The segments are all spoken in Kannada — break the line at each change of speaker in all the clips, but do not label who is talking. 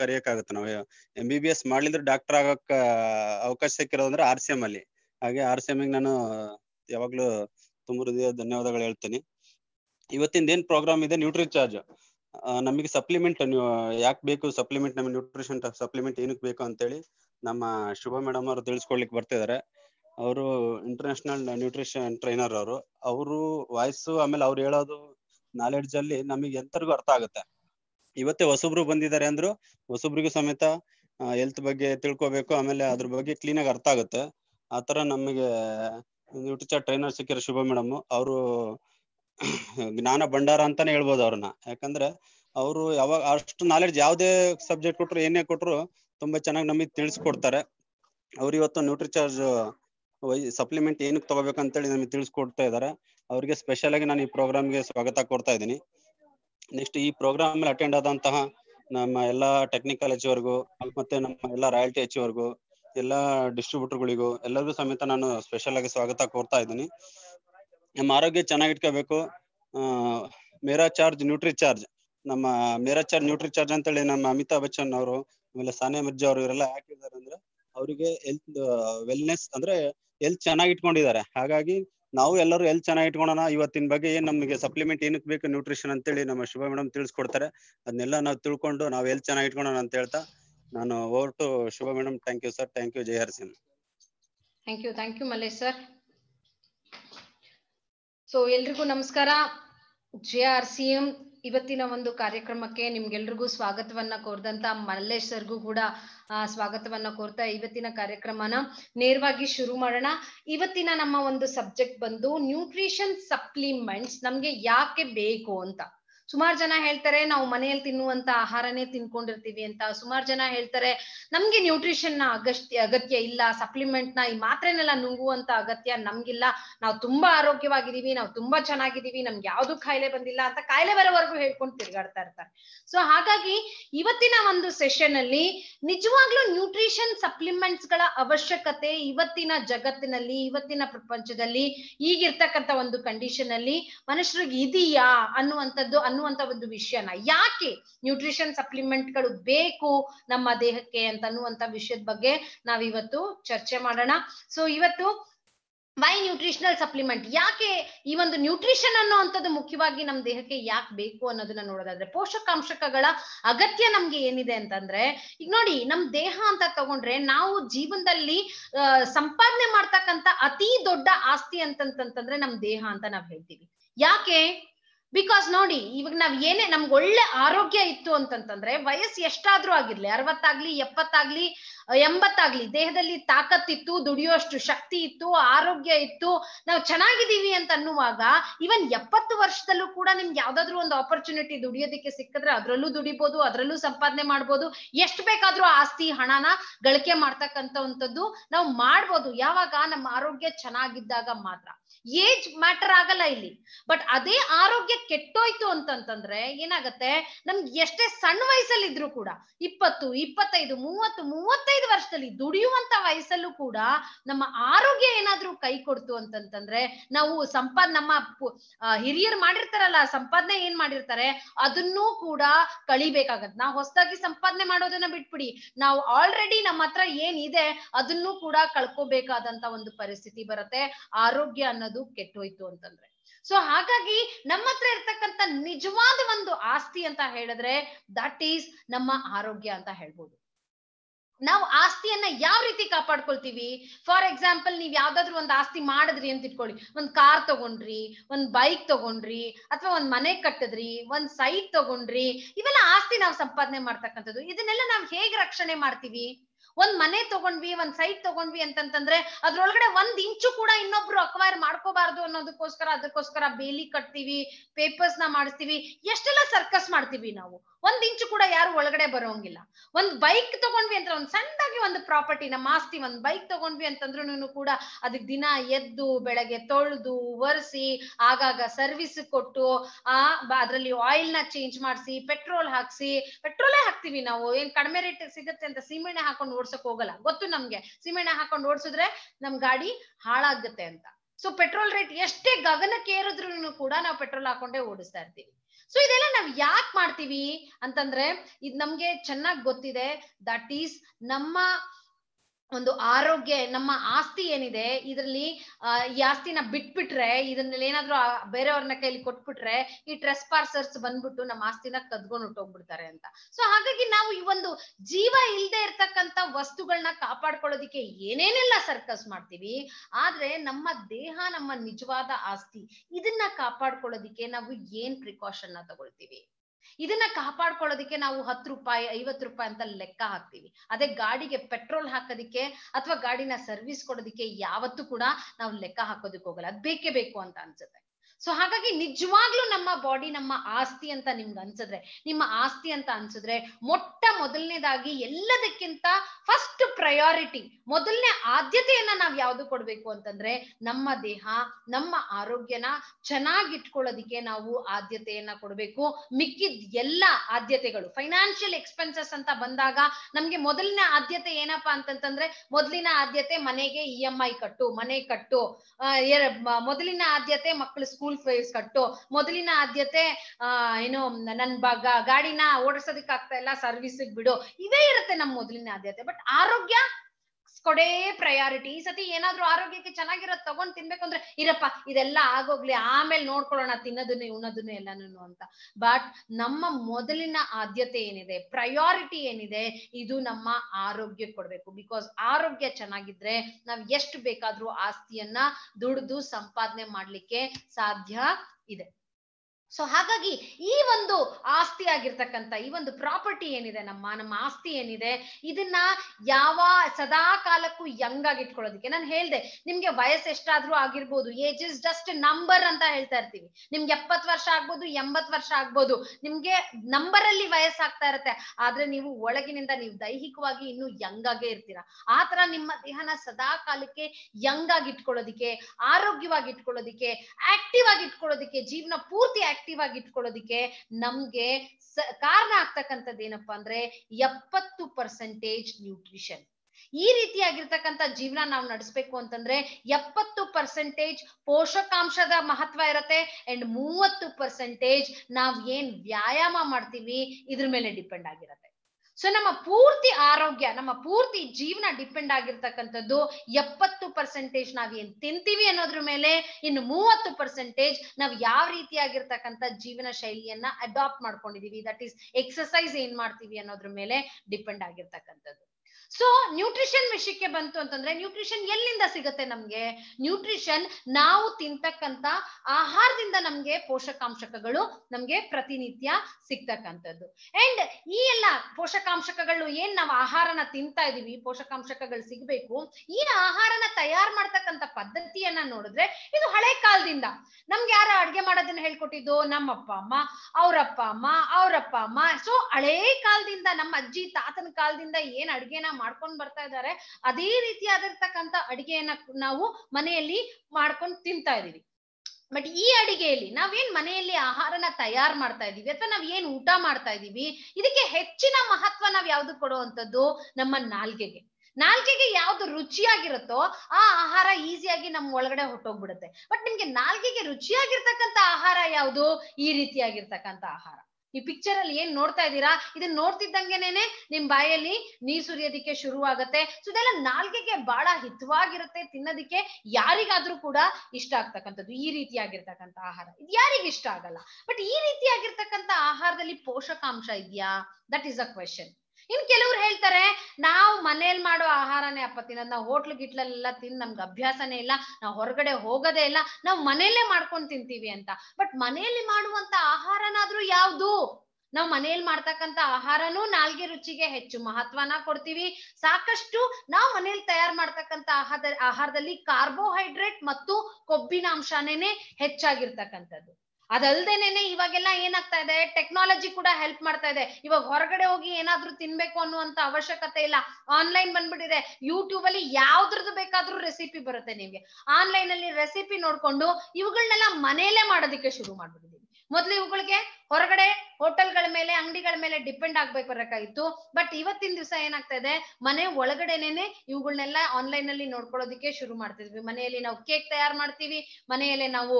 ಕರೆಯಕ್ಕಾಗತ್ತೆ ನಾವು ಎಂ ಬಿ ಬಿ ಎಸ್ ಮಾಡ್ಲಿಂದ್ರೆ ಡಾಕ್ಟರ್ ಆಗಕ್ ಅವಕಾಶ ಸಿಕ್ಕಿರೋದಂದ್ರೆ ಆರ್ ಸಿ ಎಂ ಅಲ್ಲಿ ಹಾಗೆ ಆರ್ ಸಿ ಎಂ ನಾನು ಯಾವಾಗ್ಲೂ ತುಂಬ ಹೃದಯ ಧನ್ಯವಾದಗಳು ಹೇಳ್ತೀನಿ ಇವತ್ತಿಂದ ಏನ್ ಪ್ರೋಗ್ರಾಮ್ ಇದೆ ನ್ಯೂಟ್ರಿ ಚಾರ್ಜ್ ನಮಗೆ ಸಪ್ಲಿಮೆಂಟ್ ಯಾಕೆ ಬೇಕು ಸಪ್ಲಿಮೆಂಟ್ ನಮ್ಗೆ ನ್ಯೂಟ್ರಿಷನ್ ಸಪ್ಲಿಮೆಂಟ್ ಏನಕ್ಕೆ ಬೇಕು ಅಂತೇಳಿ ನಮ್ಮ ಶುಭ ಮೇಡಮ್ ಅವರು ತಿಳಿಸ್ಕೊಡ್ಲಿಕ್ಕೆ ಬರ್ತಿದ್ದಾರೆ ಅವರು ಇಂಟರ್ನ್ಯಾಷನಲ್ ನ್ಯೂಟ್ರಿಷನ್ ಟ್ರೈನರ್ ಅವರು ಅವರು ವಾಯ್ಸು ಆಮೇಲೆ ಅವ್ರು ಹೇಳೋದು ನಾಲೆಡ್ಜ್ ಅಲ್ಲಿ ನಮಗೆ ಎಂತರಿಗೂ ಅರ್ಥ ಆಗುತ್ತೆ ಇವತ್ತೇ ಹೊಸಬ್ರು ಬಂದಿದ್ದಾರೆ ಅಂದ್ರು ಹೊಸಬ್ರಿಗೂ ಸಮೇತ ಹೆಲ್ತ್ ಬಗ್ಗೆ ತಿಳ್ಕೊಬೇಕು ಆಮೇಲೆ ಅದ್ರ ಬಗ್ಗೆ ಕ್ಲೀನ್ ಆಗಿ ಅರ್ಥ ಆಗುತ್ತೆ ಆತರ ನಮಗೆ ನ್ಯೂಟ್ರಿಚರ್ ಟ್ರೈನರ್ ಸಿಕ್ಕಿರೋ ಶುಭ ಮೇಡಮ್ ಅವರು ಜ್ಞಾನ ಭಂಡಾರ ಅಂತಾನೆ ಹೇಳ್ಬೋದು ಅವ್ರನ್ನ ಯಾಕಂದ್ರೆ ಅವರು ಯಾವಾಗ ಅಷ್ಟು ನಾಲೆಡ್ಜ್ ಯಾವ್ದೇ ಸಬ್ಜೆಕ್ಟ್ ಕೊಟ್ರು ಏನೇ ಕೊಟ್ರು ತುಂಬಾ ಚೆನ್ನಾಗಿ ನಮಗೆ ತಿಳಿಸ್ಕೊಡ್ತಾರೆ ಅವ್ರು ಇವತ್ತು ನ್ಯೂಟ್ರಿಚಾರ್ಜ್ ಸಪ್ಲಿಮೆಂಟ್ ಏನಕ್ಕೆ ತಗೋಬೇಕಂತೇಳಿ ನಮಗೆ ತಿಳಿಸ್ಕೊಡ್ತಾ ಇದ್ದಾರೆ ಅವ್ರಿಗೆ ಸ್ಪೆಷಲ್ ಆಗಿ ನಾನು ಈ ಪ್ರೋಗ್ರಾಮ್ಗೆ ಸ್ವಾಗತ ಕೊಡ್ತಾ ಇದ್ದೀನಿ ನೆಕ್ಸ್ಟ್ ಈ ಪ್ರೋಗ್ರಾಮ್ ಮೇಲೆ ಅಟೆಂಡ್ ಆದಂತಹ ನಮ್ಮ ಎಲ್ಲ ಟೆಕ್ನಿಕಲ್ ವರ್ಗು ಮತ್ತೆ ನಮ್ಮ ಎಲ್ಲ ರಾಯಲ್ಟಿ ಎಲ್ಲಾ ಎಲ್ಲ ಗಳಿಗೂ ಎಲ್ಲರಿಗೂ ಸಮೇತ ನಾನು ಸ್ಪೆಷಲ್ ಆಗಿ ಸ್ವಾಗತ ಕೋರ್ತಾ ಇದ್ದೀನಿ ನಮ್ಮ ಆರೋಗ್ಯ ಚೆನ್ನಾಗಿಟ್ಕೋಬೇಕು ಮೇರಾ ಚಾರ್ಜ್ ನ್ಯೂಟ್ರಿ ಚಾರ್ಜ್ ನಮ್ಮ ಮೇರಾ ಚಾರ್ಜ್ ನ್ಯೂಟ್ರಿ ಚಾರ್ಜ್ ಅಂತ ಹೇಳಿ ನಮ್ಮ ಅಮಿತಾಬ್ ಬಚ್ಚನ್ ಅವರು ಆಮೇಲೆ ಸಾನಿಯಾ ಮಿರ್ಜಾ ಅವರು ಇವರೆಲ್ಲ ಹಾಕಿದ್ದಾರೆ ಅಂದ್ರೆ ಅವರಿಗೆ ಹೆಲ್ತ್ ವೆಲ್ನೆಸ್ ಅಂದ್ರೆ ಹೆಲ್ತ್ ಚೆನ್ನಾಗಿ ಇಟ್ಕೊಂಡಿದ್ದಾರೆ ಹಾಗಾಗಿ ನಾವು ಎಲ್ಲರೂ ಎಲ್ ಚೆನ್ನಾಗಿ ಇಟ್ಕೊಳೋಣ ಇವತ್ತಿನ ಬಗ್ಗೆ ಏನ್ ನಮಗೆ ಸಪ್ಲಿಮೆಂಟ್ ಏನಕ್ಕೆ ಬೇಕು ನ್ಯೂಟ್ರಿಷನ್ ಅಂತ ಹೇಳಿ ನಮ್ಮ ಶುಭ ಮೇಡಮ್ ತಿಳಿಸ್ಕೊಡ್ತಾರೆ ಅದನ್ನೆಲ್ಲ ನಾವು ತಿಳ್ಕೊಂಡು ನಾವ್ ಎಲ್ ಚೆನ್ನಾಗಿ ಇಟ್ಕೊಳೋಣ ಅಂತ ಹೇಳ್ತಾ ನಾನು over to Shubha madam thank you sir thank you Jai Singh
thank you thank you Mallesh sir so ಎಲ್ರಿಗೂ ನಮಸ್ಕಾರ ಜೆ ಆರ್ ಸಿ ಎಂ ಇವತ್ತಿನ ಒಂದು ಕಾರ್ಯಕ್ರಮಕ್ಕೆ ನಿಮ್ಗೆಲ್ರಿಗೂ ಸ್ವಾಗತವನ್ನ ಕೋರ್ದಂತ ಮಲ್ಲೇಶ್ ಸರ್ಗೂ ಕೂಡ ಸ್ವಾಗತವನ್ನ ಕೋರ್ತಾ ಇವತ್ತಿನ ಕಾರ್ಯಕ್ರಮನ ನೇರವಾಗಿ ಶುರು ಮಾಡೋಣ ಇವತ್ತಿನ ನಮ್ಮ ಒಂದು ಸಬ್ಜೆಕ್ಟ್ ಬಂದು ನ್ಯೂಟ್ರಿಷನ್ ಸಪ್ಲಿಮೆಂಟ್ಸ್ ನಮ್ಗೆ ಯಾಕೆ ಬೇಕು ಅಂತ ಸುಮಾರು ಜನ ಹೇಳ್ತಾರೆ ನಾವು ಮನೆಯಲ್ಲಿ ತಿನ್ನುವಂತ ಆಹಾರನೇ ತಿನ್ಕೊಂಡಿರ್ತೀವಿ ಅಂತ ಸುಮಾರು ಜನ ಹೇಳ್ತಾರೆ ನಮ್ಗೆ ನ್ಯೂಟ್ರಿಷನ್ ನ ಅಗತ್ಯ ಅಗತ್ಯ ಇಲ್ಲ ಸಪ್ಲಿಮೆಂಟ್ ನ ಈ ಮಾತ್ರೆನೆಲ್ಲ ನುಂಗುವಂತ ಅಗತ್ಯ ನಮ್ಗಿಲ್ಲ ನಾವು ತುಂಬಾ ಆರೋಗ್ಯವಾಗಿದ್ದೀವಿ ನಾವು ತುಂಬಾ ಚೆನ್ನಾಗಿದ್ದೀವಿ ನಮ್ಗೆ ಯಾವ್ದು ಕಾಯಿಲೆ ಬಂದಿಲ್ಲ ಅಂತ ಕಾಯಿಲೆ ಬರೋವರೆಗೂ ಹೇಳ್ಕೊಂಡು ತಿರ್ಗಾಡ್ತಾ ಇರ್ತಾರೆ ಸೊ ಹಾಗಾಗಿ ಇವತ್ತಿನ ಒಂದು ಸೆಷನ್ ಅಲ್ಲಿ ನಿಜವಾಗ್ಲೂ ನ್ಯೂಟ್ರಿಷನ್ ಸಪ್ಲಿಮೆಂಟ್ಸ್ ಗಳ ಅವಶ್ಯಕತೆ ಇವತ್ತಿನ ಜಗತ್ತಿನಲ್ಲಿ ಇವತ್ತಿನ ಪ್ರಪಂಚದಲ್ಲಿ ಈಗಿರ್ತಕ್ಕಂಥ ಒಂದು ಕಂಡೀಷನ್ ಅಲ್ಲಿ ಮನುಷ್ಯರಿಗೆ ಇದೆಯಾ ಅನ್ನುವಂಥದ್ದು ಅನ್ನುವಂತ ಒಂದು ವಿಷಯನ ಯಾಕೆ ನ್ಯೂಟ್ರಿಷನ್ ಸಪ್ಲಿಮೆಂಟ್ಗಳು ಬೇಕು ನಮ್ಮ ದೇಹಕ್ಕೆ ಅಂತ ಅನ್ನುವಂತ ವಿಷಯದ ಬಗ್ಗೆ ಇವತ್ತು ಚರ್ಚೆ ಮಾಡೋಣ ಸೊ ಇವತ್ತು ವೈ ನ್ಯೂಟ್ರಿಷನಲ್ ಸಪ್ಲಿಮೆಂಟ್ ಯಾಕೆ ಈ ಒಂದು ನ್ಯೂಟ್ರಿಷನ್ ಅನ್ನೋ ಅಂಥದ್ದು ಮುಖ್ಯವಾಗಿ ನಮ್ಮ ದೇಹಕ್ಕೆ ಯಾಕೆ ಬೇಕು ಅನ್ನೋದನ್ನ ನೋಡೋದಾದ್ರೆ ಪೋಷಕಾಂಶಕಗಳ ಅಗತ್ಯ ನಮ್ಗೆ ಏನಿದೆ ಅಂತಂದ್ರೆ ಈಗ ನೋಡಿ ನಮ್ ದೇಹ ಅಂತ ತಗೊಂಡ್ರೆ ನಾವು ಜೀವನದಲ್ಲಿ ಸಂಪಾದನೆ ಮಾಡ್ತಕ್ಕಂಥ ಅತಿ ದೊಡ್ಡ ಆಸ್ತಿ ಅಂತಂತಂದ್ರೆ ನಮ್ ದೇಹ ಅಂತ ನಾವ್ ಹೇಳ್ತೀವಿ ಯಾಕೆ ಬಿಕಾಸ್ ನೋಡಿ ಇವಾಗ ನಾವ್ ಏನೇ ನಮ್ಗೆ ಒಳ್ಳೆ ಆರೋಗ್ಯ ಇತ್ತು ಅಂತಂತಂದ್ರೆ ವಯಸ್ಸು ಎಷ್ಟಾದ್ರೂ ಆಗಿರ್ಲಿ ಅರವತ್ತಾಗ್ಲಿ ಎಪ್ಪತ್ತಾಗ್ಲಿ ಎಂಬತ್ತಾಗ್ಲಿ ದೇಹದಲ್ಲಿ ತಾಕತ್ತಿತ್ತು ದುಡಿಯೋಷ್ಟು ಶಕ್ತಿ ಇತ್ತು ಆರೋಗ್ಯ ಇತ್ತು ನಾವು ಚೆನ್ನಾಗಿದ್ದೀವಿ ಅಂತ ಅನ್ನುವಾಗ ಇವನ್ ಎಪ್ಪತ್ತು ವರ್ಷದಲ್ಲೂ ಕೂಡ ನಿಮ್ಗೆ ಯಾವ್ದಾದ್ರು ಒಂದು ಆಪರ್ಚುನಿಟಿ ದುಡಿಯೋದಕ್ಕೆ ಸಿಕ್ಕಿದ್ರೆ ಅದ್ರಲ್ಲೂ ದುಡಿಬೋದು ಅದ್ರಲ್ಲೂ ಸಂಪಾದನೆ ಮಾಡ್ಬೋದು ಎಷ್ಟು ಬೇಕಾದ್ರೂ ಆಸ್ತಿ ಹಣನ ಗಳಿಕೆ ಮಾಡ್ತಕ್ಕಂಥದ್ದು ನಾವು ಮಾಡ್ಬೋದು ಯಾವಾಗ ನಮ್ಮ ಆರೋಗ್ಯ ಚೆನ್ನಾಗಿದ್ದಾಗ ಮಾತ್ರ ಏಜ್ ಮ್ಯಾಟರ್ ಆಗಲ್ಲ ಇಲ್ಲಿ ಬಟ್ ಅದೇ ಆರೋಗ್ಯ ಕೆಟ್ಟೋಯ್ತು ಅಂತಂತಂದ್ರೆ ಏನಾಗತ್ತೆ ನಮ್ಗೆ ಎಷ್ಟೇ ಸಣ್ಣ ವಯಸ್ಸಲ್ಲಿ ಇದ್ರು ಕೂಡ ಇಪ್ಪತ್ತು ಇಪ್ಪತ್ತೈದು ಮೂವತ್ತು ಮೂವತ್ತೈದು ವರ್ಷದಲ್ಲಿ ದುಡಿಯುವಂತ ವಯಸ್ಸಲ್ಲೂ ಕೂಡ ನಮ್ಮ ಆರೋಗ್ಯ ಏನಾದ್ರೂ ಕೈ ಕೊಡ್ತು ಅಂತಂತಂದ್ರೆ ನಾವು ಸಂಪಾದ ನಮ್ಮ ಹಿರಿಯರು ಮಾಡಿರ್ತಾರಲ್ಲ ಸಂಪಾದನೆ ಏನ್ ಮಾಡಿರ್ತಾರೆ ಅದನ್ನೂ ಕೂಡ ಕಳಿಬೇಕಾಗತ್ತೆ ನಾವು ಹೊಸದಾಗಿ ಸಂಪಾದನೆ ಮಾಡೋದನ್ನ ಬಿಟ್ಬಿಡಿ ನಾವು ಆಲ್ರೆಡಿ ನಮ್ಮ ಹತ್ರ ಏನಿದೆ ಅದನ್ನೂ ಕೂಡ ಕಳ್ಕೋಬೇಕಾದಂತ ಒಂದು ಪರಿಸ್ಥಿತಿ ಬರುತ್ತೆ ಆರೋಗ್ಯ ಅನ್ನೋದು ಅನ್ನೋದು ಕೆಟ್ಟೋಯ್ತು ಅಂತಂದ್ರೆ ಸೊ ಹಾಗಾಗಿ ನಮ್ಮ ಹತ್ರ ಇರ್ತಕ್ಕಂಥ ನಿಜವಾದ ಒಂದು ಆಸ್ತಿ ಅಂತ ಹೇಳಿದ್ರೆ ದಟ್ ಈಸ್ ನಮ್ಮ ಆರೋಗ್ಯ ಅಂತ ಹೇಳ್ಬೋದು ನಾವು ಆಸ್ತಿಯನ್ನ ಯಾವ ರೀತಿ ಕಾಪಾಡ್ಕೊಳ್ತೀವಿ ಫಾರ್ ಎಕ್ಸಾಂಪಲ್ ನೀವ್ ಯಾವ್ದಾದ್ರು ಒಂದು ಆಸ್ತಿ ಮಾಡಿದ್ರಿ ಅಂತ ಇಟ್ಕೊಳ್ಳಿ ಒಂದ್ ಕಾರ್ ತಗೊಂಡ್ರಿ ಒಂದ್ ಬೈಕ್ ತಗೊಂಡ್ರಿ ಅಥವಾ ಒಂದ್ ಮನೆ ಕಟ್ಟಿದ್ರಿ ಒಂದ್ ಸೈಟ್ ತಗೊಂಡ್ರಿ ಇವೆಲ್ಲ ಆಸ್ತಿ ನಾವು ಸಂಪಾದನೆ ಮಾಡ್ತಕ್ಕಂಥದ್ದು ಇದನ್ನೆಲ್ಲ ನಾವು ಹೇಗೆ ರಕ್ಷಣೆ ಮಾಡ್ತೀವಿ ಒಂದ್ ಮನೆ ತಗೊಂಡ್ವಿ ಒಂದ್ ಸೈಟ್ ತಗೊಂಡ್ವಿ ಅಂತಂತಂದ್ರೆ ಅದ್ರೊಳಗಡೆ ಒಂದ್ ಇಂಚು ಕೂಡ ಇನ್ನೊಬ್ರು ಅಕ್ವೈರ್ ಮಾಡ್ಕೋಬಾರ್ದು ಅನ್ನೋದಕ್ಕೋಸ್ಕರ ಅದಕ್ಕೋಸ್ಕರ ಬೇಲಿ ಕಟ್ತೀವಿ ಪೇಪರ್ಸ್ ನ ಮಾಡಿಸ್ತೀವಿ ಎಷ್ಟೆಲ್ಲ ಸರ್ಕಸ್ ಮಾಡ್ತೀವಿ ನಾವು ಒಂದ್ ಇಂಚು ಕೂಡ ಯಾರು ಒಳಗಡೆ ಬರೋಂಗಿಲ್ಲ ಒಂದ್ ಬೈಕ್ ತಗೊಂಡ್ವಿ ಅಂತ ಒಂದ್ ಸಣ್ಣಾಗಿ ಒಂದ್ ಪ್ರಾಪರ್ಟಿ ನಮ್ಮ ಆಸ್ತಿ ಒಂದ್ ಬೈಕ್ ತಗೊಂಡ್ವಿ ಅಂತಂದ್ರೂ ಕೂಡ ಅದಕ್ ದಿನ ಎದ್ದು ಬೆಳಗ್ಗೆ ತೊಳೆದು ಒರೆಸಿ ಆಗಾಗ ಸರ್ವಿಸ್ ಕೊಟ್ಟು ಆ ಅದ್ರಲ್ಲಿ ಆಯಿಲ್ ನ ಚೇಂಜ್ ಮಾಡಿಸಿ ಪೆಟ್ರೋಲ್ ಹಾಕ್ಸಿ ಪೆಟ್ರೋಲೇ ಹಾಕ್ತಿವಿ ನಾವು ಏನ್ ಕಡಿಮೆ ರೇಟ್ ಸಿಗುತ್ತೆ ಅಂತ ಸೀಮೆಣ್ಣೆ ಹಾಕೊಂಡು ಓಡ್ಸಕ್ ಹೋಗಲ್ಲ ಗೊತ್ತು ನಮ್ಗೆ ಸೀಮೆಣ್ಣೆ ಹಾಕೊಂಡು ಓಡಿಸಿದ್ರೆ ನಮ್ ಗಾಡಿ ಹಾಳಾಗುತ್ತೆ ಅಂತ ಸೊ ಪೆಟ್ರೋಲ್ ರೇಟ್ ಎಷ್ಟೇ ಗಗನಕ್ಕೆ ಏರುದ್ರು ಕೂಡ ನಾವು ಪೆಟ್ರೋಲ್ ಹಾಕೊಂಡೇ ಓಡಿಸ್ತಾ ಇರ್ತೀವಿ ಸೊ ಇದೆಲ್ಲ ನಾವ್ ಯಾಕೆ ಮಾಡ್ತೀವಿ ಅಂತಂದ್ರೆ ಇದ್ ನಮ್ಗೆ ಚೆನ್ನಾಗ್ ಗೊತ್ತಿದೆ ದಟ್ ಈಸ್ ನಮ್ಮ ಒಂದು ಆರೋಗ್ಯ ನಮ್ಮ ಆಸ್ತಿ ಏನಿದೆ ಇದರಲ್ಲಿ ಈ ಆಸ್ತಿನ ಬಿಟ್ಬಿಟ್ರೆ ಇದ್ರಲ್ಲಿ ಏನಾದ್ರು ಬೇರೆಯವ್ರನ್ನ ಕೈಲಿ ಕೊಟ್ಬಿಟ್ರೆ ಈ ಟ್ರೆಸ್ ಪಾರ್ಸರ್ಸ್ ಬಂದ್ಬಿಟ್ಟು ನಮ್ಮ ಆಸ್ತಿನ ಕದ್ಕೊಂಡು ಹೊಟ್ಟೋಗ್ಬಿಡ್ತಾರೆ ಅಂತ ಸೊ ಹಾಗಾಗಿ ನಾವು ಈ ಒಂದು ಜೀವ ಇಲ್ದೆ ಇರ್ತಕ್ಕಂತ ವಸ್ತುಗಳನ್ನ ಕಾಪಾಡ್ಕೊಳ್ಳೋದಿಕ್ಕೆ ಏನೇನೆಲ್ಲ ಸರ್ಕಸ್ ಮಾಡ್ತೀವಿ ಆದ್ರೆ ನಮ್ಮ ದೇಹ ನಮ್ಮ ನಿಜವಾದ ಆಸ್ತಿ ಇದನ್ನ ಕಾಪಾಡ್ಕೊಳ್ಳೋದಿಕ್ಕೆ ನಾವು ಏನ್ ಪ್ರಿಕಾಷನ್ ತಗೊಳ್ತೀವಿ ಇದನ್ನ ಕಾಪಾಡ್ಕೊಳ್ಳೋದಕ್ಕೆ ನಾವು ಹತ್ತು ರೂಪಾಯಿ ಐವತ್ತು ರೂಪಾಯಿ ಅಂತ ಲೆಕ್ಕ ಹಾಕ್ತೀವಿ ಅದೇ ಗಾಡಿಗೆ ಪೆಟ್ರೋಲ್ ಹಾಕೋದಿಕ್ಕೆ ಅಥವಾ ಗಾಡಿನ ಸರ್ವಿಸ್ ಕೊಡೋದಕ್ಕೆ ಯಾವತ್ತೂ ಕೂಡ ನಾವು ಲೆಕ್ಕ ಹಾಕೋದಕ್ಕೆ ಹೋಗಲ್ಲ ಅದ್ ಬೇಕೇ ಬೇಕು ಅಂತ ಅನ್ಸುತ್ತೆ ಸೊ ಹಾಗಾಗಿ ನಿಜವಾಗ್ಲೂ ನಮ್ಮ ಬಾಡಿ ನಮ್ಮ ಆಸ್ತಿ ಅಂತ ನಿಮ್ಗೆ ಅನ್ಸಿದ್ರೆ ನಿಮ್ಮ ಆಸ್ತಿ ಅಂತ ಅನ್ಸಿದ್ರೆ ಮೊಟ್ಟ ಮೊದಲನೇದಾಗಿ ಎಲ್ಲದಕ್ಕಿಂತ ಫಸ್ಟ್ ಪ್ರಯಾರಿಟಿ ಮೊದಲನೇ ಆದ್ಯತೆಯನ್ನ ನಾವು ಯಾವ್ದು ಕೊಡ್ಬೇಕು ಅಂತಂದ್ರೆ ನಮ್ಮ ದೇಹ ನಮ್ಮ ಆರೋಗ್ಯನ ಇಟ್ಕೊಳ್ಳೋದಿಕ್ಕೆ ನಾವು ಆದ್ಯತೆಯನ್ನ ಕೊಡ್ಬೇಕು ಮಿಕ್ಕಿದ್ ಎಲ್ಲ ಆದ್ಯತೆಗಳು ಫೈನಾನ್ಷಿಯಲ್ ಎಕ್ಸ್ಪೆನ್ಸಸ್ ಅಂತ ಬಂದಾಗ ನಮ್ಗೆ ಮೊದಲನೇ ಆದ್ಯತೆ ಏನಪ್ಪಾ ಅಂತಂತಂದ್ರೆ ಮೊದಲಿನ ಆದ್ಯತೆ ಮನೆಗೆ ಇ ಎಂ ಐ ಕಟ್ಟು ಮನೆ ಕಟ್ಟು ಮೊದಲಿನ ಆದ್ಯತೆ ಮಕ್ಕಳು ಸ್ಕೂಲ್ ಸ್ಕೂಲ್ ಫೀಸ್ ಕಟ್ಟು ಮೊದಲಿನ ಆದ್ಯತೆ ಏನು ನನ್ ಬಗ್ಗ ಗಾಡಿನ ಆಗ್ತಾ ಇಲ್ಲ ಸರ್ವಿಸ್ ಬಿಡು ಇವೇ ಇರುತ್ತೆ ನಮ್ಮ ಮೊದಲಿನ ಆದ್ಯತೆ ಬಟ್ ಆರೋಗ್ಯ ಕೊಡೇ ಪ್ರಯಾರಿಟಿ ಈ ಸತಿ ಏನಾದ್ರೂ ಆರೋಗ್ಯಕ್ಕೆ ಚೆನ್ನಾಗಿರೋದ್ ತಗೊಂಡ್ ತಿನ್ಬೇಕು ಅಂದ್ರೆ ಇರಪ್ಪ ಇದೆಲ್ಲ ಆಗೋಗ್ಲಿ ಆಮೇಲೆ ನೋಡ್ಕೊಳ್ಳೋಣ ತಿನ್ನೋದನ್ನೇ ಉಣ್ಣೋದನ್ನು ಎಲ್ಲಾನು ಅಂತ ಬಟ್ ನಮ್ಮ ಮೊದಲಿನ ಆದ್ಯತೆ ಏನಿದೆ ಪ್ರಯಾರಿಟಿ ಏನಿದೆ ಇದು ನಮ್ಮ ಆರೋಗ್ಯ ಕೊಡ್ಬೇಕು ಬಿಕಾಸ್ ಆರೋಗ್ಯ ಚೆನ್ನಾಗಿದ್ರೆ ನಾವ್ ಎಷ್ಟು ಬೇಕಾದ್ರೂ ಆಸ್ತಿಯನ್ನ ದುಡ್ದು ಸಂಪಾದನೆ ಮಾಡ್ಲಿಕ್ಕೆ ಸಾಧ್ಯ ಇದೆ ಸೊ ಹಾಗಾಗಿ ಈ ಒಂದು ಆಸ್ತಿ ಆಗಿರ್ತಕ್ಕಂಥ ಈ ಒಂದು ಪ್ರಾಪರ್ಟಿ ಏನಿದೆ ನಮ್ಮ ನಮ್ಮ ಆಸ್ತಿ ಏನಿದೆ ಇದನ್ನ ಯಾವ ಸದಾ ಕಾಲಕ್ಕೂ ಯಂಗ್ ಆಗಿ ಇಟ್ಕೊಳ್ಳೋದಕ್ಕೆ ನಾನು ಹೇಳ್ದೆ ನಿಮ್ಗೆ ವಯಸ್ಸು ಎಷ್ಟಾದ್ರೂ ಆಗಿರ್ಬೋದು ಏಜ್ ಇಸ್ ಜಸ್ಟ್ ನಂಬರ್ ಅಂತ ಹೇಳ್ತಾ ಇರ್ತೀವಿ ನಿಮ್ಗೆ ಎಪ್ಪತ್ತು ವರ್ಷ ಆಗ್ಬೋದು ಎಂಬತ್ ವರ್ಷ ಆಗ್ಬೋದು ನಿಮ್ಗೆ ನಂಬರ್ ಅಲ್ಲಿ ವಯಸ್ಸಾಗ್ತಾ ಇರುತ್ತೆ ಆದ್ರೆ ನೀವು ಒಳಗಿನಿಂದ ನೀವು ದೈಹಿಕವಾಗಿ ಇನ್ನೂ ಯಂಗ್ ಆಗೇ ಇರ್ತೀರಾ ಆತರ ನಿಮ್ಮ ದೇಹನ ಸದಾ ಕಾಲಕ್ಕೆ ಯಂಗ್ ಆಗಿ ಇಟ್ಕೊಳ್ಳೋದಿಕ್ಕೆ ಆರೋಗ್ಯವಾಗಿ ಇಟ್ಕೊಳ್ಳೋದಿಕ್ಕೆ ಆಕ್ಟಿವ್ ಆಗಿ ಇಟ್ಕೊಳ್ಳೋದಿಕ್ಕೆ ಜೀವನ ಪೂರ್ತಿ ಆಕ್ಟಿವ್ ಆಗಿ ಇಟ್ಕೊಳ್ಳೋದಿಕ್ಕೆ ನಮ್ಗೆ ಕಾರಣ ಆಗ್ತಕ್ಕಂಥದ್ದು ಏನಪ್ಪಾ ಅಂದ್ರೆ ಎಪ್ಪತ್ತು ಪರ್ಸೆಂಟೇಜ್ ನ್ಯೂಟ್ರಿಷನ್ ಈ ರೀತಿಯಾಗಿರ್ತಕ್ಕಂಥ ಜೀವನ ನಾವು ನಡೆಸ್ಬೇಕು ಅಂತಂದ್ರೆ ಎಪ್ಪತ್ತು ಪರ್ಸೆಂಟೇಜ್ ಪೋಷಕಾಂಶದ ಮಹತ್ವ ಇರತ್ತೆ ಅಂಡ್ ಮೂವತ್ತು ಪರ್ಸೆಂಟೇಜ್ ನಾವ್ ಏನ್ ವ್ಯಾಯಾಮ ಮಾಡ್ತೀವಿ ಇದ್ರ ಮೇಲೆ ಡಿಪೆಂಡ್ ಆಗಿರತ್ತೆ ಸೊ ನಮ್ಮ ಪೂರ್ತಿ ಆರೋಗ್ಯ ನಮ್ಮ ಪೂರ್ತಿ ಜೀವನ ಡಿಪೆಂಡ್ ಆಗಿರ್ತಕ್ಕಂಥದ್ದು ಎಪ್ಪತ್ತು ಪರ್ಸೆಂಟೇಜ್ ನಾವ್ ಏನ್ ತಿಂತೀವಿ ಅನ್ನೋದ್ರ ಮೇಲೆ ಇನ್ನು ಮೂವತ್ತು ಪರ್ಸೆಂಟೇಜ್ ನಾವು ಯಾವ ರೀತಿಯಾಗಿರ್ತಕ್ಕಂಥ ಜೀವನ ಶೈಲಿಯನ್ನ ಅಡಾಪ್ಟ್ ಮಾಡ್ಕೊಂಡಿದೀವಿ ದಟ್ ಈಸ್ ಎಕ್ಸಸೈಸ್ ಏನ್ ಮಾಡ್ತೀವಿ ಅನ್ನೋದ್ರ ಮೇಲೆ ಡಿಪೆಂಡ್ ಆಗಿರ್ತಕ್ಕಂಥದ್ದು ಸೊ ನ್ಯೂಟ್ರಿಷನ್ ವಿಷಯಕ್ಕೆ ಬಂತು ಅಂತಂದ್ರೆ ನ್ಯೂಟ್ರಿಷನ್ ಎಲ್ಲಿಂದ ಸಿಗುತ್ತೆ ನಮ್ಗೆ ನ್ಯೂಟ್ರಿಷನ್ ನಾವು ತಿಂತಕ್ಕಂತ ಆಹಾರದಿಂದ ನಮ್ಗೆ ಪೋಷಕಾಂಶಕಗಳು ನಮ್ಗೆ ಪ್ರತಿನಿತ್ಯ ಸಿಗ್ತಕ್ಕಂಥದ್ದು ಅಂಡ್ ಈ ಎಲ್ಲ ಪೋಷಕಾಂಶಕಗಳು ಏನ್ ನಾವು ಆಹಾರನ ತಿಂತಾ ಇದೀವಿ ಪೋಷಕಾಂಶಕಗಳು ಸಿಗ್ಬೇಕು ಈ ಆಹಾರನ ತಯಾರು ಮಾಡ್ತಕ್ಕಂಥ ಪದ್ಧತಿಯನ್ನ ನೋಡಿದ್ರೆ ಇದು ಹಳೆ ಕಾಲದಿಂದ ನಮ್ಗೆ ಯಾರು ಅಡ್ಗೆ ಮಾಡೋದನ್ನ ಹೇಳ್ಕೊಟ್ಟಿದ್ದು ನಮ್ಮಪ್ಪ ಅಮ್ಮ ಅವ್ರಪ್ಪ ಅಮ್ಮ ಅವರಪ್ಪ ಅಮ್ಮ ಸೊ ಹಳೇ ಕಾಲದಿಂದ ನಮ್ಮ ಅಜ್ಜಿ ತಾತನ ಕಾಲದಿಂದ ಏನ್ ಅಡ್ಗೆನ ಮಾಡ್ಕೊಂಡ್ ಬರ್ತಾ ಇದ್ದಾರೆ ಅದೇ ರೀತಿಯಾಗಿರ್ತಕ್ಕಂಥ ಅಡಿಗೆಯನ್ನ ನಾವು ಮನೆಯಲ್ಲಿ ಮಾಡ್ಕೊಂಡು ತಿಂತಾ ಇದೀವಿ ಬಟ್ ಈ ಅಡಿಗೆಯಲ್ಲಿ ನಾವೇನ್ ಮನೆಯಲ್ಲಿ ಆಹಾರನ ತಯಾರು ಮಾಡ್ತಾ ಇದೀವಿ ಅಥವಾ ನಾವ್ ಏನ್ ಊಟ ಮಾಡ್ತಾ ಇದೀವಿ ಇದಕ್ಕೆ ಹೆಚ್ಚಿನ ಮಹತ್ವ ನಾವ್ ಯಾವ್ದು ಕೊಡುವಂಥದ್ದು ನಮ್ಮ ನಾಲ್ಗೆಗೆ ನಾಲ್ಗೆಗೆ ಯಾವ್ದು ರುಚಿಯಾಗಿರುತ್ತೋ ಆ ಆಹಾರ ಈಸಿಯಾಗಿ ನಮ್ ಒಳಗಡೆ ಹೊಟ್ಟೋಗ್ಬಿಡುತ್ತೆ ಬಟ್ ನಿಮ್ಗೆ ನಾಲ್ಗೆಗೆ ರುಚಿಯಾಗಿರ್ತಕ್ಕಂಥ ಆಹಾರ ಯಾವುದು ಈ ರೀತಿಯಾಗಿರ್ತಕ್ಕಂಥ ಆಹಾರ ಈ ಪಿಕ್ಚರ್ ಅಲ್ಲಿ ಏನ್ ನೋಡ್ತಾ ಇದ್ದೀರಾ ಇದನ್ನ ನೋಡ್ತಿದ್ದಂಗೆನೇನೆ ನಿಮ್ ಬಾಯಲ್ಲಿ ನೀರ್ ಸುರಿಯೋದಿಕ್ಕೆ ಶುರುವಾಗತ್ತೆ ಸೊ ಇದೆಲ್ಲ ನಾಲ್ಕೆಗೆ ಬಹಳ ಹಿತವಾಗಿರುತ್ತೆ ತಿನ್ನೋದಿಕ್ಕೆ ಯಾರಿಗಾದ್ರೂ ಕೂಡ ಇಷ್ಟ ಆಗ್ತಕ್ಕಂಥದ್ದು ಈ ರೀತಿಯಾಗಿರ್ತಕ್ಕಂಥ ಆಹಾರ ಇದು ಯಾರಿಗ ಇಷ್ಟ ಆಗಲ್ಲ ಬಟ್ ಈ ರೀತಿಯಾಗಿರ್ತಕ್ಕಂಥ ಆಹಾರದಲ್ಲಿ ಪೋಷಕಾಂಶ ಇದೆಯಾ ದಟ್ ಈಸ್ ಅ ಕ್ವೆಶನ್ ಇನ್ ಕೆಲವ್ರು ಹೇಳ್ತಾರೆ ನಾವು ಮನೇಲಿ ಮಾಡೋ ಆಹಾರನೇ ಅಪ್ಪ ತಿನ್ನೋದು ನಾವು ಹೋಟ್ಲ್ ಗಿಟ್ಲಲ್ಲೆಲ್ಲ ತಿನ್ ನಮ್ಗೆ ಅಭ್ಯಾಸನೇ ಇಲ್ಲ ನಾವು ಹೊರಗಡೆ ಹೋಗೋದೇ ಇಲ್ಲ ನಾವು ಮನೆಯಲ್ಲೇ ಮಾಡ್ಕೊಂಡು ತಿಂತೀವಿ ಅಂತ ಬಟ್ ಮನೆಯಲ್ಲಿ ಮಾಡುವಂತ ಆಹಾರನಾದ್ರೂ ಯಾವ್ದು ನಾವು ಮನೆಯಲ್ಲಿ ಮಾಡ್ತಕ್ಕಂತ ಆಹಾರನೂ ನಾಲ್ಗೆ ರುಚಿಗೆ ಹೆಚ್ಚು ಮಹತ್ವನ ಕೊಡ್ತೀವಿ ಸಾಕಷ್ಟು ನಾವು ಮನೆಯಲ್ಲಿ ತಯಾರು ಮಾಡ್ತಕ್ಕಂತ ಆಹಾರ ಆಹಾರದಲ್ಲಿ ಕಾರ್ಬೋಹೈಡ್ರೇಟ್ ಮತ್ತು ಕೊಬ್ಬಿನ ಅಂಶನೇ ಹೆಚ್ಚಾಗಿರ್ತಕ್ಕಂಥದ್ದು ಅದಲ್ದೇನೆ ಇವಾಗೆಲ್ಲ ಏನಾಗ್ತಾ ಇದೆ ಟೆಕ್ನಾಲಜಿ ಕೂಡ ಹೆಲ್ಪ್ ಮಾಡ್ತಾ ಇದೆ ಇವಾಗ ಹೊರಗಡೆ ಹೋಗಿ ಏನಾದ್ರೂ ತಿನ್ಬೇಕು ಅನ್ನುವಂತ ಅವಶ್ಯಕತೆ ಇಲ್ಲ ಆನ್ಲೈನ್ ಬಂದ್ಬಿಟ್ಟಿದೆ ಯೂಟ್ಯೂಬ್ ಅಲ್ಲಿ ಯಾವ್ದ್ರದ್ದು ಬೇಕಾದ್ರೂ ರೆಸಿಪಿ ಬರುತ್ತೆ ನಿಮ್ಗೆ ಆನ್ಲೈನ್ ಅಲ್ಲಿ ರೆಸಿಪಿ ನೋಡ್ಕೊಂಡು ಇವುಗಳನ್ನೆಲ್ಲ ಮನೆಯಲ್ಲೇ ಮಾಡೋದಿಕ್ಕೆ ಶುರು ಮಾಡ್ಬಿಟ್ಟಿದ್ದೀವಿ ಮೊದ್ಲು ಇವುಗಳಿಗೆ ಹೊರಗಡೆ ಹೋಟೆಲ್ಗಳ ಮೇಲೆ ಅಂಗಡಿಗಳ ಮೇಲೆ ಡಿಪೆಂಡ್ ಆಗ್ಬೇಕಾಗಿತ್ತು ಬಟ್ ಇವತ್ತಿನ ದಿವಸ ಏನಾಗ್ತಾ ಇದೆ ಮನೆ ಒಳಗಡೆನೆ ಇವುಗಳನ್ನೆಲ್ಲ ಆನ್ಲೈನ್ ಅಲ್ಲಿ ನೋಡ್ಕೊಳ್ಳೋದಕ್ಕೆ ಶುರು ಮಾಡ್ತಿದ್ವಿ ಮನೆಯಲ್ಲಿ ನಾವು ಕೇಕ್ ತಯಾರು ಮಾಡ್ತೀವಿ ಮನೆಯಲ್ಲೇ ನಾವು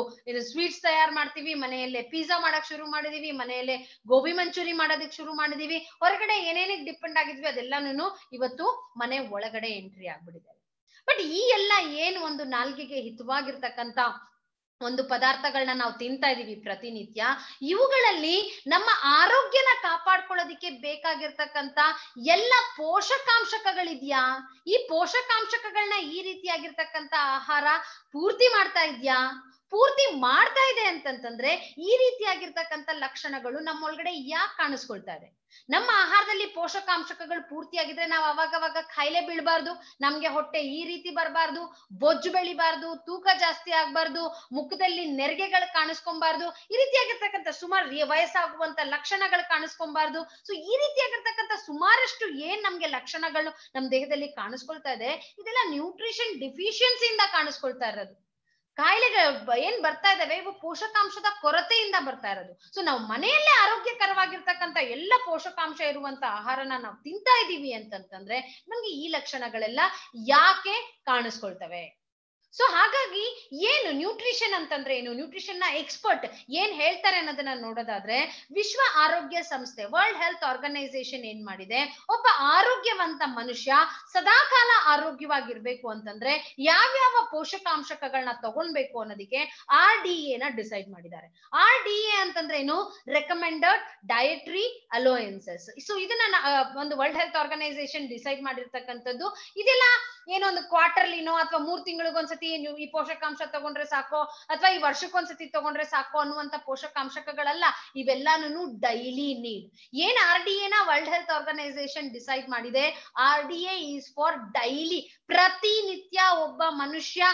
ಸ್ವೀಟ್ಸ್ ತಯಾರು ಮಾಡ್ತೀವಿ ಮನೆಯಲ್ಲೇ ಪಿಜ್ಜಾ ಮಾಡಕ್ ಶುರು ಮಾಡಿದೀವಿ ಮನೆಯಲ್ಲೇ ಗೋಬಿ ಮಂಚೂರಿ ಮಾಡೋದಕ್ಕೆ ಶುರು ಮಾಡಿದೀವಿ ಹೊರಗಡೆ ಏನೇನಿಗೆ ಡಿಪೆಂಡ್ ಆಗಿದ್ವಿ ಅದೆಲ್ಲಾನು ಇವತ್ತು ಮನೆ ಒಳಗಡೆ ಎಂಟ್ರಿ ಆಗ್ಬಿಟ್ಟಿದೆ ಬಟ್ ಈ ಎಲ್ಲ ಏನ್ ಒಂದು ನಾಲ್ಕಿಗೆ ಹಿತವಾಗಿರ್ತಕ್ಕಂತ ಒಂದು ಪದಾರ್ಥಗಳನ್ನ ನಾವು ತಿಂತಾ ಇದ್ದೀವಿ ಪ್ರತಿನಿತ್ಯ ಇವುಗಳಲ್ಲಿ ನಮ್ಮ ಆರೋಗ್ಯನ ಕಾಪಾಡ್ಕೊಳ್ಳೋದಿಕ್ಕೆ ಬೇಕಾಗಿರ್ತಕ್ಕಂತ ಎಲ್ಲ ಪೋಷಕಾಂಶಕಗಳಿದ್ಯಾ ಈ ಪೋಷಕಾಂಶಕಗಳನ್ನ ಈ ರೀತಿಯಾಗಿರ್ತಕ್ಕಂತ ಆಹಾರ ಪೂರ್ತಿ ಮಾಡ್ತಾ ಇದ್ಯಾ ಪೂರ್ತಿ ಮಾಡ್ತಾ ಇದೆ ಅಂತಂತಂದ್ರೆ ಈ ರೀತಿಯಾಗಿರ್ತಕ್ಕಂಥ ಲಕ್ಷಣಗಳು ನಮ್ಮೊಳಗಡೆ ಯಾಕೆ ಕಾಣಿಸ್ಕೊಳ್ತಾ ಇದೆ ನಮ್ಮ ಆಹಾರದಲ್ಲಿ ಪೋಷಕಾಂಶಕಗಳು ಪೂರ್ತಿಯಾಗಿದ್ರೆ ನಾವು ಅವಾಗ ಕಾಯಿಲೆ ಬೀಳ್ಬಾರ್ದು ನಮ್ಗೆ ಹೊಟ್ಟೆ ಈ ರೀತಿ ಬರಬಾರ್ದು ಬೊಜ್ಜು ಬೆಳಿಬಾರ್ದು ತೂಕ ಜಾಸ್ತಿ ಆಗ್ಬಾರ್ದು ಮುಖದಲ್ಲಿ ನೆರಿಗೆಗಳು ಕಾಣಿಸ್ಕೊಬಾರ್ದು ಈ ರೀತಿಯಾಗಿರ್ತಕ್ಕಂಥ ಸುಮಾರು ವಯಸ್ಸಾಗುವಂತ ಲಕ್ಷಣಗಳು ಕಾಣಿಸ್ಕೊಬಾರ್ದು ಸೊ ಈ ರೀತಿಯಾಗಿರ್ತಕ್ಕಂಥ ಸುಮಾರಷ್ಟು ಏನ್ ನಮ್ಗೆ ಲಕ್ಷಣಗಳು ನಮ್ ದೇಹದಲ್ಲಿ ಕಾಣಿಸ್ಕೊಳ್ತಾ ಇದೆ ಇದೆಲ್ಲ ನ್ಯೂಟ್ರಿಷನ್ ಡಿಫಿಷಿಯನ್ಸಿಯಿಂದ ಕಾಣಿಸ್ಕೊಳ್ತಾ ಇರೋದು ಕಾಯಿಲೆಗಳು ಏನ್ ಬರ್ತಾ ಇದಾವೆ ಇವು ಪೋಷಕಾಂಶದ ಕೊರತೆಯಿಂದ ಬರ್ತಾ ಇರೋದು ಸೊ ನಾವು ಮನೆಯಲ್ಲೇ ಆರೋಗ್ಯಕರವಾಗಿರ್ತಕ್ಕಂಥ ಎಲ್ಲ ಪೋಷಕಾಂಶ ಇರುವಂತ ಆಹಾರನ ನಾವು ತಿಂತಾ ಇದೀವಿ ಅಂತಂತಂದ್ರೆ ನಮ್ಗೆ ಈ ಲಕ್ಷಣಗಳೆಲ್ಲ ಯಾಕೆ ಕಾಣಿಸ್ಕೊಳ್ತವೆ ಸೊ ಹಾಗಾಗಿ ಏನು ನ್ಯೂಟ್ರಿಷನ್ ಅಂತಂದ್ರೆ ಏನು ನ್ಯೂಟ್ರಿಷನ್ ನ ಎಕ್ಸ್ಪರ್ಟ್ ಏನ್ ಹೇಳ್ತಾರೆ ಅನ್ನೋದನ್ನ ನೋಡೋದಾದ್ರೆ ವಿಶ್ವ ಆರೋಗ್ಯ ಸಂಸ್ಥೆ ವರ್ಲ್ಡ್ ಹೆಲ್ತ್ ಆರ್ಗನೈಸೇಷನ್ ಏನ್ ಮಾಡಿದೆ ಒಬ್ಬ ಆರೋಗ್ಯವಂತ ಮನುಷ್ಯ ಸದಾಕಾಲ ಆರೋಗ್ಯವಾಗಿರ್ಬೇಕು ಅಂತಂದ್ರೆ ಯಾವ್ಯಾವ ಪೋಷಕಾಂಶಗಳನ್ನ ತಗೊಳ್ಬೇಕು ಅನ್ನೋದಕ್ಕೆ ಆರ್ ಡಿ ಎನ ಡಿಸೈಡ್ ಮಾಡಿದ್ದಾರೆ ಆರ್ ಡಿ ಎ ಅಂತಂದ್ರೆ ಏನು ರೆಕಮೆಂಡೆಡ್ ಡಯಟ್ರಿ ಅಲೋಯನ್ಸಸ್ ಸೊ ಇದನ್ನ ಒಂದು ವರ್ಲ್ಡ್ ಹೆಲ್ತ್ ಆರ್ಗನೈಸೇಷನ್ ಡಿಸೈಡ್ ಮಾಡಿರ್ತಕ್ಕಂಥದ್ದು ಇದೆಲ್ಲ ಏನೋ ಒಂದು ಕ್ವಾರ್ಟರ್ಲಿನೋ ಅಥವಾ ಮೂರ್ ತಿಂಗಳಿಗೊಂದ್ಸತಿ ಸತಿ ನೀವು ಈ ಪೋಷಕಾಂಶ ತಗೊಂಡ್ರೆ ಸಾಕು ಅಥವಾ ಈ ವರ್ಷಕ್ಕೊಂದ್ಸತಿ ತಗೊಂಡ್ರೆ ಸಾಕು ಅನ್ನುವಂತ ಪೋಷಕಾಂಶಗಳಲ್ಲ ಇವೆಲ್ಲಾನು ಡೈಲಿ ನೀಡ್ ಏನ್ ಆರ್ ಡಿ ಎನ ವರ್ಲ್ಡ್ ಹೆಲ್ತ್ ಆರ್ಗನೈಸೇಷನ್ ಡಿಸೈಡ್ ಮಾಡಿದೆ R D A is for daily ಪ್ರತಿನಿತ್ಯ ಒಬ್ಬ ಮನುಷ್ಯ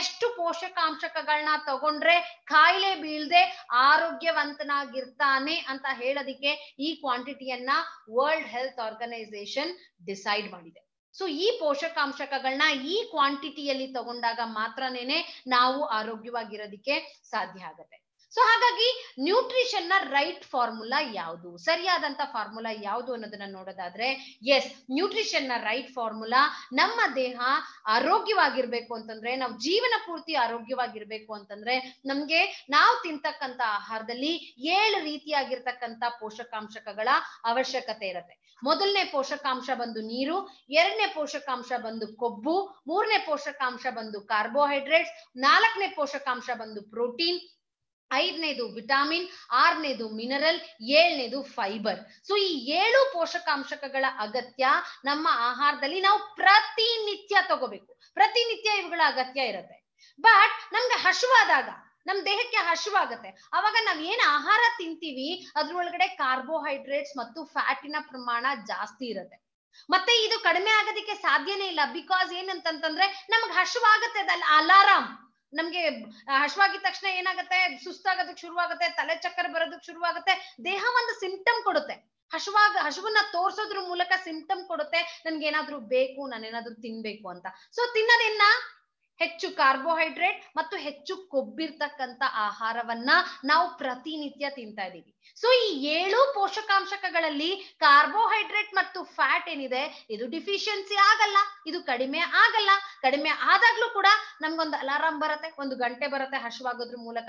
ಎಷ್ಟು ಪೋಷಕಾಂಶಕಗಳನ್ನ ತಗೊಂಡ್ರೆ ಕಾಯಿಲೆ ಬೀಳ್ದೆ ಆರೋಗ್ಯವಂತನಾಗಿರ್ತಾನೆ ಅಂತ ಹೇಳೋದಿಕ್ಕೆ ಈ ಕ್ವಾಂಟಿಟಿಯನ್ನ ವರ್ಲ್ಡ್ ಹೆಲ್ತ್ ಆರ್ಗನೈಸೇಷನ್ ಡಿಸೈಡ್ ಮಾಡಿದೆ ಸೊ ಈ ಪೋಷಕಾಂಶಕಗಳನ್ನ ಈ ಕ್ವಾಂಟಿಟಿಯಲ್ಲಿ ತಗೊಂಡಾಗ ಮಾತ್ರನೇನೆ ನಾವು ಆರೋಗ್ಯವಾಗಿರೋದಿಕ್ಕೆ ಸಾಧ್ಯ ಆಗತ್ತೆ ಸೊ ಹಾಗಾಗಿ ನ್ಯೂಟ್ರಿಷನ್ ನ ರೈಟ್ ಫಾರ್ಮುಲಾ ಯಾವುದು ಸರಿಯಾದಂತ ಫಾರ್ಮುಲಾ ಯಾವುದು ಅನ್ನೋದನ್ನ ನೋಡೋದಾದ್ರೆ ಎಸ್ ನ್ಯೂಟ್ರಿಷನ್ ನ ರೈಟ್ ಫಾರ್ಮುಲಾ ನಮ್ಮ ದೇಹ ಆರೋಗ್ಯವಾಗಿರ್ಬೇಕು ಅಂತಂದ್ರೆ ನಾವು ಜೀವನ ಪೂರ್ತಿ ಆರೋಗ್ಯವಾಗಿರ್ಬೇಕು ಅಂತಂದ್ರೆ ನಮ್ಗೆ ನಾವು ತಿಂತಕ್ಕಂಥ ಆಹಾರದಲ್ಲಿ ಏಳು ರೀತಿಯಾಗಿರ್ತಕ್ಕಂತ ಪೋಷಕಾಂಶಗಳ ಅವಶ್ಯಕತೆ ಇರುತ್ತೆ ಮೊದಲನೇ ಪೋಷಕಾಂಶ ಬಂದು ನೀರು ಎರಡನೇ ಪೋಷಕಾಂಶ ಬಂದು ಕೊಬ್ಬು ಮೂರನೇ ಪೋಷಕಾಂಶ ಬಂದು ಕಾರ್ಬೋಹೈಡ್ರೇಟ್ಸ್ ನಾಲ್ಕನೇ ಪೋಷಕಾಂಶ ಬಂದು ಪ್ರೋಟೀನ್ ಐದನೇದು ವಿಟಾಮಿನ್ ಆರನೇದು ಮಿನರಲ್ ಏಳನೇದು ಫೈಬರ್ ಸೊ ಈ ಏಳು ಪೋಷಕಾಂಶಕಗಳ ಅಗತ್ಯ ನಮ್ಮ ಆಹಾರದಲ್ಲಿ ನಾವು ಪ್ರತಿನಿತ್ಯ ತಗೋಬೇಕು ಪ್ರತಿನಿತ್ಯ ಇವುಗಳ ಅಗತ್ಯ ಇರುತ್ತೆ ಬಟ್ ನಮ್ಗೆ ಹಶುವಾದಾಗ ನಮ್ ದೇಹಕ್ಕೆ ಹಶುವಾಗತ್ತೆ ಅವಾಗ ನಾವ್ ಏನ್ ಆಹಾರ ತಿಂತೀವಿ ಅದ್ರೊಳಗಡೆ ಕಾರ್ಬೋಹೈಡ್ರೇಟ್ಸ್ ಮತ್ತು ಫ್ಯಾಟಿನ ಪ್ರಮಾಣ ಜಾಸ್ತಿ ಇರುತ್ತೆ ಮತ್ತೆ ಇದು ಕಡಿಮೆ ಆಗೋದಕ್ಕೆ ಸಾಧ್ಯನೇ ಇಲ್ಲ ಬಿಕಾಸ್ ಏನಂತಂತಂದ್ರೆ ನಮ್ಗೆ ಹಶುವಾಗತ್ತೆ ಅಲಾರಾಮ್ ನಮ್ಗೆ ಹಶ್ವಾಗಿದ ತಕ್ಷಣ ಏನಾಗುತ್ತೆ ಸುಸ್ತಾಗೋದಕ್ ಶುರುವಾಗುತ್ತೆ ತಲೆ ಚಕ್ಕರ್ ಬರೋದಕ್ ಶುರುವಾಗುತ್ತೆ ದೇಹ ಒಂದು ಸಿಂಪ್ಟಮ್ ಕೊಡುತ್ತೆ ಹಶುವಾಗ ಹಶುವನ್ನ ತೋರ್ಸೋದ್ರ ಮೂಲಕ ಸಿಂಪ್ಟಮ್ ಕೊಡುತ್ತೆ ನನ್ಗೆ ಏನಾದ್ರೂ ಬೇಕು ನಾನೇನಾದ್ರೂ ತಿನ್ಬೇಕು ಅಂತ ಸೊ ತಿನ್ನೋದೇನ್ನ ಹೆಚ್ಚು ಕಾರ್ಬೋಹೈಡ್ರೇಟ್ ಮತ್ತು ಹೆಚ್ಚು ಕೊಬ್ಬಿರ್ತಕ್ಕಂಥ ಆಹಾರವನ್ನ ನಾವು ಪ್ರತಿನಿತ್ಯ ತಿಂತಾ ಇದ್ದೀವಿ ಸೊ ಈ ಏಳು ಪೋಷಕಾಂಶಕಗಳಲ್ಲಿ ಕಾರ್ಬೋಹೈಡ್ರೇಟ್ ಮತ್ತು ಫ್ಯಾಟ್ ಏನಿದೆ ಇದು ಡಿಫಿಷಿಯನ್ಸಿ ಆಗಲ್ಲ ಇದು ಕಡಿಮೆ ಆಗಲ್ಲ ಕಡಿಮೆ ಆದಾಗ್ಲೂ ಕೂಡ ನಮ್ಗೊಂದು ಅಲಾರಾಮ್ ಬರುತ್ತೆ ಒಂದು ಗಂಟೆ ಬರುತ್ತೆ ಹಶುವಾಗೋದ್ರ ಮೂಲಕ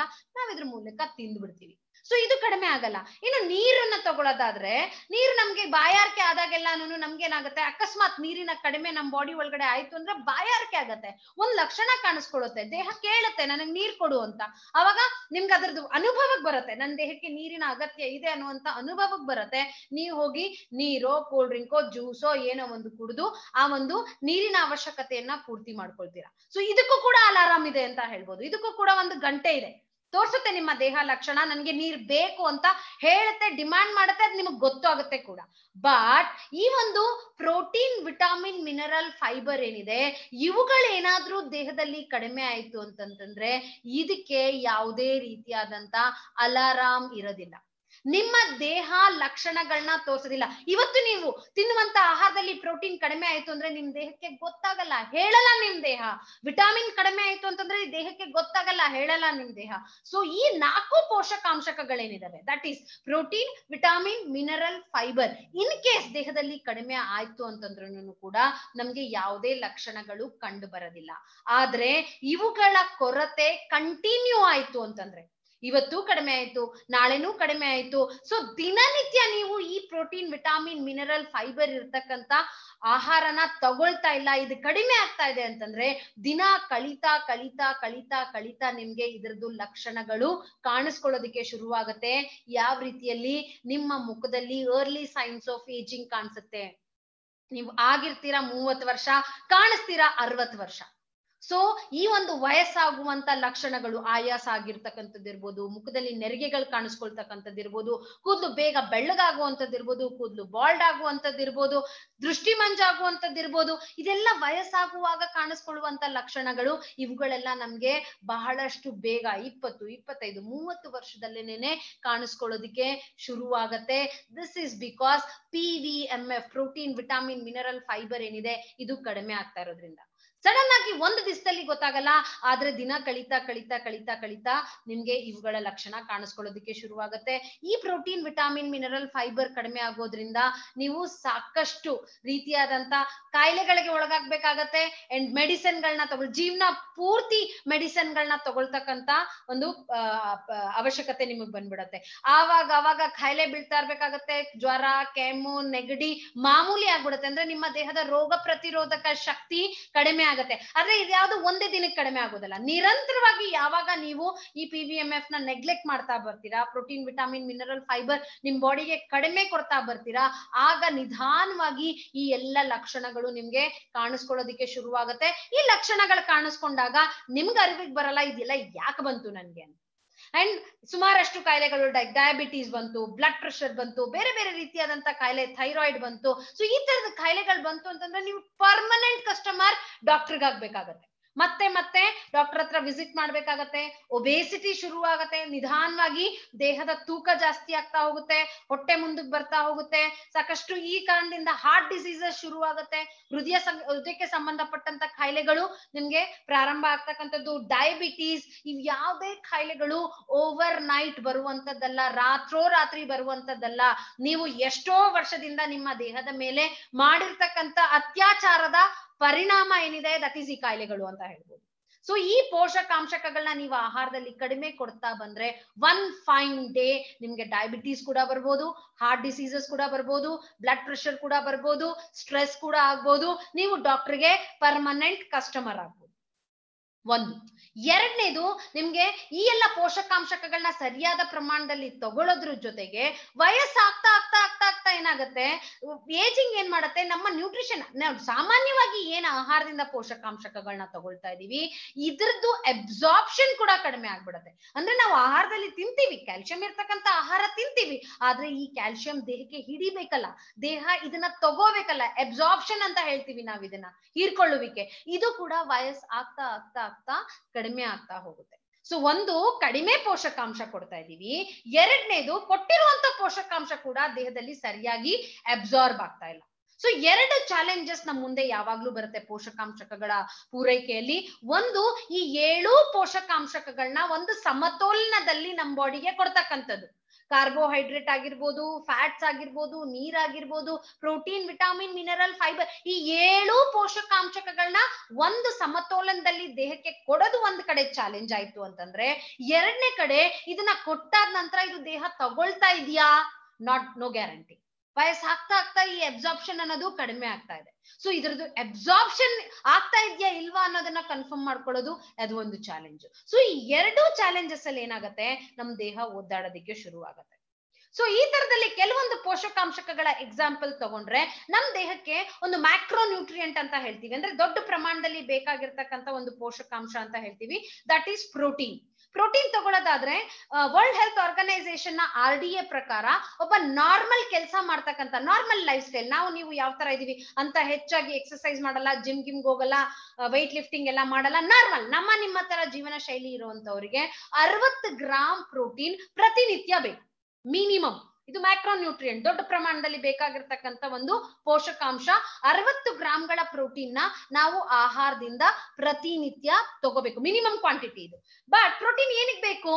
ಇದ್ರ ಮೂಲಕ ತಿಂದ್ಬಿಡ್ತೀವಿ ಸೊ ಇದು ಕಡಿಮೆ ಆಗಲ್ಲ ಇನ್ನು ನೀರನ್ನ ತಗೊಳ್ಳೋದಾದ್ರೆ ನೀರು ನಮ್ಗೆ ಬಾಯಾರಿಕೆ ಆದಾಗೆಲ್ಲಾನು ನಮ್ಗೆ ಏನಾಗುತ್ತೆ ಅಕಸ್ಮಾತ್ ನೀರಿನ ಕಡಿಮೆ ನಮ್ ಬಾಡಿ ಒಳಗಡೆ ಆಯ್ತು ಅಂದ್ರೆ ಬಾಯಾರಿಕೆ ಆಗತ್ತೆ ಒಂದ್ ಲಕ್ಷಣ ಕಾಣಿಸ್ಕೊಳುತ್ತೆ ದೇಹ ಕೇಳುತ್ತೆ ನನಗ್ ನೀರ್ ಕೊಡು ಅಂತ ಅವಾಗ ನಿಮ್ಗೆ ಅದ್ರದ್ದು ಅನುಭವಕ್ ಬರುತ್ತೆ ನನ್ನ ದೇಹಕ್ಕೆ ನೀರಿನ ಅಗತ್ಯ ಇದೆ ಅನ್ನುವಂತ ಅನುಭವಕ್ ಬರುತ್ತೆ ನೀವು ಹೋಗಿ ನೀರೋ ಕೋಲ್ಡ್ ಡ್ರಿಂಕೋ ಜ್ಯೂಸೋ ಏನೋ ಒಂದು ಕುಡಿದು ಆ ಒಂದು ನೀರಿನ ಅವಶ್ಯಕತೆಯನ್ನ ಪೂರ್ತಿ ಮಾಡ್ಕೊಳ್ತೀರಾ ಸೊ ಇದಕ್ಕೂ ಕೂಡ ಅಲಾರಾಮ್ ಇದೆ ಅಂತ ಹೇಳ್ಬೋದು ಇದಕ್ಕೂ ಕೂಡ ಒಂದು ಗಂಟೆ ಇದೆ ತೋರ್ಸುತ್ತೆ ನಿಮ್ಮ ದೇಹ ಲಕ್ಷಣ ನನ್ಗೆ ನೀರ್ ಬೇಕು ಅಂತ ಹೇಳುತ್ತೆ ಡಿಮ್ಯಾಂಡ್ ಮಾಡುತ್ತೆ ಅದ್ ನಿಮಗ್ ಗೊತ್ತಾಗುತ್ತೆ ಕೂಡ ಬಟ್ ಈ ಒಂದು ಪ್ರೋಟೀನ್ ವಿಟಮಿನ್ ಮಿನರಲ್ ಫೈಬರ್ ಏನಿದೆ ಇವುಗಳೇನಾದ್ರೂ ದೇಹದಲ್ಲಿ ಕಡಿಮೆ ಆಯ್ತು ಅಂತಂತಂದ್ರೆ ಇದಕ್ಕೆ ಯಾವುದೇ ರೀತಿಯಾದಂತ ಅಲಾರಾಮ್ ಇರೋದಿಲ್ಲ ನಿಮ್ಮ ದೇಹ ಲಕ್ಷಣಗಳನ್ನ ತೋರಿಸೋದಿಲ್ಲ ಇವತ್ತು ನೀವು ತಿನ್ನುವಂತ ಆಹಾರದಲ್ಲಿ ಪ್ರೋಟೀನ್ ಕಡಿಮೆ ಆಯ್ತು ಅಂದ್ರೆ ನಿಮ್ ದೇಹಕ್ಕೆ ಗೊತ್ತಾಗಲ್ಲ ಹೇಳಲ್ಲ ನಿಮ್ ದೇಹ ವಿಟಾಮಿನ್ ಕಡಿಮೆ ಆಯ್ತು ಅಂತಂದ್ರೆ ದೇಹಕ್ಕೆ ಗೊತ್ತಾಗಲ್ಲ ಹೇಳಲ್ಲ ನಿಮ್ ದೇಹ ಸೊ ಈ ನಾಲ್ಕು ಪೋಷಕಾಂಶಕಗಳೇನಿದಾವೆ that is protein vitamin mineral fibre in case ದೇಹದಲ್ಲಿ ಕಡಿಮೆ ಆಯ್ತು ಅಂತಂದ್ರೂ ಕೂಡ ನಮ್ಗೆ ಯಾವುದೇ ಲಕ್ಷಣಗಳು ಕಂಡು ಬರೋದಿಲ್ಲ ಆದ್ರೆ ಇವುಗಳ ಕೊರತೆ ಕಂಟಿನ್ಯೂ ಆಯ್ತು ಅಂತಂದ್ರೆ ಇವತ್ತು ಕಡಿಮೆ ಆಯ್ತು ನಾಳೆನೂ ಕಡಿಮೆ ಆಯ್ತು ಸೊ ದಿನನಿತ್ಯ ನೀವು ಈ ಪ್ರೋಟೀನ್ ವಿಟಾಮಿನ್ ಮಿನರಲ್ ಫೈಬರ್ ಇರ್ತಕ್ಕಂತ ಆಹಾರನ ತಗೊಳ್ತಾ ಇಲ್ಲ ಇದು ಕಡಿಮೆ ಆಗ್ತಾ ಇದೆ ಅಂತಂದ್ರೆ ದಿನ ಕಳೀತಾ ಕಳೀತಾ ಕಳೀತಾ ಕಳೀತಾ ನಿಮ್ಗೆ ಇದರದ್ದು ಲಕ್ಷಣಗಳು ಕಾಣಿಸ್ಕೊಳ್ಳೋದಕ್ಕೆ ಶುರುವಾಗತ್ತೆ ಯಾವ ರೀತಿಯಲ್ಲಿ ನಿಮ್ಮ ಮುಖದಲ್ಲಿ ಅರ್ಲಿ ಸೈನ್ಸ್ ಆಫ್ ಏಜಿಂಗ್ ಕಾಣಿಸುತ್ತೆ ನೀವು ಆಗಿರ್ತೀರಾ ಮೂವತ್ತು ವರ್ಷ ಕಾಣಿಸ್ತೀರಾ ಅರವತ್ತು ವರ್ಷ ಸೊ ಈ ಒಂದು ವಯಸ್ಸಾಗುವಂತ ಲಕ್ಷಣಗಳು ಆಯಾಸ ಇರ್ಬೋದು ಮುಖದಲ್ಲಿ ನೆರಿಗೆಗಳು ಇರ್ಬೋದು ಕೂದಲು ಬೇಗ ಇರ್ಬೋದು ಕೂದಲು ಬಾಲ್ಡ್ ಇರ್ಬೋದು ದೃಷ್ಟಿ ಇರ್ಬೋದು ಇದೆಲ್ಲ ವಯಸ್ಸಾಗುವಾಗ ಕಾಣಿಸ್ಕೊಳ್ಳುವಂತ ಲಕ್ಷಣಗಳು ಇವುಗಳೆಲ್ಲ ನಮ್ಗೆ ಬಹಳಷ್ಟು ಬೇಗ ಇಪ್ಪತ್ತು ಇಪ್ಪತ್ತೈದು ಮೂವತ್ತು ವರ್ಷದಲ್ಲೇನೆ ಕಾಣಿಸ್ಕೊಳ್ಳೋದಿಕ್ಕೆ ಶುರುವಾಗತ್ತೆ this is because P V M F protein vitamin mineral fibre ಏನಿದೆ ಇದು ಕಡಿಮೆ ಆಗ್ತಾ ಇರೋದ್ರಿಂದ ಸಡನ್ ಆಗಿ ಒಂದು ದಿವಸದಲ್ಲಿ ಗೊತ್ತಾಗಲ್ಲ ಆದ್ರೆ ದಿನ ಕಳೀತಾ ಕಳೀತಾ ಕಳೀತಾ ಕಳೀತಾ ನಿಮ್ಗೆ ಇವುಗಳ ಲಕ್ಷಣ ಕಾಣಿಸ್ಕೊಳ್ಳೋದಕ್ಕೆ ಶುರುವಾಗುತ್ತೆ ಈ ಪ್ರೋಟೀನ್ ವಿಟಾಮಿನ್ ಮಿನರಲ್ ಫೈಬರ್ ಕಡಿಮೆ ಆಗೋದ್ರಿಂದ ನೀವು ಸಾಕಷ್ಟು ರೀತಿಯಾದಂತ ಕಾಯಿಲೆಗಳಿಗೆ ಒಳಗಾಗ್ಬೇಕಾಗತ್ತೆ ಅಂಡ್ ಮೆಡಿಸಿನ್ ಗಳನ್ನ ತಗೊಳ್ ಜೀವನ ಪೂರ್ತಿ ಮೆಡಿಸಿನ್ ತಗೊಳ್ತಕ್ಕಂತ ಒಂದು ಅವಶ್ಯಕತೆ ನಿಮಗ್ ಬಂದ್ಬಿಡತ್ತೆ ಆವಾಗ ಅವಾಗ ಕಾಯಿಲೆ ಬೀಳ್ತಾ ಇರ್ಬೇಕಾಗತ್ತೆ ಜ್ವರ ಕೆಮ್ಮು ನೆಗಡಿ ಮಾಮೂಲಿ ಆಗ್ಬಿಡುತ್ತೆ ಅಂದ್ರೆ ನಿಮ್ಮ ದೇಹದ ರೋಗ ಪ್ರತಿರೋಧಕ ಶಕ್ತಿ ಕಡಿಮೆ ಆಗತ್ತೆ ಆದ್ರೆ ಯಾವುದು ಒಂದೇ ದಿನಕ್ಕೆ ಕಡಿಮೆ ಆಗೋದಲ್ಲ ನಿರಂತರವಾಗಿ ಯಾವಾಗ ನೀವು ಈ ಪಿ ವಿ ಎಂ ಎಫ್ ನ ನೆಗ್ಲೆಕ್ಟ್ ಮಾಡ್ತಾ ಬರ್ತೀರಾ ಪ್ರೋಟೀನ್ ವಿಟಮಿನ್ ಮಿನರಲ್ ಫೈಬರ್ ನಿಮ್ ಬಾಡಿಗೆ ಕಡಿಮೆ ಕೊಡ್ತಾ ಬರ್ತೀರಾ ಆಗ ನಿಧಾನವಾಗಿ ಈ ಎಲ್ಲ ಲಕ್ಷಣಗಳು ನಿಮ್ಗೆ ಕಾಣಿಸ್ಕೊಳ್ಳೋದಿಕ್ಕೆ ಶುರುವಾಗುತ್ತೆ ಈ ಲಕ್ಷಣಗಳು ಕಾಣಿಸ್ಕೊಂಡಾಗ ನಿಮ್ಗೆ ಅರಿವಿಗೆ ಬರಲ್ಲ ಇದೆಲ್ಲ ಯಾಕೆ ಬಂತು ನನ್ಗೆ ಅಂತ ಅಂಡ್ ಸುಮಾರಷ್ಟು ಕಾಯಿಲೆಗಳು ಡಯಾಬಿಟೀಸ್ ಬಂತು ಬ್ಲಡ್ ಪ್ರೆಷರ್ ಬಂತು ಬೇರೆ ಬೇರೆ ರೀತಿಯಾದಂತ ಕಾಯಿಲೆ ಥೈರಾಯ್ಡ್ ಬಂತು ಸೊ ಈ ತರದ ಕಾಯಿಲೆಗಳು ಬಂತು ಅಂತಂದ್ರೆ ನೀವು ಪರ್ಮನೆಂಟ್ ಕಸ್ಟಮರ್ ಡಾಕ್ಟರ್ಗಾಗ್ಬೇಕಾಗತ್ತೆ ಮತ್ತೆ ಮತ್ತೆ ಡಾಕ್ಟರ್ ಹತ್ರ ವಿಸಿಟ್ ಮಾಡ್ಬೇಕಾಗತ್ತೆ ಒಬೇಸಿಟಿ ಶುರು ಆಗತ್ತೆ ನಿಧಾನವಾಗಿ ದೇಹದ ತೂಕ ಜಾಸ್ತಿ ಆಗ್ತಾ ಹೋಗುತ್ತೆ ಹೊಟ್ಟೆ ಮುಂದಕ್ಕೆ ಬರ್ತಾ ಹೋಗುತ್ತೆ ಸಾಕಷ್ಟು ಈ ಕಾರಣದಿಂದ ಹಾರ್ಟ್ ಡಿಸೀಸಸ್ ಶುರು ಆಗುತ್ತೆ ಹೃದಯ ಹೃದಯಕ್ಕೆ ಸಂಬಂಧಪಟ್ಟಂತ ಕಾಯಿಲೆಗಳು ನಿಮ್ಗೆ ಪ್ರಾರಂಭ ಆಗ್ತಕ್ಕಂಥದ್ದು ಡಯಾಬಿಟೀಸ್ ಇವ್ ಯಾವುದೇ ಕಾಯಿಲೆಗಳು ಓವರ್ ನೈಟ್ ಬರುವಂತದ್ದಲ್ಲ ರಾತ್ರೋ ರಾತ್ರಿ ಬರುವಂತದ್ದಲ್ಲ ನೀವು ಎಷ್ಟೋ ವರ್ಷದಿಂದ ನಿಮ್ಮ ದೇಹದ ಮೇಲೆ ಮಾಡಿರ್ತಕ್ಕಂಥ ಅತ್ಯಾಚಾರದ ಪರಿಣಾಮ ಏನಿದೆ ದಟ್ ಈಸ್ ಈ ಕಾಯಿಲೆಗಳು ಅಂತ ಹೇಳ್ಬೋದು ಸೊ ಈ ಪೋಷಕಾಂಶಕಗಳನ್ನ ನೀವು ಆಹಾರದಲ್ಲಿ ಕಡಿಮೆ ಕೊಡ್ತಾ ಬಂದ್ರೆ ಒನ್ ಫೈನ್ ಡೇ ನಿಮ್ಗೆ ಡಯಾಬಿಟೀಸ್ ಕೂಡ ಬರ್ಬೋದು ಹಾರ್ಟ್ ಡಿಸೀಸಸ್ ಕೂಡ ಬರ್ಬೋದು ಬ್ಲಡ್ ಪ್ರೆಷರ್ ಕೂಡ ಬರ್ಬೋದು ಸ್ಟ್ರೆಸ್ ಕೂಡ ಆಗ್ಬೋದು ನೀವು ಡಾಕ್ಟರ್ಗೆ ಪರ್ಮನೆಂಟ್ ಕಸ್ಟಮರ್ ಆಗ್ಬೋದು ಒಂದು ಎರಡನೇದು ನಿಮ್ಗೆ ಈ ಎಲ್ಲ ಪೋಷಕಾಂಶಗಳನ್ನ ಸರಿಯಾದ ಪ್ರಮಾಣದಲ್ಲಿ ತಗೊಳೋದ್ರ ಜೊತೆಗೆ ವಯಸ್ಸಾಗ್ತಾ ಆಗ್ತಾ ಆಗ್ತಾ ಆಗ್ತಾ ಏನಾಗುತ್ತೆ ಏಜಿಂಗ್ ಏನ್ ಮಾಡುತ್ತೆ ನಮ್ಮ ನ್ಯೂಟ್ರಿಷನ್ ನಾವು ಸಾಮಾನ್ಯವಾಗಿ ಏನ್ ಆಹಾರದಿಂದ ಪೋಷಕಾಂಶಗಳನ್ನ ತಗೊಳ್ತಾ ಇದೀವಿ ಇದ್ರದ್ದು ಅಬ್ಸಾರ್ಪ್ಷನ್ ಕೂಡ ಕಡಿಮೆ ಆಗ್ಬಿಡುತ್ತೆ ಅಂದ್ರೆ ನಾವು ಆಹಾರದಲ್ಲಿ ತಿಂತೀವಿ ಕ್ಯಾಲ್ಸಿಯಂ ಇರ್ತಕ್ಕಂತ ಆಹಾರ ತಿಂತೀವಿ ಆದ್ರೆ ಈ ಕ್ಯಾಲ್ಸಿಯಂ ದೇಹಕ್ಕೆ ಹಿಡಿಬೇಕಲ್ಲ ದೇಹ ಇದನ್ನ ತಗೋಬೇಕಲ್ಲ ಅಬ್ಸಾರ್ಪ್ಷನ್ ಅಂತ ಹೇಳ್ತೀವಿ ನಾವು ಇದನ್ನ ಹೀರ್ಕೊಳ್ಳುವಿಕೆ ಇದು ಕೂಡ ವಯಸ್ಸು ಆಗ್ತಾ ಆಗ್ತಾ ಆಗ್ತಾ ಕಡಿಮೆ ಆಗ್ತಾ ಹೋಗುತ್ತೆ ಸೊ ಒಂದು ಕಡಿಮೆ ಪೋಷಕಾಂಶ ಕೊಡ್ತಾ ಇದೀವಿ ಎರಡನೇದು ಕೊಟ್ಟಿರುವಂತ ಪೋಷಕಾಂಶ ಕೂಡ ದೇಹದಲ್ಲಿ ಸರಿಯಾಗಿ ಅಬ್ಸಾರ್ಬ್ ಆಗ್ತಾ ಇಲ್ಲ ಸೊ ಎರಡು ಚಾಲೆಂಜಸ್ ನಮ್ಮ ಮುಂದೆ ಯಾವಾಗ್ಲೂ ಬರುತ್ತೆ ಪೋಷಕಾಂಶಕಗಳ ಪೂರೈಕೆಯಲ್ಲಿ ಒಂದು ಈ ಏಳು ಪೋಷಕಾಂಶಕಗಳನ್ನ ಒಂದು ಸಮತೋಲನದಲ್ಲಿ ನಮ್ಮ ಬಾಡಿಗೆ ಕೊಡ್ತಕ್ಕಂಥದ್ದು ಕಾರ್ಬೋಹೈಡ್ರೇಟ್ ಆಗಿರ್ಬೋದು ಫ್ಯಾಟ್ಸ್ ಆಗಿರ್ಬೋದು ನೀರಾಗಿರ್ಬೋದು ಪ್ರೋಟೀನ್ ವಿಟಮಿನ್ ಮಿನರಲ್ ಫೈಬರ್ ಈ ಏಳು ಪೋಷಕಾಂಶಗಳನ್ನ ಒಂದು ಸಮತೋಲನದಲ್ಲಿ ದೇಹಕ್ಕೆ ಕೊಡೋದು ಒಂದ್ ಕಡೆ ಚಾಲೆಂಜ್ ಆಯ್ತು ಅಂತಂದ್ರೆ ಎರಡನೇ ಕಡೆ ಇದನ್ನ ಕೊಟ್ಟಾದ ನಂತರ ಇದು ದೇಹ ತಗೊಳ್ತಾ ಇದೆಯಾ ನಾಟ್ ನೋ ಗ್ಯಾರಂಟಿ ವಯಸ್ಸಾಗ್ತಾ ಆಗ್ತಾ ಈ ಅಬ್ಸಾರ್ಪ್ಷನ್ ಅನ್ನೋದು ಕಡಿಮೆ ಆಗ್ತಾ ಇದೆ ಸೊ ಇದ್ರದ್ದು ಅಬ್ಸಾರ್ಪ್ಷನ್ ಆಗ್ತಾ ಇದೆಯಾ ಇಲ್ವಾ ಅನ್ನೋದನ್ನ ಕನ್ಫರ್ಮ್ ಮಾಡ್ಕೊಳ್ಳೋದು ಅದು ಒಂದು ಚಾಲೆಂಜ್ ಸೊ ಈ ಎರಡು ಚಾಲೆಂಜಸ್ ಅಲ್ಲಿ ಏನಾಗುತ್ತೆ ನಮ್ ದೇಹ ಒದ್ದಾಡೋದಕ್ಕೆ ಶುರು ಆಗುತ್ತೆ ಸೊ ಈ ತರದಲ್ಲಿ ಕೆಲವೊಂದು ಪೋಷಕಾಂಶಕಗಳ ಎಕ್ಸಾಂಪಲ್ ತಗೊಂಡ್ರೆ ನಮ್ ದೇಹಕ್ಕೆ ಒಂದು ಮ್ಯಾಕ್ರೋ ನ್ಯೂಟ್ರಿಯೆಂಟ್ ಅಂತ ಹೇಳ್ತೀವಿ ಅಂದ್ರೆ ದೊಡ್ಡ ಪ್ರಮಾಣದಲ್ಲಿ ಬೇಕಾಗಿರ್ತಕ್ಕಂಥ ಒಂದು ಪೋಷಕಾಂಶ ಅಂತ ಹೇಳ್ತೀವಿ ದಟ್ ಈಸ್ ಪ್ರೋಟೀನ್ ಪ್ರೋಟೀನ್ ತಗೊಳ್ಳೋದಾದ್ರೆ ವರ್ಲ್ಡ್ ಹೆಲ್ತ್ ಆರ್ಗನೈಸೇಷನ್ ನ ಆರ್ ಡಿ ಎ ಪ್ರಕಾರ ಒಬ್ಬ ನಾರ್ಮಲ್ ಕೆಲಸ ಮಾಡ್ತಕ್ಕಂಥ ನಾರ್ಮಲ್ ಲೈಫ್ ಸ್ಟೈಲ್ ನಾವು ನೀವು ಯಾವ ತರ ಇದೀವಿ ಅಂತ ಹೆಚ್ಚಾಗಿ ಎಕ್ಸರ್ಸೈಸ್ ಮಾಡಲ್ಲ ಜಿಮ್ ಗಿಮ್ ಹೋಗಲ್ಲ ವೈಟ್ ಲಿಫ್ಟಿಂಗ್ ಎಲ್ಲ ಮಾಡಲ್ಲ ನಾರ್ಮಲ್ ನಮ್ಮ ನಿಮ್ಮ ತರ ಜೀವನ ಶೈಲಿ ಇರುವಂತವರಿಗೆ ಅರವತ್ತು ಗ್ರಾಮ್ ಪ್ರೋಟೀನ್ ಪ್ರತಿನಿತ್ಯ ಬೇಕು ಮಿನಿಮಮ್ ಇದು ನ್ಯೂಟ್ರಿಯೆಂಟ್ ದೊಡ್ಡ ಪ್ರಮಾಣದಲ್ಲಿ ಬೇಕಾಗಿರ್ತಕ್ಕಂಥ ಒಂದು ಪೋಷಕಾಂಶ ಅರವತ್ತು ಗ್ರಾಮ್ಗಳ ಪ್ರೋಟೀನ್ ನ ನಾವು ಆಹಾರದಿಂದ ಪ್ರತಿನಿತ್ಯ ತಗೋಬೇಕು ಮಿನಿಮಮ್ ಕ್ವಾಂಟಿಟಿ ಇದು ಬಟ್ ಪ್ರೋಟೀನ್ ಏನಕ್ಕೆ ಬೇಕು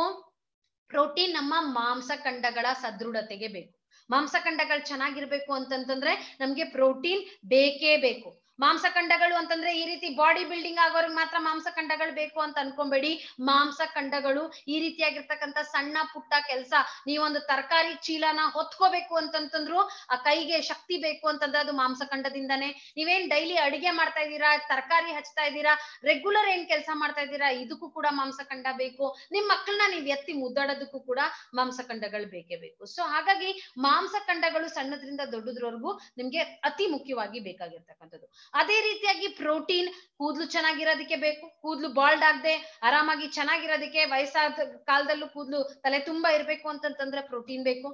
ಪ್ರೋಟೀನ್ ನಮ್ಮ ಮಾಂಸಖಂಡಗಳ ಸದೃಢತೆಗೆ ಬೇಕು ಮಾಂಸಖಂಡಗಳು ಚೆನ್ನಾಗಿರ್ಬೇಕು ಅಂತಂತಂದ್ರೆ ನಮ್ಗೆ ಪ್ರೋಟೀನ್ ಬೇಕೇ ಬೇಕು ಮಾಂಸಖಂಡಗಳು ಅಂತಂದ್ರೆ ಈ ರೀತಿ ಬಾಡಿ ಬಿಲ್ಡಿಂಗ್ ಆಗೋರ್ಗ್ ಮಾತ್ರ ಮಾಂಸಖಂಡಗಳು ಬೇಕು ಅಂತ ಅನ್ಕೊಂಬೇಡಿ ಮಾಂಸಖಂಡಗಳು ಈ ರೀತಿಯಾಗಿರ್ತಕ್ಕಂಥ ಸಣ್ಣ ಪುಟ್ಟ ಕೆಲಸ ನೀವೊಂದು ತರಕಾರಿ ಚೀಲನ ಹೊತ್ಕೋಬೇಕು ಅಂತಂತಂದ್ರು ಆ ಕೈಗೆ ಶಕ್ತಿ ಬೇಕು ಅಂತಂದ್ರೆ ಅದು ಮಾಂಸಖಂಡದಿಂದಾನೆ ನೀವೇನ್ ಡೈಲಿ ಅಡಿಗೆ ಮಾಡ್ತಾ ಇದ್ದೀರಾ ತರಕಾರಿ ಹಚ್ತಾ ಇದ್ದೀರಾ ರೆಗ್ಯುಲರ್ ಏನ್ ಕೆಲಸ ಮಾಡ್ತಾ ಇದ್ದೀರಾ ಇದಕ್ಕೂ ಕೂಡ ಮಾಂಸಖಂಡ ಬೇಕು ನಿಮ್ ಮಕ್ಕಳನ್ನ ನೀವ್ ಎತ್ತಿ ಮುದ್ದಾಡೋದಕ್ಕೂ ಕೂಡ ಮಾಂಸಖಂಡಗಳು ಬೇಕೇ ಬೇಕು ಸೊ ಹಾಗಾಗಿ ಮಾಂಸಖಂಡಗಳು ಸಣ್ಣದ್ರಿಂದ ದೊಡ್ಡದ್ರವರೆಗೂ ನಿಮ್ಗೆ ಅತಿ ಮುಖ್ಯವಾಗಿ ಬೇಕಾಗಿರ್ತಕ್ಕಂಥದ್ದು ಅದೇ ರೀತಿಯಾಗಿ ಪ್ರೋಟೀನ್ ಕೂದ್ಲು ಚೆನ್ನಾಗಿರೋದಕ್ಕೆ ಬೇಕು ಕೂದ್ಲು ಬಾಲ್ಡ್ ಆಗದೆ ಆರಾಮಾಗಿ ಚೆನ್ನಾಗಿರೋದಕ್ಕೆ ವಯಸ್ಸಾದ ಕಾಲದಲ್ಲೂ ಕೂದ್ಲು ತಲೆ ತುಂಬಾ ಇರ್ಬೇಕು ಅಂತಂತಂದ್ರೆ ಪ್ರೋಟೀನ್ ಬೇಕು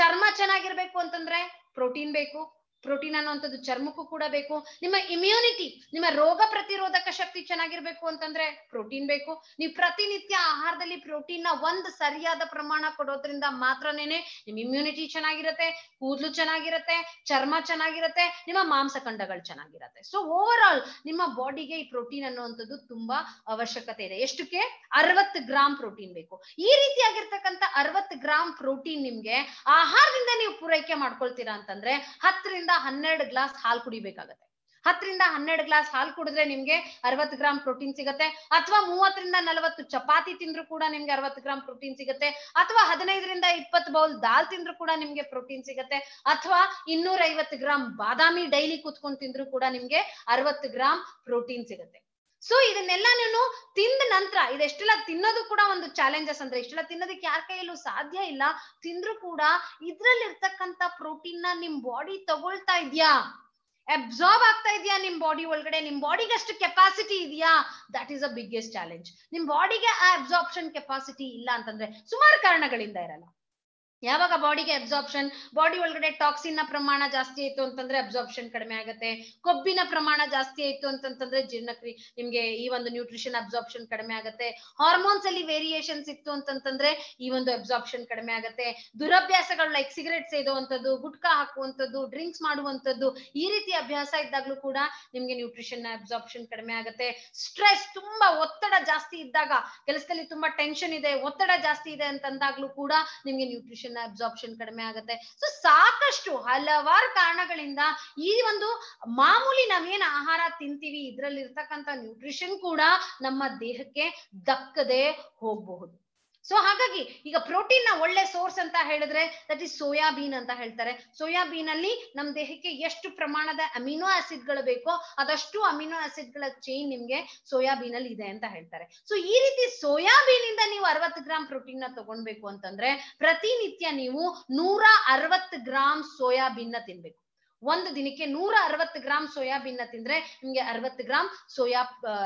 ಚರ್ಮ ಚೆನ್ನಾಗಿರ್ಬೇಕು ಅಂತಂದ್ರೆ ಪ್ರೋಟೀನ್ ಬೇಕು ಪ್ರೋಟೀನ್ ಅನ್ನುವಂಥದ್ದು ಚರ್ಮಕ್ಕೂ ಕೂಡ ಬೇಕು ನಿಮ್ಮ ಇಮ್ಯುನಿಟಿ ನಿಮ್ಮ ರೋಗ ಪ್ರತಿರೋಧಕ ಶಕ್ತಿ ಚೆನ್ನಾಗಿರ್ಬೇಕು ಅಂತಂದ್ರೆ ಪ್ರೋಟೀನ್ ಬೇಕು ನೀವು ಪ್ರತಿನಿತ್ಯ ಆಹಾರದಲ್ಲಿ ಪ್ರೋಟೀನ್ ನ ಒಂದು ಸರಿಯಾದ ಪ್ರಮಾಣ ಕೊಡೋದ್ರಿಂದ ಮಾತ್ರನೇನೆ ನಿಮ್ ಇಮ್ಯುನಿಟಿ ಚೆನ್ನಾಗಿರುತ್ತೆ ಕೂದಲು ಚೆನ್ನಾಗಿರುತ್ತೆ ಚರ್ಮ ಚೆನ್ನಾಗಿರುತ್ತೆ ನಿಮ್ಮ ಮಾಂಸಖಂಡಗಳು ಚೆನ್ನಾಗಿರುತ್ತೆ ಸೊ ಓವರ್ ಆಲ್ ನಿಮ್ಮ ಬಾಡಿಗೆ ಈ ಪ್ರೋಟೀನ್ ಅನ್ನುವಂಥದ್ದು ತುಂಬಾ ಅವಶ್ಯಕತೆ ಇದೆ ಎಷ್ಟಕ್ಕೆ ಅರವತ್ತು ಗ್ರಾಮ್ ಪ್ರೋಟೀನ್ ಬೇಕು ಈ ರೀತಿಯಾಗಿರ್ತಕ್ಕಂಥ ಅರವತ್ತು ಗ್ರಾಮ್ ಪ್ರೋಟೀನ್ ನಿಮ್ಗೆ ಆಹಾರದಿಂದ ನೀವು ಪೂರೈಕೆ ಮಾಡ್ಕೊಳ್ತೀರಾ ಅಂತಂದ್ರೆ ಹತ್ತರಿಂದ ಹತ್ತರಿಂದ ಹನ್ನೆರಡು ಗ್ಲಾಸ್ ಹಾಲು ಕುಡಿಬೇಕಾಗತ್ತೆ ಹತ್ತರಿಂದ ಹನ್ನೆರಡು ಗ್ಲಾಸ್ ಹಾಲು ಕುಡಿದ್ರೆ ನಿಮ್ಗೆ ಅರವತ್ತು ಗ್ರಾಮ್ ಪ್ರೋಟೀನ್ ಸಿಗತ್ತೆ ಅಥವಾ ಮೂವತ್ತರಿಂದ ನಲವತ್ತು ಚಪಾತಿ ತಿಂದ್ರು ಕೂಡ ನಿಮ್ಗೆ ಅರವತ್ತು ಗ್ರಾಮ್ ಪ್ರೋಟೀನ್ ಸಿಗತ್ತೆ ಅಥವಾ ಹದಿನೈದರಿಂದ ಇಪ್ಪತ್ತು ಬೌಲ್ ದಾಲ್ ತಿಂದ್ರು ಕೂಡ ನಿಮ್ಗೆ ಪ್ರೋಟೀನ್ ಸಿಗತ್ತೆ ಅಥವಾ ಇನ್ನೂರ ಐವತ್ತು ಗ್ರಾಮ್ ಬಾದಾಮಿ ಡೈಲಿ ಕೂತ್ಕೊಂಡು ತಿಂದ್ರು ಕೂಡ ನಿಮ್ಗೆ ಅರವತ್ತು ಗ್ರಾಮ್ ಪ್ರೋಟೀನ್ ಸಿಗತ್ತೆ ಸೊ ಇದನ್ನೆಲ್ಲ ನೀನು ತಿಂದ ನಂತರ ಇದೆಷ್ಟೆಲ್ಲ ತಿನ್ನೋದು ಕೂಡ ಒಂದು ಚಾಲೆಂಜಸ್ ಅಂದ್ರೆ ಇಷ್ಟೆಲ್ಲ ತಿನ್ನೋದಕ್ಕೆ ಯಾರ ಕೈಯಲ್ಲೂ ಸಾಧ್ಯ ಇಲ್ಲ ತಿಂದ್ರು ಕೂಡ ಇದ್ರಲ್ಲಿರ್ತಕ್ಕಂತ ಪ್ರೋಟೀನ್ ನ ನಿಮ್ ಬಾಡಿ ತಗೊಳ್ತಾ ಇದ್ಯಾ ಅಬ್ಸಾರ್ಬ್ ಆಗ್ತಾ ಇದೆಯಾ ನಿಮ್ ಬಾಡಿ ಒಳಗಡೆ ನಿಮ್ ಬಾಡಿಗೆ ಅಷ್ಟು ಕೆಪಾಸಿಟಿ ಇದೆಯಾ that is a biggest challenge ನಿಮ್ ಬಾಡಿಗೆ ಆ ಅಬ್ಸಾರ್ಬ್ಷನ್ ಕೆಪಾಸಿಟಿ ಇಲ್ಲ ಅಂತಂದ್ರೆ ಸುಮಾರು ಕಾರಣಗಳಿಂದ ಇರಲ್ಲ ಯಾವಾಗ ಬಾಡಿಗೆ ಅಬ್ಸಾರ್ಪ್ಷನ್ ಬಾಡಿ ಒಳಗಡೆ ಟಾಕ್ಸಿನ್ ನ ಪ್ರಮಾಣ ಜಾಸ್ತಿ ಆಯ್ತು ಅಂತಂದ್ರೆ ಅಬ್ಸಾರ್ಪ್ಷನ್ ಕಡಿಮೆ ಆಗುತ್ತೆ ಕೊಬ್ಬಿನ ಪ್ರಮಾಣ ಜಾಸ್ತಿ ಆಯ್ತು ಅಂತಂತಂದ್ರೆ ಜೀರ್ಣಕ್ರಿ ನಿಮ್ಗೆ ಈ ಒಂದು ನ್ಯೂಟ್ರಿಷನ್ ಅಬ್ಸಾರ್ಪ್ಷನ್ ಕಡಿಮೆ ಆಗುತ್ತೆ ಹಾರ್ಮೋನ್ಸ್ ಅಲ್ಲಿ ವೇರಿಯೇಷನ್ಸ್ ಇತ್ತು ಅಂತಂದ್ರೆ ಈ ಒಂದು ಅಬ್ಸಾರ್ಪ್ಷನ್ ಕಡಿಮೆ ಆಗುತ್ತೆ ದುರಭ್ಯಾಸಗಳು ಲೈಕ್ ಸಿಗರೇಟ್ ಸೇದುವಂಥದ್ದು ಗುಟ್ಕಾ ಹಾಕುವಂಥದ್ದು ಡ್ರಿಂಕ್ಸ್ ಮಾಡುವಂಥದ್ದು ಈ ರೀತಿ ಅಭ್ಯಾಸ ಇದ್ದಾಗ್ಲೂ ಕೂಡ ನಿಮ್ಗೆ ನ್ಯೂಟ್ರಿಷನ್ ನ ಅಬ್ಸಾರ್ಪ್ಷನ್ ಕಡಿಮೆ ಆಗುತ್ತೆ ಸ್ಟ್ರೆಸ್ ತುಂಬಾ ಒತ್ತಡ ಜಾಸ್ತಿ ಇದ್ದಾಗ ಕೆಲಸದಲ್ಲಿ ತುಂಬಾ ಟೆನ್ಷನ್ ಇದೆ ಒತ್ತಡ ಜಾಸ್ತಿ ಇದೆ ಅಂತಂದಾಗ್ಲೂ ಕೂಡ ನಿಮ್ಗೆ ನ್ಯೂಟ್ರಿಷನ್ ನ್ಯೂಟ್ರಿಷನ್ ಅಬ್ಸಾರ್ಪ್ಷನ್ ಕಡಿಮೆ ಆಗುತ್ತೆ ಸೊ ಸಾಕಷ್ಟು ಹಲವಾರು ಕಾರಣಗಳಿಂದ ಈ ಒಂದು ಮಾಮೂಲಿ ನಾವೇನ್ ಆಹಾರ ತಿಂತೀವಿ ಇದ್ರಲ್ಲಿ ಇರ್ತಕ್ಕಂಥ ನ್ಯೂಟ್ರಿಷನ್ ಕೂಡ ನಮ್ಮ ದೇಹಕ್ಕೆ ದಕ್ಕದೆ ಹೋಗಬಹುದು ಸೊ ಹಾಗಾಗಿ ಈಗ ಪ್ರೋಟೀನ್ ನ ಒಳ್ಳೆ ಸೋರ್ಸ್ ಅಂತ ಹೇಳಿದ್ರೆ ದಟ್ ಇಸ್ ಸೋಯಾಬೀನ್ ಅಂತ ಹೇಳ್ತಾರೆ ಸೋಯಾಬೀನ್ ಅಲ್ಲಿ ನಮ್ ದೇಹಕ್ಕೆ ಎಷ್ಟು ಪ್ರಮಾಣದ ಅಮಿನೋ ಆಸಿಡ್ ಗಳು ಬೇಕೋ ಅದಷ್ಟು ಅಮಿನೋ ಆಸಿಡ್ ಗಳ ಚೈನ್ ನಿಮ್ಗೆ ಸೋಯಾಬೀನ್ ಅಲ್ಲಿ ಇದೆ ಅಂತ ಹೇಳ್ತಾರೆ ಸೊ ಈ ರೀತಿ ಸೋಯಾಬೀನ್ ಇಂದ ನೀವು ಅರವತ್ತು ಗ್ರಾಮ್ ಪ್ರೋಟೀನ್ ನ ತಗೊಳ್ಬೇಕು ಅಂತಂದ್ರೆ ಪ್ರತಿನಿತ್ಯ ನೀವು ನೂರ ಅರವತ್ತು ಗ್ರಾಮ್ ಸೋಯಾಬೀನ್ ನ ತಿನ್ಬೇಕು ಒಂದು ದಿನಕ್ಕೆ ನೂರ ಅರವತ್ತು ಗ್ರಾಮ್ ಸೋಯಾಬೀನ್ ತಿಂದ್ರೆ ನಿಮ್ಗೆ ಅರವತ್ತು ಗ್ರಾಮ್ ಸೋಯಾ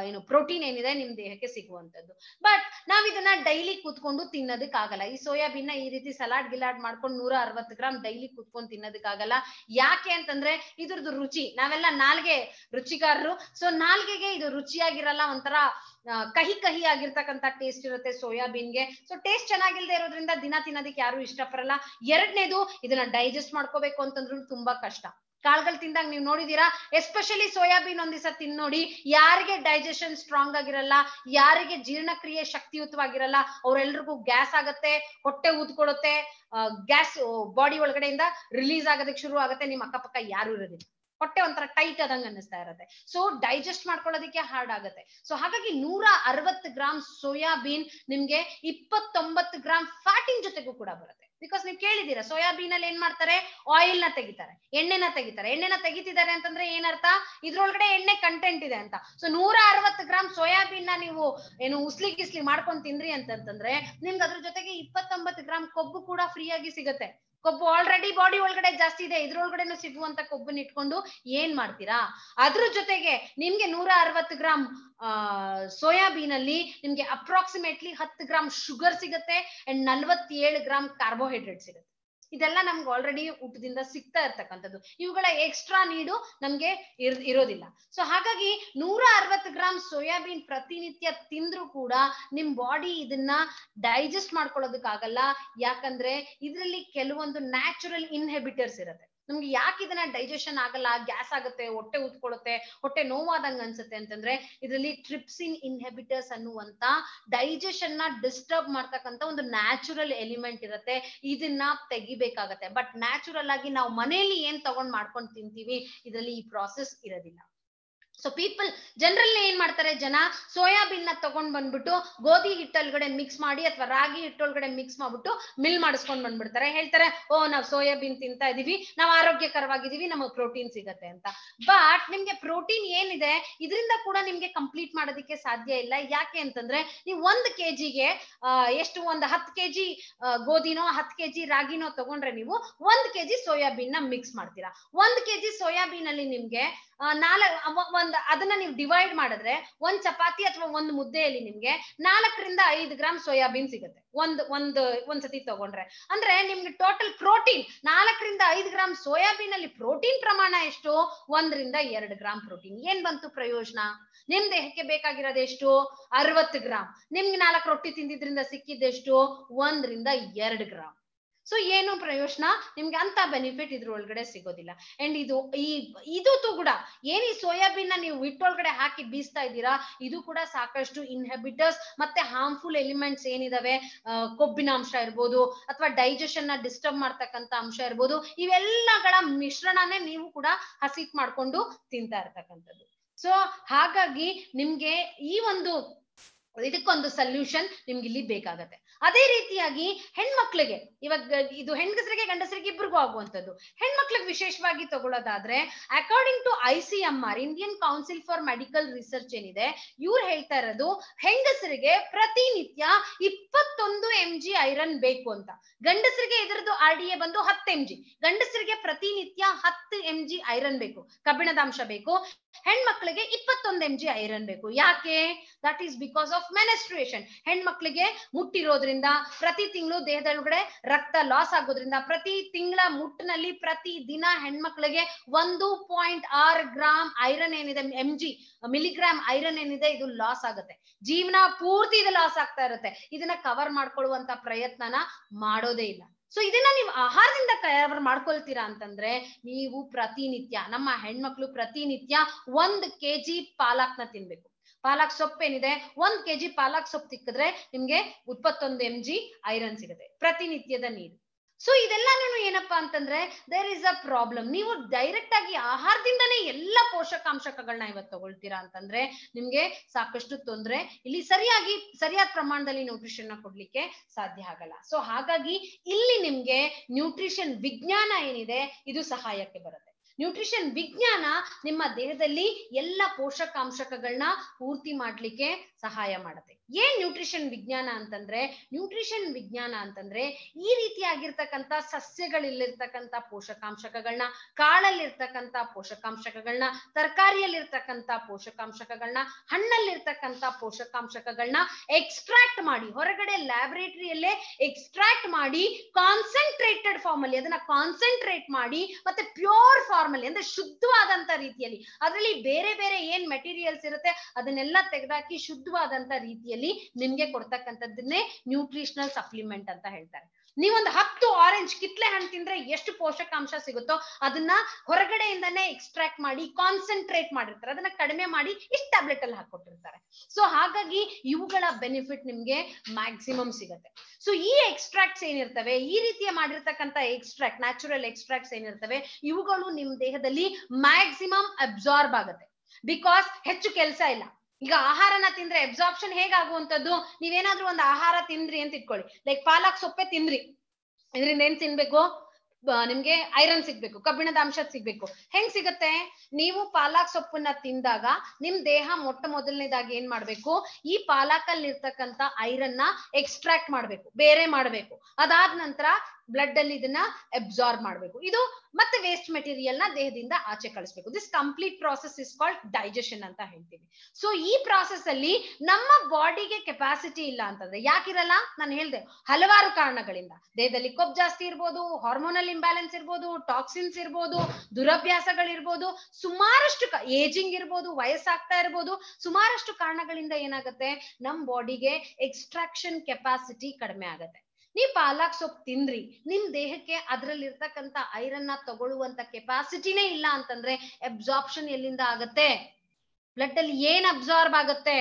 ಏನು ಪ್ರೋಟೀನ್ ಏನಿದೆ ನಿಮ್ ದೇಹಕ್ಕೆ ಸಿಗುವಂತದ್ದು ಬಟ್ ನಾವ್ ಇದನ್ನ ಡೈಲಿ ಕೂತ್ಕೊಂಡು ತಿನ್ನೋದಕ್ಕಾಗಲ್ಲ ಈ ಸೋಯಾಬೀನ್ ಈ ರೀತಿ ಸಲಾಡ್ ಗಿಲಾಡ್ ಮಾಡ್ಕೊಂಡು ನೂರ ಅರವತ್ತು ಗ್ರಾಮ್ ಡೈಲಿ ಕೂತ್ಕೊಂಡು ತಿನ್ನೋದಕ್ಕಾಗಲ್ಲ ಯಾಕೆ ಅಂತಂದ್ರೆ ಇದ್ರದ್ದು ರುಚಿ ನಾವೆಲ್ಲ ನಾಲ್ಗೆ ರುಚಿಕಾರರು ಸೊ ನಾಲ್ಗೆಗೆ ಇದು ರುಚಿಯಾಗಿರಲ್ಲ ಒಂಥರ ಕಹಿ ಕಹಿ ಆಗಿರ್ತಕ್ಕಂಥ ಟೇಸ್ಟ್ ಇರುತ್ತೆ ಸೋಯಾಬೀನ್ಗೆ ಸೊ ಟೇಸ್ಟ್ ಚೆನ್ನಾಗಿಲ್ದೆ ಇರೋದ್ರಿಂದ ದಿನ ತಿನ್ನೋದಕ್ಕೆ ಯಾರು ಇಷ್ಟಪಡಲ್ಲ ಎರಡನೇದು ಇದನ್ನ ಡೈಜೆಸ್ಟ್ ಮಾಡ್ಕೋಬೇಕು ಅಂತಂದ್ರು ತುಂಬಾ ಕಷ್ಟ ಕಾಳುಗಳು ತಿಂದಾಗ ನೀವು ನೋಡಿದೀರಾ ಎಸ್ಪೆಷಲಿ ಸೋಯಾಬೀನ್ ಒಂದಿಸ ತಿನ್ ನೋಡಿ ಯಾರಿಗೆ ಡೈಜೆಷನ್ ಸ್ಟ್ರಾಂಗ್ ಆಗಿರಲ್ಲ ಯಾರಿಗೆ ಜೀರ್ಣಕ್ರಿಯೆ ಶಕ್ತಿಯುತವಾಗಿರಲ್ಲ ಅವ್ರೆಲ್ರಿಗೂ ಗ್ಯಾಸ್ ಆಗತ್ತೆ ಹೊಟ್ಟೆ ಊದ್ಕೊಡುತ್ತೆ ಗ್ಯಾಸ್ ಬಾಡಿ ಒಳಗಡೆಯಿಂದ ರಿಲೀಸ್ ಆಗೋದಕ್ಕೆ ಶುರು ಆಗುತ್ತೆ ನಿಮ್ಮ ಅಕ್ಕಪಕ್ಕ ಯಾರು ಇರೋದಿಲ್ಲ ಹೊಟ್ಟೆ ಒಂಥರ ಟೈಟ್ ಆದಂಗೆ ಅನ್ನಿಸ್ತಾ ಇರುತ್ತೆ ಸೊ ಡೈಜೆಸ್ಟ್ ಮಾಡ್ಕೊಳ್ಳೋದಕ್ಕೆ ಹಾರ್ಡ್ ಆಗುತ್ತೆ ಸೊ ಹಾಗಾಗಿ ನೂರ ಅರವತ್ತು ಗ್ರಾಮ್ ಸೋಯಾಬೀನ್ ನಿಮ್ಗೆ ಇಪ್ಪತ್ತೊಂಬತ್ತು ಗ್ರಾಮ್ ಫ್ಯಾಟಿನ್ ಜೊತೆಗೂ ಕೂಡ ಬರುತ್ತೆ ಬಿಕಾಸ್ ನೀವು ಕೇಳಿದೀರಾ ಸೋಯಾಬೀನ್ ಅಲ್ಲಿ ಏನ್ ಮಾಡ್ತಾರೆ ಆಯಿಲ್ ನ ತೆಗಿತಾರೆ ಎಣ್ಣೆನ ತೆಗಿತಾರೆ ಎಣ್ಣೆನ ತೆಗಿತಿದ್ದಾರೆ ಅಂತಂದ್ರೆ ಏನರ್ಥ ಇದ್ರೊಳಗಡೆ ಎಣ್ಣೆ ಕಂಟೆಂಟ್ ಇದೆ ಅಂತ ಸೊ ನೂರ ಅರವತ್ತು ಗ್ರಾಮ್ ಸೋಯಾಬೀನ್ ನ ನೀವು ಏನು ಉಸ್ಲಿ ಗಿಸ್ಲಿ ಮಾಡ್ಕೊಂಡ್ ತಿಂದ್ರಿ ಅಂತಂತಂದ್ರೆ ನಿಮ್ಗೆ ಅದ್ರ ಜೊತೆಗೆ ಇಪ್ಪತ್ತೊಂಬತ್ತು ಗ್ರಾಮ್ ಕೊಬ್ಬು ಕೂಡ ಫ್ರೀ ಆಗಿ ಸಿಗುತ್ತೆ ಕೊಬ್ಬು ಆಲ್ರೆಡಿ ಬಾಡಿ ಒಳಗಡೆ ಜಾಸ್ತಿ ಇದೆ ಇದ್ರೊಳಗಡೆನು ಸಿಗುವಂತ ಕೊಬ್ಬನ್ನ ಇಟ್ಕೊಂಡು ಏನ್ ಮಾಡ್ತೀರಾ ಅದ್ರ ಜೊತೆಗೆ ನಿಮ್ಗೆ ನೂರ ಅರವತ್ತು ಗ್ರಾಮ್ ಆ ಸೋಯಾಬೀನ್ ಅಲ್ಲಿ ನಿಮ್ಗೆ ಅಪ್ರಾಕ್ಸಿಮೇಟ್ಲಿ ಹತ್ತು ಗ್ರಾಮ್ ಶುಗರ್ ಸಿಗುತ್ತೆ ಅಂಡ್ ನಲ್ವತ್ತೇಳು ಗ್ರಾಮ್ ಕಾರ್ಬೋಹೈಡ್ರೇಟ್ ಸಿಗುತ್ತೆ ಇದೆಲ್ಲ ನಮ್ಗೆ ಆಲ್ರೆಡಿ ಊಟದಿಂದ ಸಿಗ್ತಾ ಇರ್ತಕ್ಕಂಥದ್ದು ಇವುಗಳ ಎಕ್ಸ್ಟ್ರಾ ನೀಡು ನಮ್ಗೆ ಇರೋದಿಲ್ಲ ಸೊ ಹಾಗಾಗಿ ನೂರ ಅರವತ್ತು ಗ್ರಾಮ್ ಸೋಯಾಬೀನ್ ಪ್ರತಿನಿತ್ಯ ತಿಂದ್ರೂ ಕೂಡ ನಿಮ್ ಬಾಡಿ ಇದನ್ನ ಡೈಜೆಸ್ಟ್ ಮಾಡ್ಕೊಳ್ಳೋದಕ್ಕಾಗಲ್ಲ ಯಾಕಂದ್ರೆ ಇದರಲ್ಲಿ ಕೆಲವೊಂದು ನ್ಯಾಚುರಲ್ ಇನ್ಹೆಬಿಟರ್ಸ್ ಇರುತ್ತೆ ನಮ್ಗೆ ಯಾಕೆ ಇದನ್ನ ಡೈಜೆಷನ್ ಆಗಲ್ಲ ಗ್ಯಾಸ್ ಆಗುತ್ತೆ ಹೊಟ್ಟೆ ಊದ್ಕೊಳ್ಳುತ್ತೆ ಹೊಟ್ಟೆ ನೋವಾದಂಗ ಅನ್ಸುತ್ತೆ ಅಂತಂದ್ರೆ ಇದರಲ್ಲಿ ಟ್ರಿಪ್ಸಿನ್ ಇನ್ಹೆಬಿಟರ್ಸ್ ಅನ್ನುವಂತ ಡೈಜೆಷನ್ ನ ಡಿಸ್ಟರ್ಬ್ ಮಾಡ್ತಕ್ಕಂತ ಒಂದು ನ್ಯಾಚುರಲ್ ಎಲಿಮೆಂಟ್ ಇರುತ್ತೆ ಇದನ್ನ ತೆಗಿಬೇಕಾಗತ್ತೆ ಬಟ್ ನ್ಯಾಚುರಲ್ ಆಗಿ ನಾವು ಮನೆಯಲ್ಲಿ ಏನ್ ತಗೊಂಡ್ ಮಾಡ್ಕೊಂಡು ತಿಂತೀವಿ ಇದರಲ್ಲಿ ಈ ಪ್ರಾಸೆಸ್ ಇರೋದಿಲ್ಲ ಸೊ ಪೀಪಲ್ ಜನರಲ್ಲಿ ಏನ್ ಮಾಡ್ತಾರೆ ಜನ ಸೋಯಾಬೀನ್ ನ ತಗೊಂಡ್ ಬಂದ್ಬಿಟ್ಟು ಗೋಧಿ ಹಿಟ್ಟೊಳಗಡೆ ಮಿಕ್ಸ್ ಮಾಡಿ ಅಥವಾ ರಾಗಿ ಹಿಟ್ಟೊಳಗಡೆ ಮಿಕ್ಸ್ ಮಾಡ್ಬಿಟ್ಟು ಮಿಲ್ ಮಾಡಿಸ್ಕೊಂಡ್ ಬಂದ್ಬಿಡ್ತಾರೆ ಹೇಳ್ತಾರೆ ಓ ನಾವು ಸೋಯಾಬೀನ್ ತಿಂತಾ ಇದೀವಿ ನಾವು ಆರೋಗ್ಯಕರವಾಗಿದೀವಿ ನಮಗೆ ಪ್ರೋಟೀನ್ ಸಿಗತ್ತೆ ಅಂತ ಬಟ್ ನಿಮ್ಗೆ ಪ್ರೋಟೀನ್ ಏನಿದೆ ಇದರಿಂದ ಕೂಡ ನಿಮ್ಗೆ ಕಂಪ್ಲೀಟ್ ಮಾಡೋದಕ್ಕೆ ಸಾಧ್ಯ ಇಲ್ಲ ಯಾಕೆ ಅಂತಂದ್ರೆ ನೀವು ಒಂದ್ ಕೆಜಿಗೆ ಎಷ್ಟು ಒಂದ್ ಹತ್ತು ಕೆಜಿ ಗೋಧಿನೋ ಹತ್ತು ಕೆಜಿ ರಾಗಿನೋ ತಗೊಂಡ್ರೆ ನೀವು ಒಂದ್ ಕೆಜಿ ಸೋಯಾಬೀನ್ ನ ಮಿಕ್ಸ್ ಮಾಡ್ತೀರಾ ಒಂದ್ ಕೆಜಿ ಸೋಯಾಬೀನ್ ಅಲ್ಲಿ ನಿಮ್ಗೆ ನಾಲ್ಕು ಒಂದ್ ಅದನ್ನ ನೀವು ಡಿವೈಡ್ ಮಾಡಿದ್ರೆ ಒಂದ್ ಚಪಾತಿ ಅಥವಾ ಒಂದ್ ಮುದ್ದೆಯಲ್ಲಿ ನಿಮ್ಗೆ ನಾಲ್ಕರಿಂದ ಐದು ಗ್ರಾಮ್ ಸೋಯಾಬೀನ್ ಸಿಗುತ್ತೆ ಒಂದ್ ಒಂದ್ ಒಂದ್ಸತಿ ತಗೊಂಡ್ರೆ ಅಂದ್ರೆ ನಿಮ್ಗೆ ಟೋಟಲ್ ಪ್ರೋಟೀನ್ ನಾಲ್ಕರಿಂದ ಐದು ಗ್ರಾಮ್ ಸೋಯಾಬೀನ್ ಅಲ್ಲಿ ಪ್ರೋಟೀನ್ ಪ್ರಮಾಣ ಎಷ್ಟು ಒಂದರಿಂದ ಎರಡು ಗ್ರಾಮ್ ಪ್ರೋಟೀನ್ ಏನ್ ಬಂತು ಪ್ರಯೋಜನ ನಿಮ್ ದೇಹಕ್ಕೆ ಬೇಕಾಗಿರೋದು ಎಷ್ಟು ಅರವತ್ತು ಗ್ರಾಮ್ ನಿಮ್ಗೆ ನಾಲ್ಕು ರೊಟ್ಟಿ ತಿಂದಿದ್ರಿಂದ ಸಿಕ್ಕಿದ್ದೆಷ್ಟು ಒಂದ್ರಿಂದ ಎರಡು ಗ್ರಾಮ್ ಸೊ ಏನು ಪ್ರಯೋಜನ ನಿಮ್ಗೆ ಅಂತ ಬೆನಿಫಿಟ್ ಇದ್ರ ಒಳಗಡೆ ಸಿಗೋದಿಲ್ಲ ಅಂಡ್ ಇದು ಈ ಇದು ಕೂಡ ಏನ್ ಈ ಸೋಯಾಬೀನ್ ನೀವು ಹಿಟ್ಟೊಳಗಡೆ ಹಾಕಿ ಬೀಸ್ತಾ ಇದ್ದೀರಾ ಇದು ಕೂಡ ಸಾಕಷ್ಟು ಇನ್ಹೆಬಿಟರ್ಸ್ ಮತ್ತೆ ಹಾರ್ಮ್ಫುಲ್ ಎಲಿಮೆಂಟ್ಸ್ ಏನಿದಾವೆ ಕೊಬ್ಬಿನ ಅಂಶ ಇರ್ಬೋದು ಅಥವಾ ಡೈಜೆಷನ್ ನ ಡಿಸ್ಟರ್ಬ್ ಮಾಡ್ತಕ್ಕಂತ ಅಂಶ ಇರ್ಬೋದು ಇವೆಲ್ಲಗಳ ಮಿಶ್ರಣನೇ ನೀವು ಕೂಡ ಹಸಿಟ್ ಮಾಡ್ಕೊಂಡು ತಿಂತಾ ಇರ್ತಕ್ಕಂಥದ್ದು ಸೊ ಹಾಗಾಗಿ ನಿಮ್ಗೆ ಈ ಒಂದು ಇದಕ್ಕೊಂದು ಸೊಲ್ಯೂಷನ್ ನಿಮ್ಗೆ ಇಲ್ಲಿ ಬೇಕಾಗತ್ತೆ ಅದೇ ರೀತಿಯಾಗಿ ಹೆಣ್ಮಕ್ಳಿಗೆ ಇವಾಗ ಇದು ಹೆಂಗಸರಿಗೆ ಗಂಡಸರಿಗೆ ಇಬ್ಬರಿಗೂ ಆಗುವಂಥದ್ದು ಹೆಣ್ಮಕ್ಳಿಗೆ ವಿಶೇಷವಾಗಿ ತಗೊಳ್ಳೋದಾದ್ರೆ according to I C M R Indian Council for Medical Research ಏನಿದೆ ಇವ್ರು ಹೇಳ್ತಾ ಇರೋದು ಹೆಂಗಸರಿಗೆ ಪ್ರತಿನಿತ್ಯ ಇಪ್ಪತ್ತೊಂದು ಎಂ ಜಿ ಐರನ್ ಬೇಕು ಅಂತ ಗಂಡಸರಿಗೆ ಇದರದ್ದು ಆರ್ ಡಿ ಎ ಬಂದು ಹತ್ತು ಎಂ ಜಿ ಗಂಡಸರಿಗೆ ಪ್ರತಿನಿತ್ಯ ಹತ್ತು ಎಂ ಜಿ ಐರನ್ ಬೇಕು ಕಬ್ಬಿಣದ ಅಂಶ ಬೇಕು ಹೆಣ್ಮಕ್ಳಿಗೆ ಇಪ್ಪತ್ತೊಂದು ಎಂ ಜಿ ಐರನ್ ಬೇಕು ಯಾಕೆ that is because of menstruation ಹೆಣ್ಮಕ್ಳಿಗೆ ಮುಟ್ಟಿರೋದ್ರಿಂದ ಆಗೋದ್ರಿಂದ ಪ್ರತಿ ತಿಂಗಳು ದೇಹದೊಳಗಡೆ ರಕ್ತ ಲಾಸ್ ಆಗೋದ್ರಿಂದ ಪ್ರತಿ ತಿಂಗಳ ಮುಟ್ಟಿನಲ್ಲಿ ಪ್ರತಿ ದಿನ ಹೆಣ್ಮಕ್ಳಿಗೆ ಒಂದು ಪಾಯಿಂಟ್ ಆರ್ ಗ್ರಾಮ್ ಐರನ್ ಏನಿದೆ ಎಂ ಜಿ ಮಿಲಿಗ್ರಾಮ್ ಐರನ್ ಏನಿದೆ ಇದು ಲಾಸ್ ಆಗುತ್ತೆ ಜೀವನ ಪೂರ್ತಿ ಇದು ಲಾಸ್ ಆಗ್ತಾ ಇರುತ್ತೆ ಇದನ್ನ ಕವರ್ ಮಾಡ್ಕೊಳ್ಳುವಂತ ಪ್ರಯತ್ನನ ಮಾಡೋದೇ ಇಲ್ಲ ಸೊ ಇದನ್ನ ನೀವು ಆಹಾರದಿಂದ ಕವರ್ ಮಾಡ್ಕೊಳ್ತೀರಾ ಅಂತಂದ್ರೆ ನೀವು ಪ್ರತಿನಿತ್ಯ ನಮ್ಮ ಹೆಣ್ಮಕ್ಳು ಪ್ರತಿನಿತ್ಯ ಒಂದ್ ಕೆಜಿ ಪಾಲಕ್ನ ತಿನ್ಬೇಕು ಪಾಲಕ್ ಏನಿದೆ ಒಂದ್ ಕೆಜಿ ಪಾಲಕ್ ಸೊಪ್ಪು ತಿಕ್ಕಿದ್ರೆ ನಿಮ್ಗೆ ಇಪ್ಪತ್ತೊಂದು ಎಂ ಜಿ ಐರನ್ ಸಿಗುತ್ತೆ ಪ್ರತಿನಿತ್ಯದ ನೀರು ಸೊ ಇದೆಲ್ಲಾನು ಏನಪ್ಪಾ ಅಂತಂದ್ರೆ ದೇರ್ ಇಸ್ ಅ ಪ್ರಾಬ್ಲಮ್ ನೀವು ಡೈರೆಕ್ಟ್ ಆಗಿ ಆಹಾರದಿಂದನೇ ಎಲ್ಲ ಪೋಷಕಾಂಶಗಳನ್ನ ಇವತ್ತು ತಗೊಳ್ತೀರಾ ಅಂತಂದ್ರೆ ನಿಮ್ಗೆ ಸಾಕಷ್ಟು ತೊಂದರೆ ಇಲ್ಲಿ ಸರಿಯಾಗಿ ಸರಿಯಾದ ಪ್ರಮಾಣದಲ್ಲಿ ನ್ಯೂಟ್ರಿಷನ್ ನ ಕೊಡ್ಲಿಕ್ಕೆ ಸಾಧ್ಯ ಆಗಲ್ಲ ಸೊ ಹಾಗಾಗಿ ಇಲ್ಲಿ ನಿಮ್ಗೆ ನ್ಯೂಟ್ರಿಷನ್ ವಿಜ್ಞಾನ ಏನಿದೆ ಇದು ಸಹಾಯಕ್ಕೆ ಬರುತ್ತೆ ನ್ಯೂಟ್ರಿಷನ್ ವಿಜ್ಞಾನ ನಿಮ್ಮ ದೇಹದಲ್ಲಿ ಎಲ್ಲ ಪೋಷಕಾಂಶಕಗಳನ್ನ ಪೂರ್ತಿ ಮಾಡ್ಲಿಕ್ಕೆ ಸಹಾಯ ಮಾಡುತ್ತೆ ಏನ್ ನ್ಯೂಟ್ರಿಷನ್ ವಿಜ್ಞಾನ ಅಂತಂದ್ರೆ ನ್ಯೂಟ್ರಿಷನ್ ವಿಜ್ಞಾನ ಅಂತಂದ್ರೆ ಈ ರೀತಿಯಾಗಿರ್ತಕ್ಕಂಥ ಸಸ್ಯಗಳಲ್ಲಿರ್ತಕ್ಕಂಥ ಪೋಷಕಾಂಶಕಗಳನ್ನ ಕಾಳಲ್ಲಿರ್ತಕ್ಕಂಥ ಪೋಷಕಾಂಶಕಗಳನ್ನ ತರಕಾರಿಯಲ್ಲಿರ್ತಕ್ಕಂಥ ಪೋಷಕಾಂಶಕಗಳನ್ನ ಹಣ್ಣಲ್ಲಿರ್ತಕ್ಕಂಥ ಪೋಷಕಾಂಶಕಗಳನ್ನ ಎಕ್ಸ್ಟ್ರಾಕ್ಟ್ ಮಾಡಿ ಹೊರಗಡೆ ಲ್ಯಾಬರೇಟರಿಯಲ್ಲೇ ಎಕ್ಸ್ಟ್ರಾಕ್ಟ್ ಮಾಡಿ ಕಾನ್ಸಂಟ್ರೇಟೆಡ್ ಫಾರ್ಮ್ ಅಲ್ಲಿ ಅದನ್ನ ಕಾನ್ಸಂಟ್ರೇಟ್ ಮಾಡಿ ಮತ್ತೆ ಪ್ಯೂರ್ ಫಾರ್ಮ್ ಫಾರ್ಮಲ್ಲಿ ಅಂದ್ರೆ ಶುದ್ಧವಾದಂತ ರೀತಿಯಲ್ಲಿ ಅದರಲ್ಲಿ ಬೇರೆ ಬೇರೆ ಏನ್ ಮೆಟೀರಿಯಲ್ಸ್ ಇರುತ್ತೆ ಅದನ್ನೆಲ್ಲ ತೆಗೆದಾಕಿ ಶುದ್ಧವಾದಂತ ರೀತಿಯಲ್ಲಿ ನಿಮ್ಗೆ ಕೊಡ್ತಕ್ಕಂಥದ್ದನ್ನೇ ನ್ಯೂಟ್ರಿಷನಲ್ ಸಪ್ಲಿಮೆಂಟ್ ಅಂತ ಹೇಳ್ತಾರೆ ನೀವೊಂದು ಹತ್ತು ಆರೆಂಜ್ ಕಿತ್ಲೆ ಹಣ್ಣು ತಿಂದ್ರೆ ಎಷ್ಟು ಪೋಷಕಾಂಶ ಸಿಗುತ್ತೋ ಅದನ್ನ ಹೊರಗಡೆಯಿಂದನೇ ಎಕ್ಸ್ಟ್ರಾಕ್ಟ್ ಮಾಡಿ ಕಾನ್ಸಂಟ್ರೇಟ್ ಮಾಡಿರ್ತಾರೆ ಅದನ್ನ ಕಡಿಮೆ ಮಾಡಿ ಇಷ್ಟು ಟ್ಯಾಬ್ಲೆಟ್ ಅಲ್ಲಿ ಹಾಕೊಟ್ಟಿರ್ತಾರೆ ಸೊ ಹಾಗಾಗಿ ಇವುಗಳ ಬೆನಿಫಿಟ್ ನಿಮ್ಗೆ ಮ್ಯಾಕ್ಸಿಮಮ್ ಸಿಗುತ್ತೆ ಸೊ ಈ ಎಕ್ಸ್ಟ್ರಾಕ್ಟ್ಸ್ ಏನಿರ್ತವೆ ಈ ರೀತಿಯ ಮಾಡಿರ್ತಕ್ಕಂಥ ಎಕ್ಸ್ಟ್ರಾಕ್ಟ್ ನ್ಯಾಚುರಲ್ ಎಕ್ಸ್ಟ್ರಾಕ್ಟ್ಸ್ ಏನಿರ್ತವೆ ಇವುಗಳು ನಿಮ್ ದೇಹದಲ್ಲಿ ಮ್ಯಾಕ್ಸಿಮಮ್ ಅಬ್ಸಾರ್ಬ್ ಆಗುತ್ತೆ ಬಿಕಾಸ್ ಹೆಚ್ಚು ಕೆಲಸ ಇಲ್ಲ ಈಗ ಆಹಾರನ ತಿಂದ್ರೆ ಎಬ್ಸಾರ್ಪ್ಷನ್ ಹೇಗಾಗುವಂತದ್ದು ನೀವೇನಾದ್ರೂ ಒಂದು ಆಹಾರ ತಿಂದ್ರಿ ಅಂತ ಇಟ್ಕೊಳ್ಳಿ ಲೈಕ್ ಪಾಲಕ್ ಸೊಪ್ಪೆ ತಿಂದ್ರಿ ಇದರಿಂದ ಏನ್ ತಿನ್ಬೇಕು ನಿಮ್ಗೆ ಐರನ್ ಸಿಗ್ಬೇಕು ಕಬ್ಬಿಣದ ಅಂಶ ಸಿಗ್ಬೇಕು ಹೆಂಗ್ ಸಿಗತ್ತೆ ನೀವು ಪಾಲಕ್ ಸೊಪ್ಪನ್ನ ತಿಂದಾಗ ನಿಮ್ ದೇಹ ಮೊಟ್ಟ ಮೊದಲನೇದಾಗಿ ಏನ್ ಮಾಡ್ಬೇಕು ಈ ಪಾಲಕಲ್ಲಿ ಇರ್ತಕ್ಕಂತ ಐರನ್ ನ ಎಕ್ಸ್ಟ್ರಾಕ್ಟ್ ಮಾಡ್ಬೇಕು ಬೇರೆ ಮಾಡ್ಬೇಕು ಅದಾದ ನಂತರ ಬ್ಲಡ್ ಅಲ್ಲಿ ಇದನ್ನ ಅಬ್ಸಾರ್ಬ್ ಮಾಡಬೇಕು ಇದು ಮತ್ತೆ ವೇಸ್ಟ್ ಮೆಟೀರಿಯಲ್ ನ ದೇಹದಿಂದ ಆಚೆ ಕಳಿಸ್ಬೇಕು this complete process is called digestion ಅಂತ ಹೇಳ್ತೀವಿ ಸೊ ಈ ಪ್ರಾಸೆಸ್ ಅಲ್ಲಿ ನಮ್ಮ ಬಾಡಿಗೆ ಕೆಪಾಸಿಟಿ ಇಲ್ಲ ಅಂತಂದ್ರೆ ಯಾಕಿರಲ್ಲ ನಾನು ಹೇಳ್ದೆ ಹಲವಾರು ಕಾರಣಗಳಿಂದ ದೇಹದಲ್ಲಿ ಕೊಬ್ಬು ಜಾಸ್ತಿ ಇರ್ಬೋದು ಹಾರ್ಮೋನಲ್ ಇಂಬ್ಯಾಲೆನ್ಸ್ ಇರ್ಬೋದು ಟಾಕ್ಸಿನ್ಸ್ ಇರ್ಬೋದು ದುರಭ್ಯಾಸಗಳಿರ್ಬೋದು ಸುಮಾರಷ್ಟು ಏಜಿಂಗ್ ಇರ್ಬೋದು ವಯಸ್ಸಾಗ್ತಾ ಇರ್ಬೋದು ಸುಮಾರಷ್ಟು ಕಾರಣಗಳಿಂದ ಏನಾಗುತ್ತೆ ನಮ್ಮ ಬಾಡಿಗೆ ಎಕ್ಸ್ಟ್ರಾಕ್ಷನ್ ಕೆಪಾಸಿಟಿ ಕಡಿಮೆ ಆಗುತ್ತೆ ನೀ ಪಾಲಕ್ ಸೊಪ್ಪು ತಿಂದ್ರಿ ನಿಮ್ ದೇಹಕ್ಕೆ ಅದ್ರಲ್ಲಿರ್ತಕ್ಕಂಥ ಐರನ್ನ ತಗೊಳ್ಳುವಂತ ಕೆಪಾಸಿಟಿನೇ ಇಲ್ಲ ಅಂತಂದ್ರೆ ಅಬ್ಸಾರ್ಪ್ಷನ್ ಎಲ್ಲಿಂದ ಆಗತ್ತೆ ಬ್ಲಡ್ ಅಲ್ಲಿ ಏನ್ ಅಬ್ಸಾರ್ಬ್ ಆಗತ್ತೆ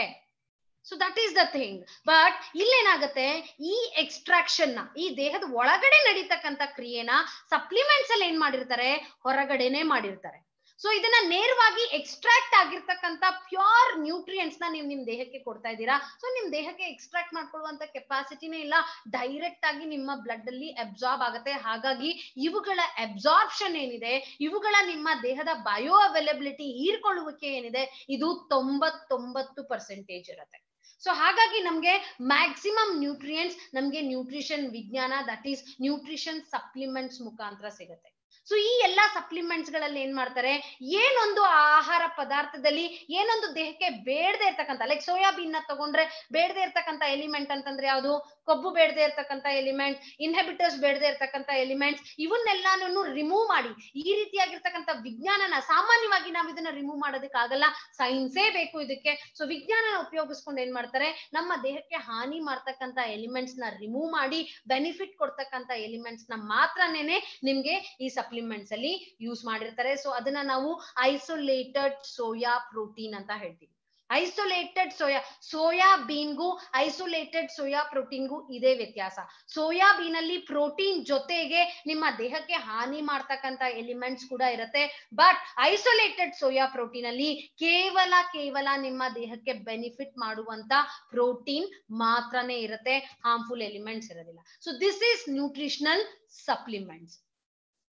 so that is the thing but ಇಲ್ಲೇನಾಗತ್ತೆ ಈ ಎಕ್ಸ್ಟ್ರಾಕ್ಷನ್ ನ ಈ ದೇಹದ ಒಳಗಡೆ ನಡೀತಕ್ಕಂಥ ಕ್ರಿಯೆನ ಸಪ್ಲಿಮೆಂಟ್ಸ್ ಅಲ್ಲಿ ಏನ್ ಮಾಡಿರ್ತಾರೆ ಹೊರಗಡೆನೆ ಮಾಡಿರ್ತಾರೆ ಸೊ ಇದನ್ನ ನೇರವಾಗಿ ಎಕ್ಸ್ಟ್ರಾಕ್ಟ್ ಆಗಿರ್ತಕ್ಕಂಥ ಪ್ಯೂರ್ ನ್ಯೂಟ್ರಿಯೆಂಟ್ಸ್ ನ ನೀವು ನಿಮ್ ದೇಹಕ್ಕೆ ಕೊಡ್ತಾ ಇದ್ದೀರಾ ಸೊ ನಿಮ್ ದೇಹಕ್ಕೆ ಎಕ್ಸ್ಟ್ರಾಕ್ಟ್ ಮಾಡ್ಕೊಳ್ಳುವಂತ ಕೆಪಾಸಿಟಿನೇ ಇಲ್ಲ ಡೈರೆಕ್ಟ್ ಆಗಿ ನಿಮ್ಮ ಬ್ಲಡ್ ಅಲ್ಲಿ ಅಬ್ಸಾರ್ಬ್ ಆಗುತ್ತೆ ಹಾಗಾಗಿ ಇವುಗಳ ಅಬ್ಸಾರ್ಪ್ಷನ್ ಏನಿದೆ ಇವುಗಳ ನಿಮ್ಮ ದೇಹದ ಬಯೋ ಅವೈಲಬಿಲಿಟಿ ಹೀರ್ಕೊಳ್ಳುವಿಕೆ ಏನಿದೆ ಇದು ತೊಂಬತ್ತೊಂಬತ್ತು ಪರ್ಸೆಂಟೇಜ್ ಇರುತ್ತೆ ಸೊ ಹಾಗಾಗಿ ನಮ್ಗೆ ಮ್ಯಾಕ್ಸಿಮಮ್ ನ್ಯೂಟ್ರಿಯೆಂಟ್ಸ್ ನಮ್ಗೆ ನ್ಯೂಟ್ರಿಷನ್ ವಿಜ್ಞಾನ ದಟ್ ಈಸ್ ನ್ಯೂಟ್ರಿಷನ್ ಸಪ್ಲಿಮೆಂಟ್ಸ್ ಮುಖಾಂತರ ಸಿಗುತ್ತೆ ಸೊ ಈ ಎಲ್ಲಾ ಸಪ್ಲಿಮೆಂಟ್ಸ್ ಗಳಲ್ಲಿ ಏನ್ ಮಾಡ್ತಾರೆ ಏನೊಂದು ಆಹಾರ ಪದಾರ್ಥದಲ್ಲಿ ಏನೊಂದು ದೇಹಕ್ಕೆ ಬೇಡದೆ ಇರ್ತಕ್ಕಂಥ ಲೈಕ್ ಸೋಯಾಬೀನ್ ನ ತಗೊಂಡ್ರೆ ಬೇಡದೆ ಇರ್ತಕ್ಕಂಥ ಎಲಿಮೆಂಟ್ ಅಂತಂದ್ರೆ ಯಾವುದು ಕಬ್ಬು ಬೇಡದೆ ಇರ್ತಕ್ಕಂಥ ಎಲಿಮೆಂಟ್ ಇನ್ಹೆಬಿಟರ್ಸ್ ಬೇಡದೆ ಇರತಕ್ಕಂಥ ಎಲಿಮೆಂಟ್ಸ್ ಇವನ್ನೆಲ್ಲಾನು ರಿಮೂವ್ ಮಾಡಿ ಈ ರೀತಿಯಾಗಿರ್ತಕ್ಕಂಥ ವಿಜ್ಞಾನನ ಸಾಮಾನ್ಯವಾಗಿ ನಾವು ಇದನ್ನ ರಿಮೂವ್ ಮಾಡೋದಕ್ಕಾಗಲ್ಲ ಸೈನ್ಸೇ ಬೇಕು ಇದಕ್ಕೆ ಸೊ ವಿಜ್ಞಾನನ ಉಪಯೋಗಿಸ್ಕೊಂಡು ಏನ್ ಮಾಡ್ತಾರೆ ನಮ್ಮ ದೇಹಕ್ಕೆ ಹಾನಿ ಮಾಡ್ತಕ್ಕಂಥ ಎಲಿಮೆಂಟ್ಸ್ ನ ರಿಮೂವ್ ಮಾಡಿ ಬೆನಿಫಿಟ್ ಕೊಡ್ತಕ್ಕಂಥ ಎಲಿಮೆಂಟ್ಸ್ ನ ಮಾತ್ರನೇ ನಿಮ್ಗೆ ಈ ಸಪ್ಲಿಮೆಂಟ್ಸ್ ಅಲ್ಲಿ ಯೂಸ್ ಮಾಡಿರ್ತಾರೆ ಸೊ ಅದನ್ನ ನಾವು ಐಸೋಲೇಟೆಡ್ ಸೋಯಾ ಪ್ರೋಟೀನ್ ಅಂತ ಹೇಳ್ತೀವಿ ಐಸೋಲೇಟೆಡ್ ಸೋಯಾ ಸೋಯಾ ಬೀನ್ಗೂ ಐಸೋಲೇಟೆಡ್ ಸೋಯಾ ಪ್ರೋಟೀನ್ಗೂ ಇದೇ ವ್ಯತ್ಯಾಸ ಸೋಯಾ ಬೀನಲ್ಲಿ ಪ್ರೋಟೀನ್ ಜೊತೆಗೆ ನಿಮ್ಮ ದೇಹಕ್ಕೆ ಹಾನಿ ಮಾಡ್ತಕ್ಕಂತ ಎಲಿಮೆಂಟ್ಸ್ ಕೂಡ ಇರುತ್ತೆ ಬಟ್ ಐಸೋಲೇಟೆಡ್ ಸೋಯಾ ಪ್ರೋಟೀನ್ ಅಲ್ಲಿ ಕೇವಲ ಕೇವಲ ನಿಮ್ಮ ದೇಹಕ್ಕೆ ಬೆನಿಫಿಟ್ ಮಾಡುವಂತ ಪ್ರೋಟೀನ್ ಮಾತ್ರನೇ ಇರುತ್ತೆ ಹಾರ್ಮ್ಫುಲ್ ಎಲಿಮೆಂಟ್ಸ್ ಇರೋದಿಲ್ಲ so this is nutritional supplements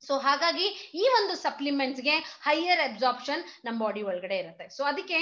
so ಹಾಗಾಗಿ ಈ ಒಂದು ಸಪ್ಲಿಮೆಂಟ್ಸ್ಗೆ ಹೈಯರ್ ಅಬ್ಸಾರ್ಪ್ಷನ್ ನಮ್ಮ ಬಾಡಿ ಒಳಗಡೆ ಇರುತ್ತೆ ಸೊ ಅದಕ್ಕೆ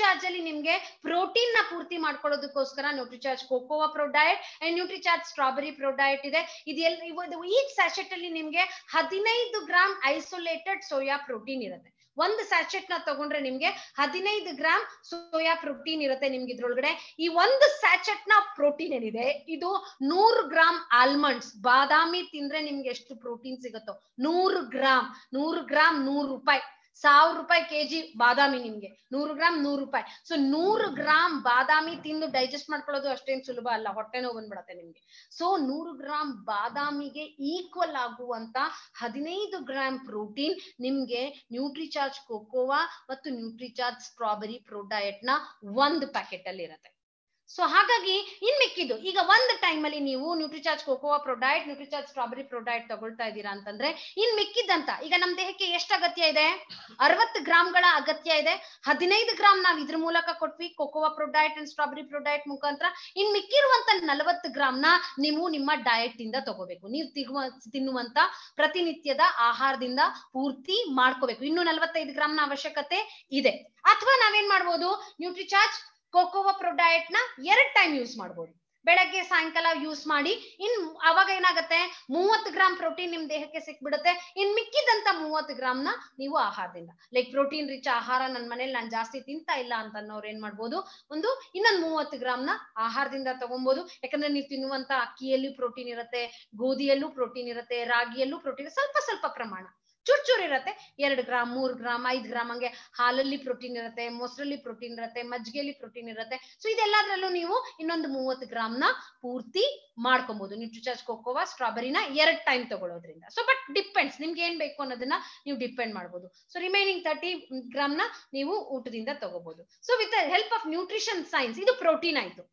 ಚಾರ್ಜ್ ಅಲ್ಲಿ ನಿಮ್ಗೆ ಪ್ರೋಟೀನ್ ನ ಪೂರ್ತಿ ಮಾಡ್ಕೊಳ್ಳೋದಕ್ಕೋಸ್ಕರ Nutricharge cocoa ProDiet and charge strawberry ProDiet ಇದೆ ಇದೆಲ್ಲ ಈ ಸ್ಯಾಶೆಟ್ ಅಲ್ಲಿ ನಿಮ್ಗೆ ಹದಿನೈದು ಗ್ರಾಮ್ ಐಸೋಲೇಟೆಡ್ ಸೋಯಾ ಪ್ರೋಟೀನ್ ಇರುತ್ತೆ ಒಂದು ಸ್ಯಾಚೆಟ್ ನ ತಗೊಂಡ್ರೆ ನಿಮ್ಗೆ ಹದಿನೈದು ಗ್ರಾಮ್ ಸೋಯಾ ಪ್ರೋಟೀನ್ ಇರುತ್ತೆ ನಿಮ್ಗೆ ಇದ್ರೊಳಗಡೆ ಈ ಒಂದು ಸ್ಯಾಚೆಟ್ ನ ಪ್ರೋಟೀನ್ ಏನಿದೆ ಇದು ನೂರು ಗ್ರಾಮ್ ಆಲ್ಮಂಡ್ಸ್ ಬಾದಾಮಿ ತಿಂದ್ರೆ ನಿಮ್ಗೆ ಎಷ್ಟು ಪ್ರೋಟೀನ್ ಸಿಗುತ್ತೋ ನೂರು ಗ್ರಾಮ್ ನೂರು ಗ್ರಾಮ್ ನೂರು ರೂಪಾಯಿ ಸಾವಿರ ರೂಪಾಯಿ ಕೆಜಿ ಬಾದಾಮಿ ನಿಮ್ಗೆ ನೂರು ಗ್ರಾಮ್ ನೂರು ರೂಪಾಯಿ ಸೊ ನೂರು ಗ್ರಾಮ್ ಬಾದಾಮಿ ತಿಂದು ಡೈಜೆಸ್ಟ್ ಮಾಡ್ಕೊಳ್ಳೋದು ಅಷ್ಟೇನ್ ಸುಲಭ ಅಲ್ಲ ಹೊಟ್ಟೆ ನೋವು ಬಂದ್ಬಿಡತ್ತೆ ನಿಮ್ಗೆ ಸೊ ನೂರು ಗ್ರಾಮ್ ಬಾದಾಮಿಗೆ ಈಕ್ವಲ್ ಆಗುವಂತ ಹದಿನೈದು ಗ್ರಾಮ್ ಪ್ರೋಟೀನ್ ನಿಮ್ಗೆ ನ್ಯೂಟ್ರಿಚಾರ್ಜ್ ಕೋಕೋವಾ ಮತ್ತು ನ್ಯೂಟ್ರಿಚಾರ್ಜ್ ಸ್ಟ್ರಾಬೆರಿ ಪ್ರೊ ನ ಒಂದು ಪ್ಯಾಕೆಟ್ ಅಲ್ಲಿ ಇರತ್ತೆ ಸೊ ಹಾಗಾಗಿ ಇನ್ ಮಿಕ್ಕಿದ್ದು ಈಗ ಒಂದ್ ಟೈಮ್ ಅಲ್ಲಿ ನೀವು Nutricharge cocoa product Nutricharge strawberry product ತಗೊಳ್ತಾ ಇದ್ದೀರಾ ಅಂತಂದ್ರೆ ಇನ್ ಮಿಕ್ಕಿದ್ದಂತ ಈಗ ನಮ್ ದೇಹಕ್ಕೆ ಎಷ್ಟು ಅಗತ್ಯ ಇದೆ ಅರವತ್ತು ಗ್ರಾಮ್ಗಳ ಅಗತ್ಯ ಇದೆ ಹದಿನೈದು ಗ್ರಾಮ್ ನಾವ್ ಇದ್ರ ಮೂಲಕ ಕೊಟ್ವಿ cocoa ProDiet and strawberry ProDiet ಮುಖಾಂತರ ಇನ್ ಮಿಕ್ಕಿರುವಂತ ನಲವತ್ತು ಗ್ರಾಮ್ ನ ನೀವು ನಿಮ್ಮ ಡಯಟ್ ಇಂದ ತಗೋಬೇಕು ನೀವು ತಿನ್ನುವಂತ ಪ್ರತಿನಿತ್ಯದ ಆಹಾರದಿಂದ ಪೂರ್ತಿ ಮಾಡ್ಕೋಬೇಕು ಇನ್ನು ನಲವತ್ತೈದು ನ ಅವಶ್ಯಕತೆ ಇದೆ ಅಥವಾ ನಾವೇನ್ ಮಾಡ್ಬೋದು ನ್ಯೂಟ್ರಿಚಾರ್ಜ್ ಕೋಕೋವಾ ಪ್ರೊಡೈಟ್ ನ ಎರಡ್ ಟೈಮ್ ಯೂಸ್ ಮಾಡ್ಬೋದು ಬೆಳಗ್ಗೆ ಸಾಯಂಕಾಲ ಯೂಸ್ ಮಾಡಿ ಇನ್ ಅವಾಗ ಏನಾಗುತ್ತೆ ಮೂವತ್ತು ಗ್ರಾಮ್ ಪ್ರೋಟೀನ್ ನಿಮ್ ದೇಹಕ್ಕೆ ಸಿಕ್ಬಿಡುತ್ತೆ ಇನ್ ಮಿಕ್ಕಿದಂತ ಮೂವತ್ತು ಗ್ರಾಮ್ ನ ನೀವು ಆಹಾರದಿಂದ ಲೈಕ್ ಪ್ರೋಟೀನ್ ರಿಚ್ ಆಹಾರ ನನ್ನ ಮನೇಲಿ ನಾನು ಜಾಸ್ತಿ ತಿಂತಾ ಇಲ್ಲ ಅಂತ ಅನ್ನೋರು ಏನ್ ಮಾಡ್ಬೋದು ಒಂದು ಇನ್ನೊಂದು ಮೂವತ್ತು ಗ್ರಾಮ್ ನ ಆಹಾರದಿಂದ ತಗೊಬಹುದು ಯಾಕಂದ್ರೆ ನೀವು ತಿನ್ನುವಂತ ಅಕ್ಕಿಯಲ್ಲೂ ಪ್ರೋಟೀನ್ ಇರುತ್ತೆ ಗೋಧಿಯಲ್ಲೂ ಪ್ರೋಟೀನ್ ಇರುತ್ತೆ ರಾಗಿಯಲ್ಲೂ ಪ್ರೋಟೀನ್ ಸ್ವಲ್ಪ ಸ್ವಲ್ಪ ಪ್ರಮಾಣ ಚೂರ್ ಇರುತ್ತೆ ಎರಡು ಗ್ರಾಮ್ ಮೂರ್ ಗ್ರಾಮ್ ಐದು ಗ್ರಾಮ್ ಹಂಗೆ ಹಾಲಲ್ಲಿ ಪ್ರೋಟೀನ್ ಇರುತ್ತೆ ಮೊಸರಲ್ಲಿ ಪ್ರೋಟೀನ್ ಇರುತ್ತೆ ಮಜ್ಜಿಗೆಯಲ್ಲಿ ಪ್ರೋಟೀನ್ ಇರುತ್ತೆ ಸೊ ಇದೆಲ್ಲದ್ರಲ್ಲೂ ನೀವು ಇನ್ನೊಂದು ಮೂವತ್ತು ಗ್ರಾಮ್ ನ ಪೂರ್ತಿ ಮಾಡ್ಕೊಬಹುದು ನೀವು ಚುಚಾಚ್ ಕೋಕೋವಾ ಸ್ಟ್ರಾಬೆರಿನ ಎರಡ್ ಟೈಮ್ ತಗೊಳ್ಳೋದ್ರಿಂದ ಸೊ ಬಟ್ ಡಿಪೆಂಡ್ಸ್ ನಿಮ್ಗೆ ಏನ್ ಬೇಕು ಅನ್ನೋದನ್ನ ನೀವು ಡಿಪೆಂಡ್ ಮಾಡ್ಬೋದು ಸೊ ರಿಮೈನಿಂಗ್ ತರ್ಟಿ ಗ್ರಾಮ್ ನ ನೀವು ಊಟದಿಂದ ತಗೋಬಹುದು so with help of nutrition science ಇದು ಪ್ರೋಟೀನ್ ಆಯ್ತು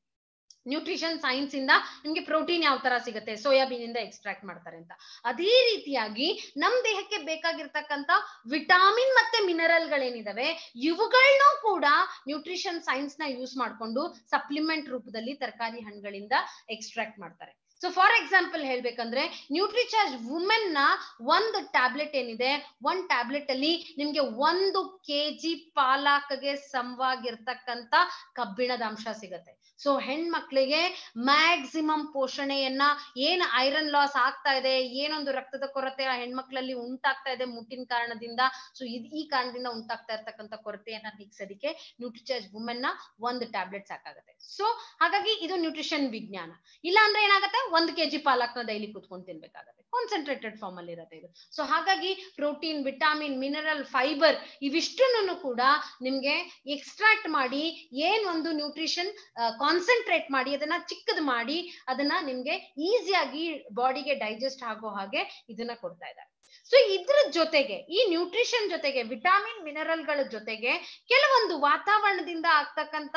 ನ್ಯೂಟ್ರಿಷನ್ ಸೈನ್ಸ್ ಇಂದ ನಿಮ್ಗೆ ಪ್ರೋಟೀನ್ ಯಾವ ತರ ಸಿಗುತ್ತೆ ಸೋಯಾಬೀನ್ ಇಂದ ಎಕ್ಸ್ಟ್ರಾಕ್ಟ್ ಮಾಡ್ತಾರೆ ಅಂತ ಅದೇ ರೀತಿಯಾಗಿ ನಮ್ ದೇಹಕ್ಕೆ ಬೇಕಾಗಿರ್ತಕ್ಕಂತ ವಿಟಾಮಿನ್ ಮತ್ತೆ ಮಿನರಲ್ ಗಳೇನಿದಾವೆ ಇವುಗಳನ್ನೂ ಕೂಡ ನ್ಯೂಟ್ರಿಷನ್ ಸೈನ್ಸ್ ನ ಯೂಸ್ ಮಾಡ್ಕೊಂಡು ಸಪ್ಲಿಮೆಂಟ್ ರೂಪದಲ್ಲಿ ತರಕಾರಿ ಹಣ್ಣುಗಳಿಂದ ಎಕ್ಸ್ಟ್ರಾಕ್ಟ್ ಮಾಡ್ತಾರೆ ಸೊ ಫಾರ್ ಎಕ್ಸಾಂಪಲ್ ಹೇಳ್ಬೇಕಂದ್ರೆ ನ್ಯೂಟ್ರಿಚಾರ್ಜ್ ವುಮೆನ್ ನ ಒಂದು ಟ್ಯಾಬ್ಲೆಟ್ ಏನಿದೆ ಒಂದ್ ಟ್ಯಾಬ್ಲೆಟ್ ಅಲ್ಲಿ ನಿಮ್ಗೆ ಒಂದು ಕೆ ಜಿ ಪಾಲಕ್ಗೆ ಸಮವಾಗಿರ್ತಕ್ಕಂತ ಕಬ್ಬಿಣದ ಅಂಶ ಸಿಗತ್ತೆ ಸೊ ಹೆಣ್ಮಕ್ಳಿಗೆ ಮ್ಯಾಕ್ಸಿಮಮ್ ಪೋಷಣೆಯನ್ನ ಏನ್ ಐರನ್ ಲಾಸ್ ಆಗ್ತಾ ಇದೆ ಏನೊಂದು ರಕ್ತದ ಕೊರತೆ ಆ ಹೆಣ್ಮಕ್ಳಲ್ಲಿ ಉಂಟಾಗ್ತಾ ಇದೆ ಮುಟ್ಟಿನ ಕಾರಣದಿಂದ ಸೊ ಇದು ಈ ಕಾರಣದಿಂದ ಉಂಟಾಗ್ತಾ ಇರ್ತಕ್ಕಂಥ ಕೊರತೆಯನ್ನ ನೀಗಿಸೋದಕ್ಕೆ ನ್ಯೂಟ್ರಿಚಾರ್ಜ್ ವುಮೆನ್ ನ ಒಂದು ಟ್ಯಾಬ್ಲೆಟ್ ಸಾಕಾಗುತ್ತೆ ಸೊ ಹಾಗಾಗಿ ಇದು ನ್ಯೂಟ್ರಿಷನ್ ವಿಜ್ಞಾನ ಇಲ್ಲ ಅಂದ್ರೆ ಏನಾಗುತ್ತೆ ಒಂದ್ ಕೆಜಿ ಪಾಲಕ್ನ ಡೈಲಿ ಕುತ್ಕೊಂಡು ತಿನ್ಬೇಕಾಗತ್ತೆ ಕಾನ್ಸಂಟ್ರೇಟೆಡ್ ಫಾರ್ಮ್ ಅಲ್ಲಿ ಇರುತ್ತೆ ಇದು ಸೊ ಹಾಗಾಗಿ ಪ್ರೋಟೀನ್ ವಿಟಾಮಿನ್ ಮಿನರಲ್ ಫೈಬರ್ ಇವಿಷ್ಟನ್ನು ಕೂಡ ನಿಮ್ಗೆ ಎಕ್ಸ್ಟ್ರಾಕ್ಟ್ ಮಾಡಿ ಏನ್ ಒಂದು ನ್ಯೂಟ್ರಿಷನ್ ಕಾನ್ಸಂಟ್ರೇಟ್ ಮಾಡಿ ಅದನ್ನ ಚಿಕ್ಕದ್ ಮಾಡಿ ಅದನ್ನ ನಿಮ್ಗೆ ಈಸಿಯಾಗಿ ಬಾಡಿಗೆ ಡೈಜೆಸ್ಟ್ ಆಗೋ ಹಾಗೆ ಇದನ್ನ ಕೊಡ್ತಾ ಇದ್ದಾರೆ ಸೊ ಇದ್ರ ಜೊತೆಗೆ ಈ ನ್ಯೂಟ್ರಿಷನ್ ಜೊತೆಗೆ ವಿಟಾಮಿನ್ ಮಿನರಲ್ಗಳ ಜೊತೆಗೆ ಕೆಲವೊಂದು ವಾತಾವರಣದಿಂದ ಆಗ್ತಕ್ಕಂತ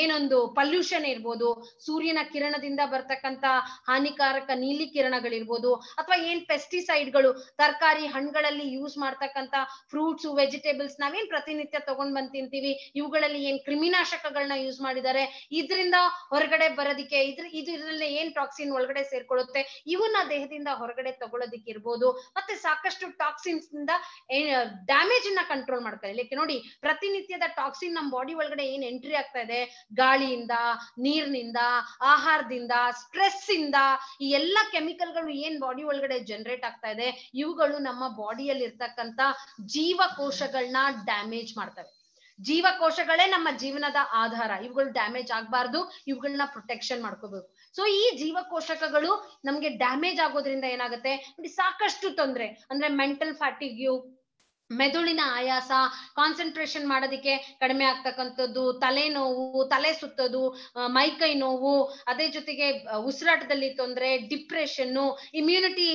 ಏನೊಂದು ಪಲ್ಯೂಷನ್ ಇರ್ಬೋದು ಸೂರ್ಯನ ಕಿರಣದಿಂದ ಬರ್ತಕ್ಕಂತ ಹಾನಿಕಾರಕ ನೀಲಿ ಕಿರಣಗಳಿರ್ಬೋದು ಅಥವಾ ಏನ್ ಪೆಸ್ಟಿಸೈಡ್ಗಳು ತರಕಾರಿ ಹಣ್ಣುಗಳಲ್ಲಿ ಯೂಸ್ ಮಾಡ್ತಕ್ಕಂತ ಫ್ರೂಟ್ಸ್ ವೆಜಿಟೇಬಲ್ಸ್ ನಾವೇನ್ ಪ್ರತಿನಿತ್ಯ ತಗೊಂಡ್ ಬಂದ್ ತಿಂತೀವಿ ಇವುಗಳಲ್ಲಿ ಏನ್ ಕ್ರಿಮಿನಾಶಕಗಳನ್ನ ಯೂಸ್ ಮಾಡಿದ್ದಾರೆ ಇದರಿಂದ ಹೊರಗಡೆ ಬರೋದಿಕ್ಕೆ ಇದ್ರ ಇದ್ರಲ್ಲಿ ಏನ್ ಟಾಕ್ಸಿನ್ ಒಳಗಡೆ ಸೇರ್ಕೊಳ್ಳುತ್ತೆ ಇವನ್ನ ದೇಹದಿಂದ ಹೊರಗಡೆ ತಗೊಳೋದಿಕ್ಕಿರ್ಬೋದು ಮತ್ತೆ ಸಾಕಷ್ಟು ಟಾಕ್ಸಿನ್ಸ್ ಇಂದ ಡ್ಯಾಮೇಜ್ ಅನ್ನ ಕಂಟ್ರೋಲ್ ಮಾಡ್ತಾರೆ ಲೈಕ್ ನೋಡಿ ಪ್ರತಿನಿತ್ಯದ ಟಾಕ್ಸಿನ್ ನಮ್ಮ ಬಾಡಿ ಒಳಗಡೆ ಏನ್ ಎಂಟ್ರಿ ಆಗ್ತಾ ಇದೆ ಗಾಳಿಯಿಂದ ನೀರ್ನಿಂದ ಆಹಾರದಿಂದ ಸ್ಟ್ರೆಸ್ ಇಂದ ಈ ಎಲ್ಲಾ ಕೆಮಿಕಲ್ಗಳು ಏನ್ ಬಾಡಿ ಒಳಗಡೆ ಜನರೇಟ್ ಆಗ್ತಾ ಇದೆ ಇವುಗಳು ನಮ್ಮ ಬಾಡಿಯಲ್ಲಿ ಇರ್ತಕ್ಕಂತ ಜೀವಕೋಶಗಳನ್ನ ಡ್ಯಾಮೇಜ್ ಮಾಡ್ತವೆ ಜೀವಕೋಶಗಳೇ ನಮ್ಮ ಜೀವನದ ಆಧಾರ ಇವುಗಳು ಡ್ಯಾಮೇಜ್ ಆಗ್ಬಾರ್ದು ಇವುಗಳನ್ನ ಪ್ರೊಟೆಕ್ಷನ್ ಮಾಡ್ಕೋಬೇಕು ಸೊ ಈ ಜೀವಕೋಶಕಗಳು ನಮ್ಗೆ ಡ್ಯಾಮೇಜ್ ಆಗೋದ್ರಿಂದ ಏನಾಗುತ್ತೆ ಸಾಕಷ್ಟು ತೊಂದರೆ ಅಂದ್ರೆ ಮೆಂಟಲ್ ಫ್ಯಾಟಿಗ್ಯೂ ಮೆದುಳಿನ ಆಯಾಸ ಕಾನ್ಸಂಟ್ರೇಷನ್ ಮಾಡೋದಕ್ಕೆ ಕಡಿಮೆ ಆಗ್ತಕ್ಕಂಥದ್ದು ತಲೆನೋವು ತಲೆ ಸುತ್ತೋದು ಮೈಕೈ ನೋವು ಅದೇ ಜೊತೆಗೆ ಉಸಿರಾಟದಲ್ಲಿ ತೊಂದರೆ ಡಿಪ್ರೆಷನ್ನು ಇಮ್ಯುನಿಟಿ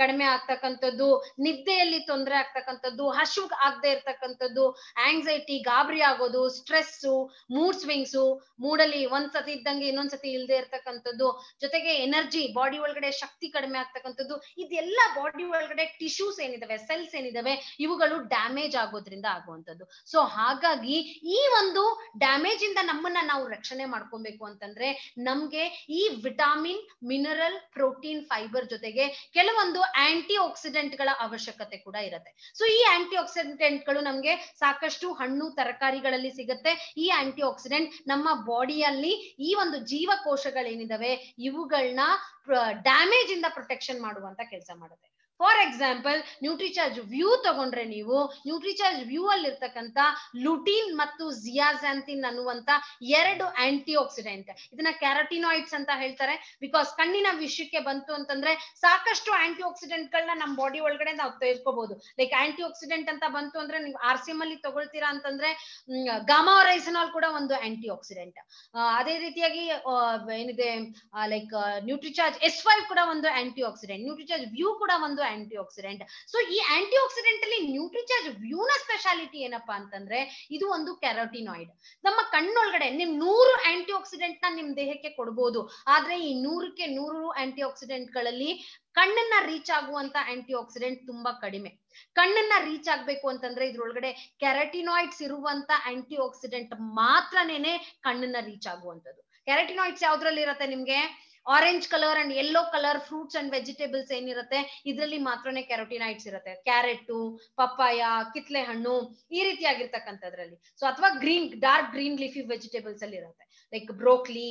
ಕಡಿಮೆ ಆಗ್ತಕ್ಕಂಥದ್ದು ನಿದ್ದೆಯಲ್ಲಿ ತೊಂದರೆ ಆಗ್ತಕ್ಕಂಥದ್ದು ಹಸು ಆಗದೆ ಇರ್ತಕ್ಕಂಥದ್ದು ಆಂಗ್ಸೈಟಿ ಗಾಬರಿ ಆಗೋದು ಸ್ಟ್ರೆಸ್ಸು ಮೂಡ್ ಸ್ವಿಂಗ್ಸು ಮೂಡಲ್ಲಿ ಒಂದ್ಸತಿ ಇದ್ದಂಗೆ ಇನ್ನೊಂದ್ಸತಿ ಇಲ್ಲದೆ ಇರ್ತಕ್ಕಂಥದ್ದು ಜೊತೆಗೆ ಎನರ್ಜಿ ಬಾಡಿ ಒಳಗಡೆ ಶಕ್ತಿ ಕಡಿಮೆ ಆಗ್ತಕ್ಕಂಥದ್ದು ಇದೆಲ್ಲ ಬಾಡಿ ಒಳಗಡೆ ಟಿಶ್ಯೂಸ್ ಏನಿದಾವೆ ಸೆಲ್ಸ್ ಏನಿದಾವೆ ಇವುಗಳು ಡ್ಯಾಮೇಜ್ ಆಗೋದ್ರಿಂದ ಆಗುವಂಥದ್ದು ಸೊ ಹಾಗಾಗಿ ಈ ಒಂದು ಡ್ಯಾಮೇಜ್ ಇಂದ ನಮ್ಮನ್ನ ನಾವು ರಕ್ಷಣೆ ಮಾಡ್ಕೊಬೇಕು ಅಂತಂದ್ರೆ ನಮ್ಗೆ ಈ ವಿಟಾಮಿನ್ ಮಿನರಲ್ ಪ್ರೋಟೀನ್ ಫೈಬರ್ ಜೊತೆಗೆ ಕೆಲವೊಂದು ಆಂಟಿ ಆಕ್ಸಿಡೆಂಟ್ ಗಳ ಅವಶ್ಯಕತೆ ಕೂಡ ಇರುತ್ತೆ ಸೊ ಈ ಆಂಟಿ ಆಕ್ಸಿಡೆಂಟ್ ಗಳು ನಮ್ಗೆ ಸಾಕಷ್ಟು ಹಣ್ಣು ತರಕಾರಿಗಳಲ್ಲಿ ಸಿಗುತ್ತೆ ಈ ಆಂಟಿ ಆಕ್ಸಿಡೆಂಟ್ ನಮ್ಮ ಬಾಡಿಯಲ್ಲಿ ಈ ಒಂದು ಜೀವಕೋಶಗಳೇನಿದಾವೆ ಇವುಗಳನ್ನ ಡ್ಯಾಮೇಜ್ ಇಂದ ಪ್ರೊಟೆಕ್ಷನ್ ಮಾಡುವಂತ ಕೆಲಸ ಮಾಡುತ್ತೆ ಫಾರ್ ಎಕ್ಸಾಂಪಲ್ ನ್ಯೂಟ್ರಿಚಾರ್ಜ್ ವ್ಯೂ ತಗೊಂಡ್ರೆ ನೀವು ನ್ಯೂಟ್ರಿಚಾರ್ಜ್ ವ್ಯೂ ಅಲ್ಲಿ ಲುಟೀನ್ ಮತ್ತು ಜಿಯಾಜಾಂತಿನ್ ಅನ್ನುವಂತ ಎರಡು ಆಂಟಿ ಆಕ್ಸಿಡೆಂಟ್ ಇದನ್ನ ಕ್ಯಾರಟಿನಾಯ್ಡ್ಸ್ ಅಂತ ಹೇಳ್ತಾರೆ ಬಿಕಾಸ್ ಕಣ್ಣಿನ ವಿಷಯಕ್ಕೆ ಬಂತು ಅಂತಂದ್ರೆ ಸಾಕಷ್ಟು ಆಂಟಿ ಆಕ್ಸಿಡೆಂಟ್ ಗಳನ್ನ ನಮ್ಮ ಬಾಡಿ ಒಳಗಡೆ ನಾವು ತೆಗೆದುಕೋಬಹುದು ಲೈಕ್ ಆಂಟಿ ಆಕ್ಸಿಡೆಂಟ್ ಅಂತ ಬಂತು ಅಂದ್ರೆ ನೀವು ಆರ್ ಸಿ ಎಂ ಅಲ್ಲಿ ತಗೊಳ್ತೀರಾ ಅಂತಂದ್ರೆ ಗಾಮಾರೈಸನಾಲ್ ಕೂಡ ಒಂದು ಆಂಟಿ ಆಕ್ಸಿಡೆಂಟ್ ಅದೇ ರೀತಿಯಾಗಿ ಏನಿದೆ ಲೈಕ್ ನ್ಯೂಟ್ರಿಚಾರ್ಜ್ ಎಸ್ ಫೈವ್ ಕೂಡ ಒಂದು ಆಂಟಿ ಆಕ್ಸಿಡೆಂಟ್ ನ್ಯೂಟ್ರಿಚಾರ್ಜ್ ವ್ಯೂ ಕೂಡ ಒಂದು ಆಂಟಿ ಆಕ್ಸಿಡೆಂಟ್ ಸೊ ಈ ಆಂಟಿ ಆಕ್ಸಿಡೆಂಟ್ ಅಲ್ಲಿ ನ್ಯೂಟ್ರಿಚಾರ್ಜ್ ವ್ಯೂನ ಸ್ಪೆಷಾಲಿಟಿ ಏನಪ್ಪಾ ಅಂತಂದ್ರೆ ಇದು ಒಂದು ಕ್ಯಾರೋಟಿನಾಯ್ಡ್ ನಮ್ಮ ಕಣ್ಣೊಳಗಡೆ ನಿಮ್ ನೂರು ಆಂಟಿ ಆಕ್ಸಿಡೆಂಟ್ ನ ನಿಮ್ ದೇಹಕ್ಕೆ ಕೊಡ್ಬೋದು ಆದ್ರೆ ಈ ನೂರಕ್ಕೆ ನೂರು ಆಂಟಿ ಆಕ್ಸಿಡೆಂಟ್ ಗಳಲ್ಲಿ ಕಣ್ಣನ್ನ ರೀಚ್ ಆಗುವಂತ ಆಂಟಿ ಆಕ್ಸಿಡೆಂಟ್ ತುಂಬಾ ಕಡಿಮೆ ಕಣ್ಣನ್ನ ರೀಚ್ ಆಗ್ಬೇಕು ಅಂತಂದ್ರೆ ಇದ್ರೊಳಗಡೆ ಕೆರಟಿನಾಯ್ಡ್ಸ್ ಇರುವಂತ ಆಂಟಿ ಆಕ್ಸಿಡೆಂಟ್ ಮಾತ್ರನೇನೆ ಕಣ್ಣನ್ನ ರೀಚ್ ಆಗುವಂತದ್ದು ಕೆರಟಿನಾಯ್ಡ್ಸ್ ಯಾವ್ದ್ರಲ್ಲಿ ಇರತ್ತೆ ನಿಮ್ಗೆ orange colour and yellow colour fruits and vegetables ಏನಿರುತ್ತೆ ಇದ್ರಲ್ಲಿ ಮಾತ್ರನೇ ಕ್ಯಾರೋಟಿನೈಟ್ಸ್ ಇರುತ್ತೆ ಕ್ಯಾರೆಟ್ ಪಪ್ಪಾಯ ಕಿತ್ಲೆ ಹಣ್ಣು ಈ ರೀತಿಯಾಗಿರ್ತಕ್ಕಂಥದ್ರಲ್ಲಿ ಸೊ ಅಥವಾ green dark green leafy vegetables ಅಲ್ಲಿ ಇರುತ್ತೆ ಲೈಕ್ ಬ್ರೋಕ್ಲಿ